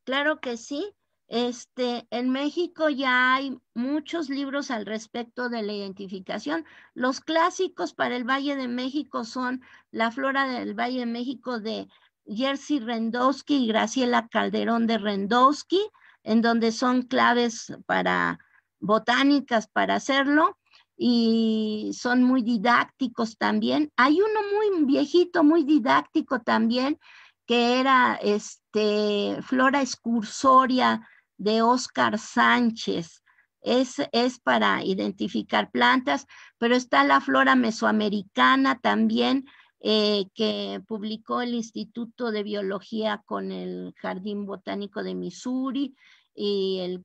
claro que sí. Este, en México ya hay muchos libros al respecto de la identificación. Los clásicos para el Valle de México son La Flora del Valle de México de Jerzy Rendowski y Graciela Calderón de Rendowski, en donde son claves para botánicas para hacerlo y son muy didácticos también. Hay uno muy viejito, muy didáctico también, que era este, Flora Excursoria de Oscar Sánchez. Es, para identificar plantas, pero está la flora mesoamericana también, eh, que publicó el Instituto de Biología con el Jardín Botánico de Missouri y el,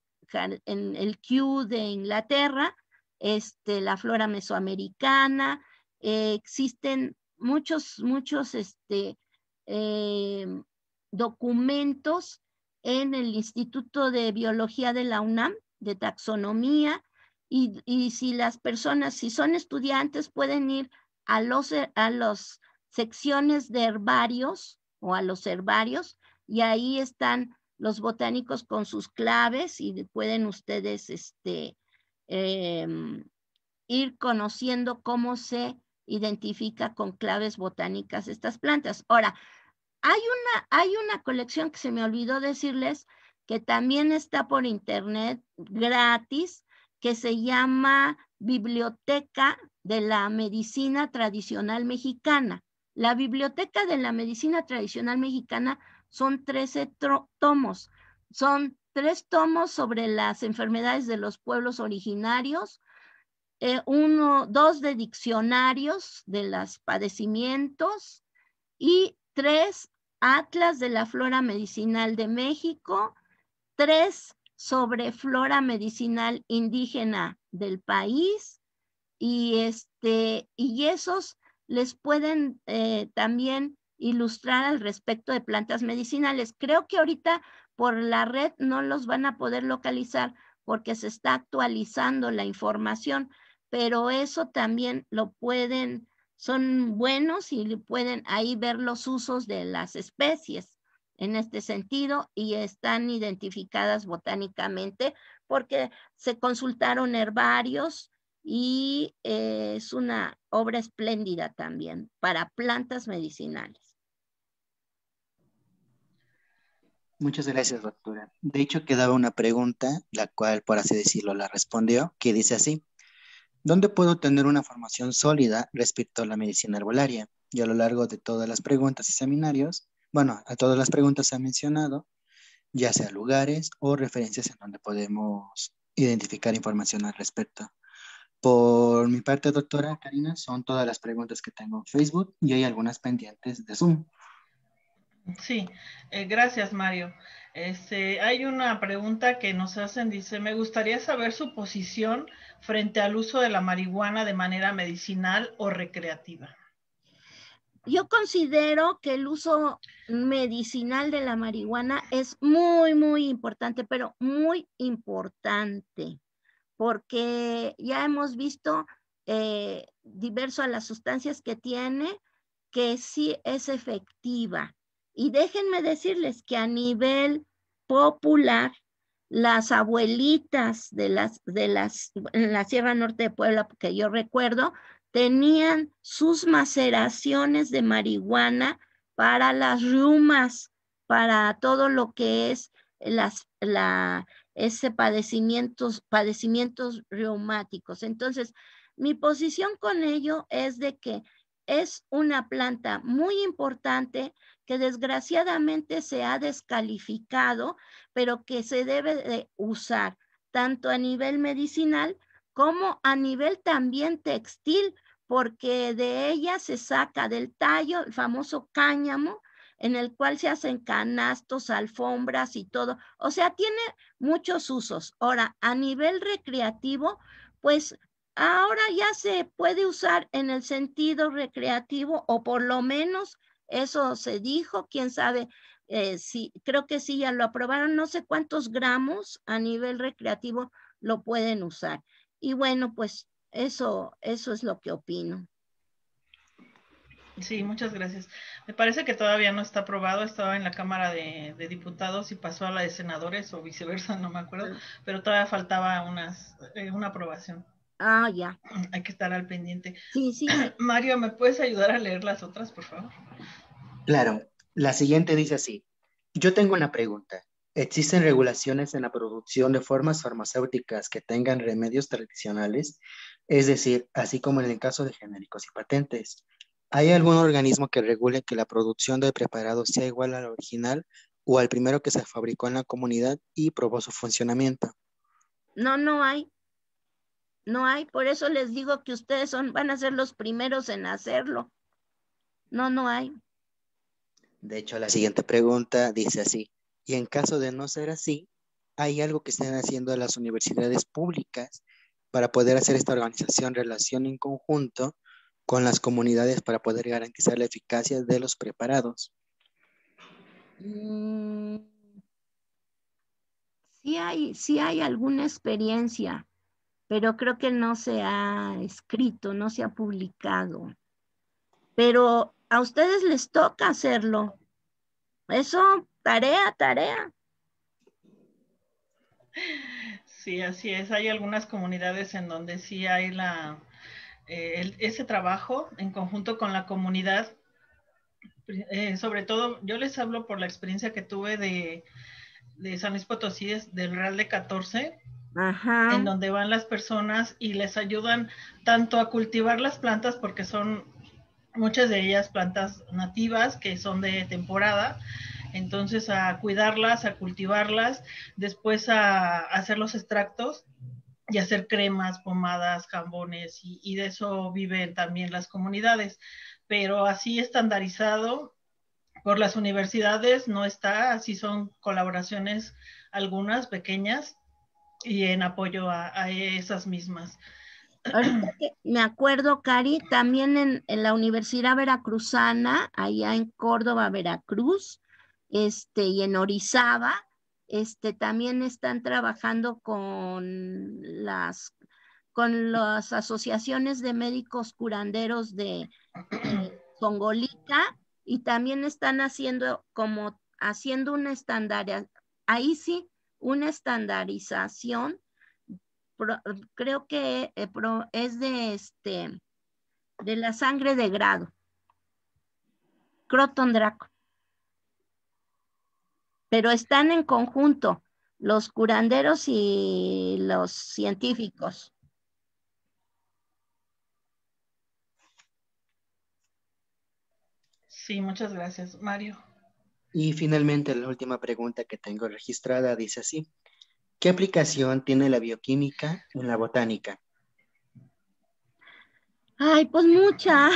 en el de Inglaterra, este, la flora mesoamericana. Eh, existen muchos, muchos este, eh, documentos en el Instituto de Biología de la UNAM, de taxonomía, y, si las personas, si son estudiantes, pueden ir a las a los secciones de herbarios o a los herbarios, y ahí están los botánicos con sus claves y pueden ustedes este, em, ir conociendo cómo se identifica con claves botánicas estas plantas. Ahora, hay una, hay una colección que se me olvidó decirles que también está por internet gratis, que se llama Biblioteca de la Medicina Tradicional Mexicana. La Biblioteca de la Medicina Tradicional Mexicana son 13 tomos. Son tres tomos sobre las enfermedades de los pueblos originarios, eh, uno, dos de diccionarios de los padecimientos y Tres, Atlas de la Flora Medicinal de México. Tres, sobre flora medicinal indígena del país. Y, este, y esos les pueden eh, también ilustrar al respecto de plantas medicinales. Creo que ahorita por la red no los van a poder localizar porque se está actualizando la información, pero eso también lo pueden son buenos y pueden ahí ver los usos de las especies en este sentido y están identificadas botánicamente porque se consultaron herbarios y eh, es una obra espléndida también para plantas medicinales. Muchas gracias, doctora. De hecho, quedaba una pregunta, la cual, por así decirlo, la respondió, que dice así. ¿Dónde puedo tener una formación sólida respecto a la medicina herbolaria? Y a lo largo de todas las preguntas y seminarios, bueno, a todas las preguntas se ha mencionado, ya sea lugares o referencias en donde podemos identificar información al respecto. Por mi parte, doctora Karina, son todas las preguntas que tengo en Facebook y hay algunas pendientes de Zoom. Sí, eh, gracias Mario. Este, hay una pregunta que nos hacen, dice, me gustaría saber su posición frente al uso de la marihuana de manera medicinal o recreativa. Yo considero que el uso medicinal de la marihuana es muy, muy importante, pero muy importante, porque ya hemos visto eh, diverso a las sustancias que tiene, que sí es efectiva. Y déjenme decirles que a nivel popular, las abuelitas de las, de las, en la Sierra Norte de Puebla, porque yo recuerdo, tenían sus maceraciones de marihuana para las rumas, para todo lo que es las, la, ese padecimientos, padecimientos reumáticos. Entonces, mi posición con ello es de que es una planta muy importante que desgraciadamente se ha descalificado, pero que se debe de usar tanto a nivel medicinal como a nivel también textil, porque de ella se saca del tallo el famoso cáñamo, en el cual se hacen canastos, alfombras y todo. O sea, tiene muchos usos. Ahora, a nivel recreativo, pues ahora ya se puede usar en el sentido recreativo o por lo menos eso se dijo, quién sabe eh, si, creo que sí ya lo aprobaron, no sé cuántos gramos a nivel recreativo lo pueden usar. Y bueno, pues eso, eso es lo que opino. Sí, muchas gracias. Me parece que todavía no está aprobado, estaba en la Cámara de, Diputados y pasó a la de Senadores o viceversa, no me acuerdo, pero todavía faltaba unas, eh, una aprobación. Ah, ya. Hay que estar al pendiente. Sí, sí. Mario, ¿me puedes ayudar a leer las otras, por favor? Claro. La siguiente dice así. Yo tengo una pregunta. ¿Existen regulaciones en la producción de formas farmacéuticas que tengan remedios tradicionales? Es decir, así como en el caso de genéricos y patentes. ¿Hay algún organismo que regule que la producción de preparados sea igual al original o al primero que se fabricó en la comunidad y probó su funcionamiento? No, no hay. No hay, por eso les digo que ustedes son, van a ser los primeros en hacerlo. No, no hay. De hecho, la siguiente pregunta dice así, y en caso de no ser así, ¿hay algo que estén haciendo las universidades públicas para poder hacer esta organización, relación en conjunto con las comunidades para poder garantizar la eficacia de los preparados? Mm, hay, sí hay alguna experiencia, pero creo que no se ha escrito, no se ha publicado. Pero a ustedes les toca hacerlo. Eso, tarea, tarea. Sí, así es. Hay algunas comunidades en donde sí hay la, eh, ese trabajo en conjunto con la comunidad. Eh, sobre todo, yo les hablo por la experiencia que tuve de, de San Luis Potosí, del Real de 14, en donde van las personas y les ayudan tanto a cultivar las plantas porque son muchas de ellas plantas nativas que son de temporada, entonces a cuidarlas, a cultivarlas, después a hacer los extractos y hacer cremas, pomadas, jambones y de eso viven también las comunidades, pero así estandarizado por las universidades no está, así son colaboraciones algunas pequeñas y en apoyo a, esas mismas. Me acuerdo, Cari, también en, la Universidad Veracruzana, allá en Córdoba, Veracruz, este, y en Orizaba, este, también están trabajando con las, con las asociaciones de médicos curanderos de Congolica y también están haciendo como haciendo una estándar. Ahí sí, una estandarización, creo que eh, es de, este, de la sangre de grado. Croton Draco. Pero están en conjunto los curanderos y los científicos. Sí, muchas gracias, Mario. Y finalmente, la última pregunta que tengo registrada dice así, ¿qué aplicación tiene la bioquímica en la botánica? Ay, pues mucha.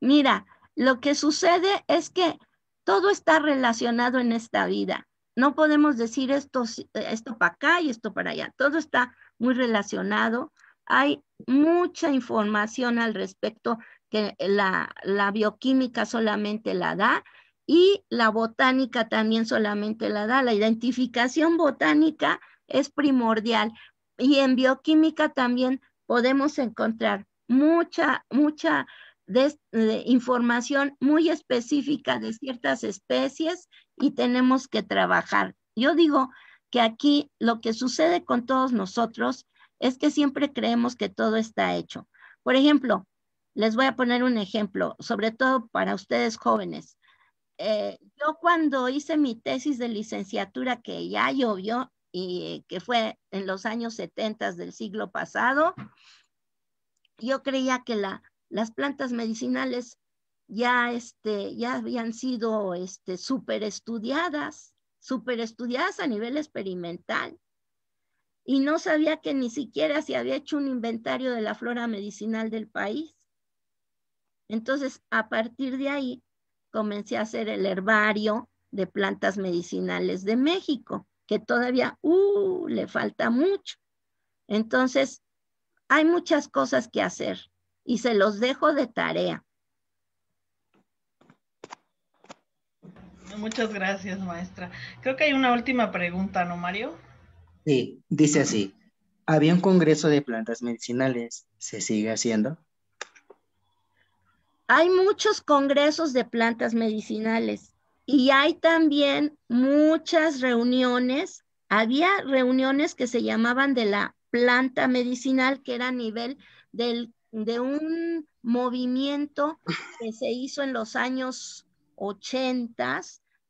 Mira, lo que sucede es que todo está relacionado en esta vida. No podemos decir esto, esto para acá y esto para allá. Todo está muy relacionado. Hay mucha información al respecto que la, bioquímica solamente la da y la botánica también solamente la da. La identificación botánica es primordial y en bioquímica también podemos encontrar mucha, mucha información muy específica de ciertas especies y tenemos que trabajar. Yo digo que aquí lo que sucede con todos nosotros es que siempre creemos que todo está hecho. Por ejemplo, les voy a poner un ejemplo, sobre todo para ustedes jóvenes. Eh, yo cuando hice mi tesis de licenciatura que ya llovió y eh, que fue en los años 70 del siglo pasado, yo creía que las plantas medicinales ya, este, habían sido este, super estudiadas, super estudiadas a nivel experimental. Y no sabía que ni siquiera se había hecho un inventario de la flora medicinal del país. Entonces, a partir de ahí, comencé a hacer el herbario de plantas medicinales de México, que todavía, uh, le falta mucho. Entonces, hay muchas cosas que hacer y se los dejo de tarea. Muchas gracias, maestra. Creo que hay una última pregunta, ¿no, Mario? Sí, dice así. Había un congreso de plantas medicinales, ¿se sigue haciendo? hay muchos congresos de plantas medicinales y hay también muchas reuniones. Había reuniones que se llamaban de la planta medicinal, que era a nivel del, de un movimiento que se hizo en los años 80,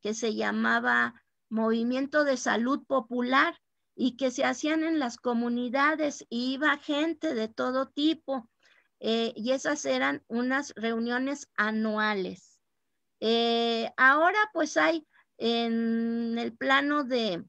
que se llamaba Movimiento de Salud Popular y que se hacían en las comunidades y iba gente de todo tipo eh, y esas eran unas reuniones anuales. Eh, ahora pues hay en el plano de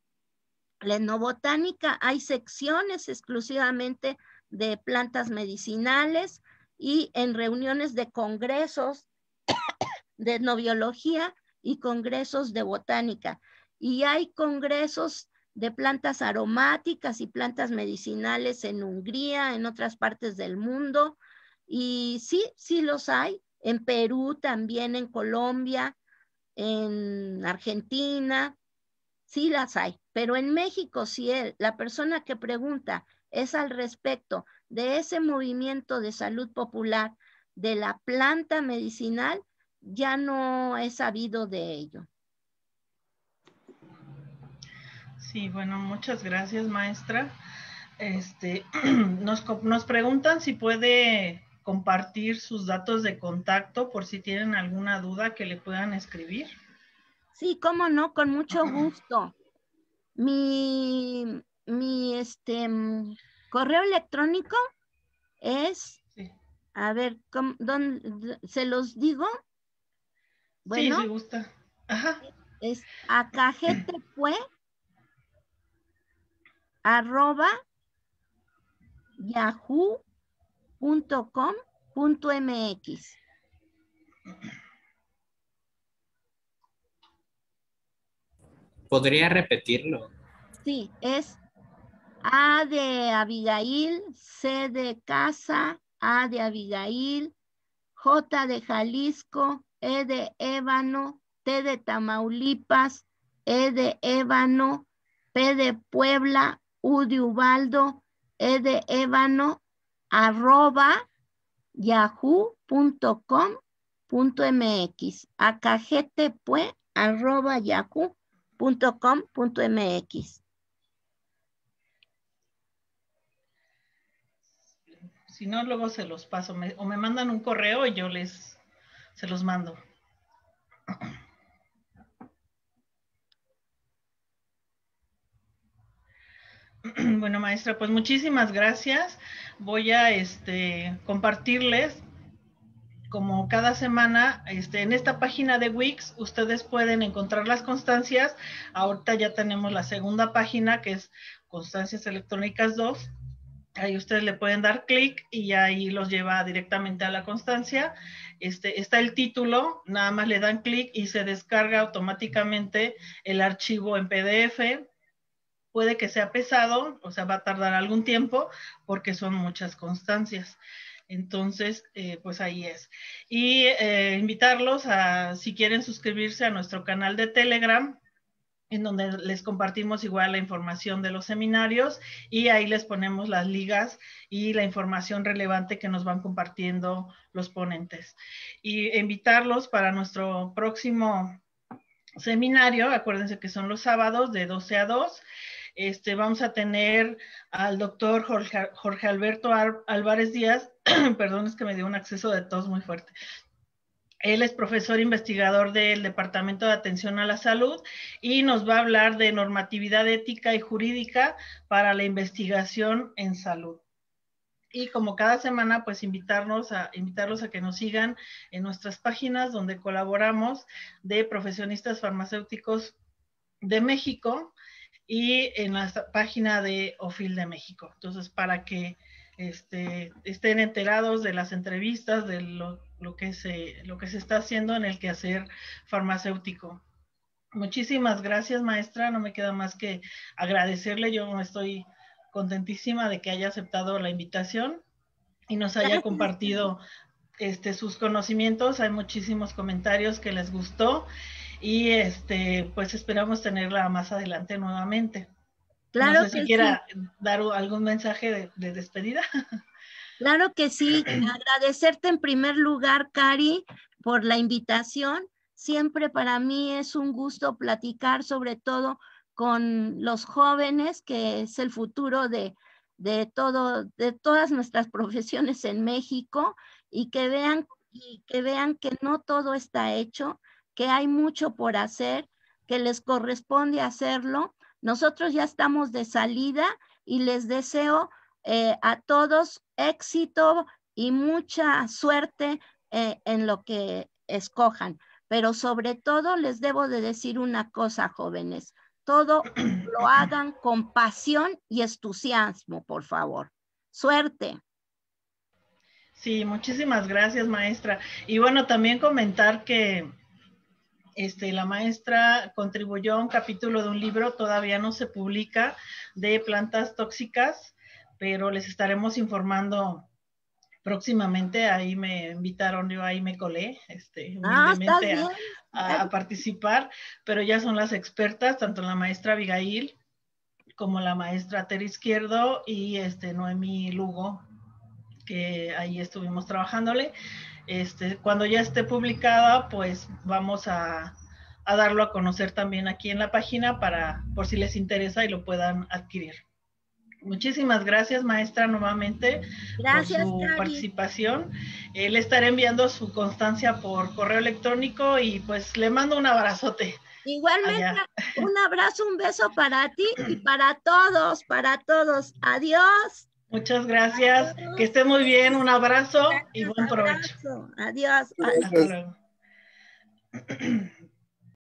la etnobotánica, hay secciones exclusivamente de plantas medicinales y en reuniones de congresos de etnobiología y congresos de botánica. Y hay congresos de plantas aromáticas y plantas medicinales en Hungría, en otras partes del mundo, y sí, sí los hay, en Perú también, en Colombia, en Argentina, sí las hay, pero en México, si él, la persona que pregunta es al respecto de ese movimiento de salud popular de la planta medicinal, ya no he sabido de ello. Sí, bueno, muchas gracias, maestra. Este, nos preguntan si puede compartir sus datos de contacto por si tienen alguna duda que le puedan escribir. Sí, cómo no, con mucho gusto. Mi, mi este, mm, correo electrónico es, a ver, ¿Dónde? ¿se los digo? Bueno, sí, me gusta. Ajá. Es acajete.pue arroba yahoo MX ¿Podría repetirlo? Sí, es A de Abigail, C de Casa, A de Abigail, J de Jalisco, E de Ébano, T de Tamaulipas, E de Ébano, P de Puebla, U de Ubaldo, E de Ébano, arroba yahoo.com.mx. Acajete arroba yahoo.com.mx. Si no, luego se los paso. o me mandan un correo y yo les se los mando. Pues muchísimas gracias. Voy a este, compartirles, como cada semana, este, en esta página de Wix, ustedes pueden encontrar las constancias. Ahorita ya tenemos la segunda página, que es Constancias Electrónicas 2. Ahí ustedes le pueden dar clic y ahí los lleva directamente a la constancia. Este, está el título, nada más le dan clic y se descarga automáticamente el archivo en PDF puede que sea pesado, o sea, va a tardar algún tiempo porque son muchas constancias. Entonces, eh, pues ahí es. Y eh, invitarlos a, si quieren suscribirse a nuestro canal de Telegram, en donde les compartimos igual la información de los seminarios y ahí les ponemos las ligas y la información relevante que nos van compartiendo los ponentes. Y invitarlos para nuestro próximo seminario, acuérdense que son los sábados de 12 a 2 este, vamos a tener al doctor Jorge, Alberto Álvarez Díaz, perdón, es que me dio un acceso de tos muy fuerte. Él es profesor investigador del Departamento de Atención a la Salud y nos va a hablar de normatividad ética y jurídica para la investigación en salud y como cada semana, pues invitarnos a, invitarlos a que nos sigan en nuestras páginas donde colaboramos de profesionistas farmacéuticos de México y en la página de OFIL de México. Entonces, para que este, estén enterados de las entrevistas, de lo, que se, lo que se está haciendo en el quehacer farmacéutico. Muchísimas gracias, maestra. No me queda más que agradecerle. Yo estoy contentísima de que haya aceptado la invitación y nos haya compartido este, sus conocimientos. Hay muchísimos comentarios que les gustó y este, pues esperamos tenerla más adelante nuevamente. Claro no sé si quiera dar algún mensaje de, despedida. Claro que sí, agradecerte en primer lugar, Cari, por la invitación. Siempre para mí es un gusto platicar, sobre todo con los jóvenes, que es el futuro de, de, todo, de todas nuestras profesiones en México, y que vean, y que vean que no todo está hecho, que hay mucho por hacer, que les corresponde hacerlo. Nosotros ya estamos de salida y les deseo eh, a todos éxito y mucha suerte eh, en lo que escojan. Pero sobre todo les debo de decir una cosa, jóvenes. Todo lo hagan con pasión y entusiasmo, por favor. Suerte. Sí, muchísimas gracias, maestra. Y bueno, también comentar que este, la maestra contribuyó a un capítulo de un libro, todavía no se publica, de plantas tóxicas, pero les estaremos informando próximamente. Ahí me invitaron, yo ahí me colé este, ah, a, participar, pero ya son las expertas, tanto la maestra Abigail como la maestra Ter Izquierdo y este, Noemí Lugo, que ahí estuvimos trabajándole. Este, cuando ya esté publicada, pues vamos a, darlo a conocer también aquí en la página para por si les interesa y lo puedan adquirir. Muchísimas gracias, maestra, nuevamente gracias, por su participación. Eh, le estaré enviando su constancia por correo electrónico y pues le mando un abrazote. Igualmente, un abrazo, un beso para ti y para todos, para todos. Adiós. Muchas gracias. Que esté muy bien. Un abrazo y buen provecho. Adiós.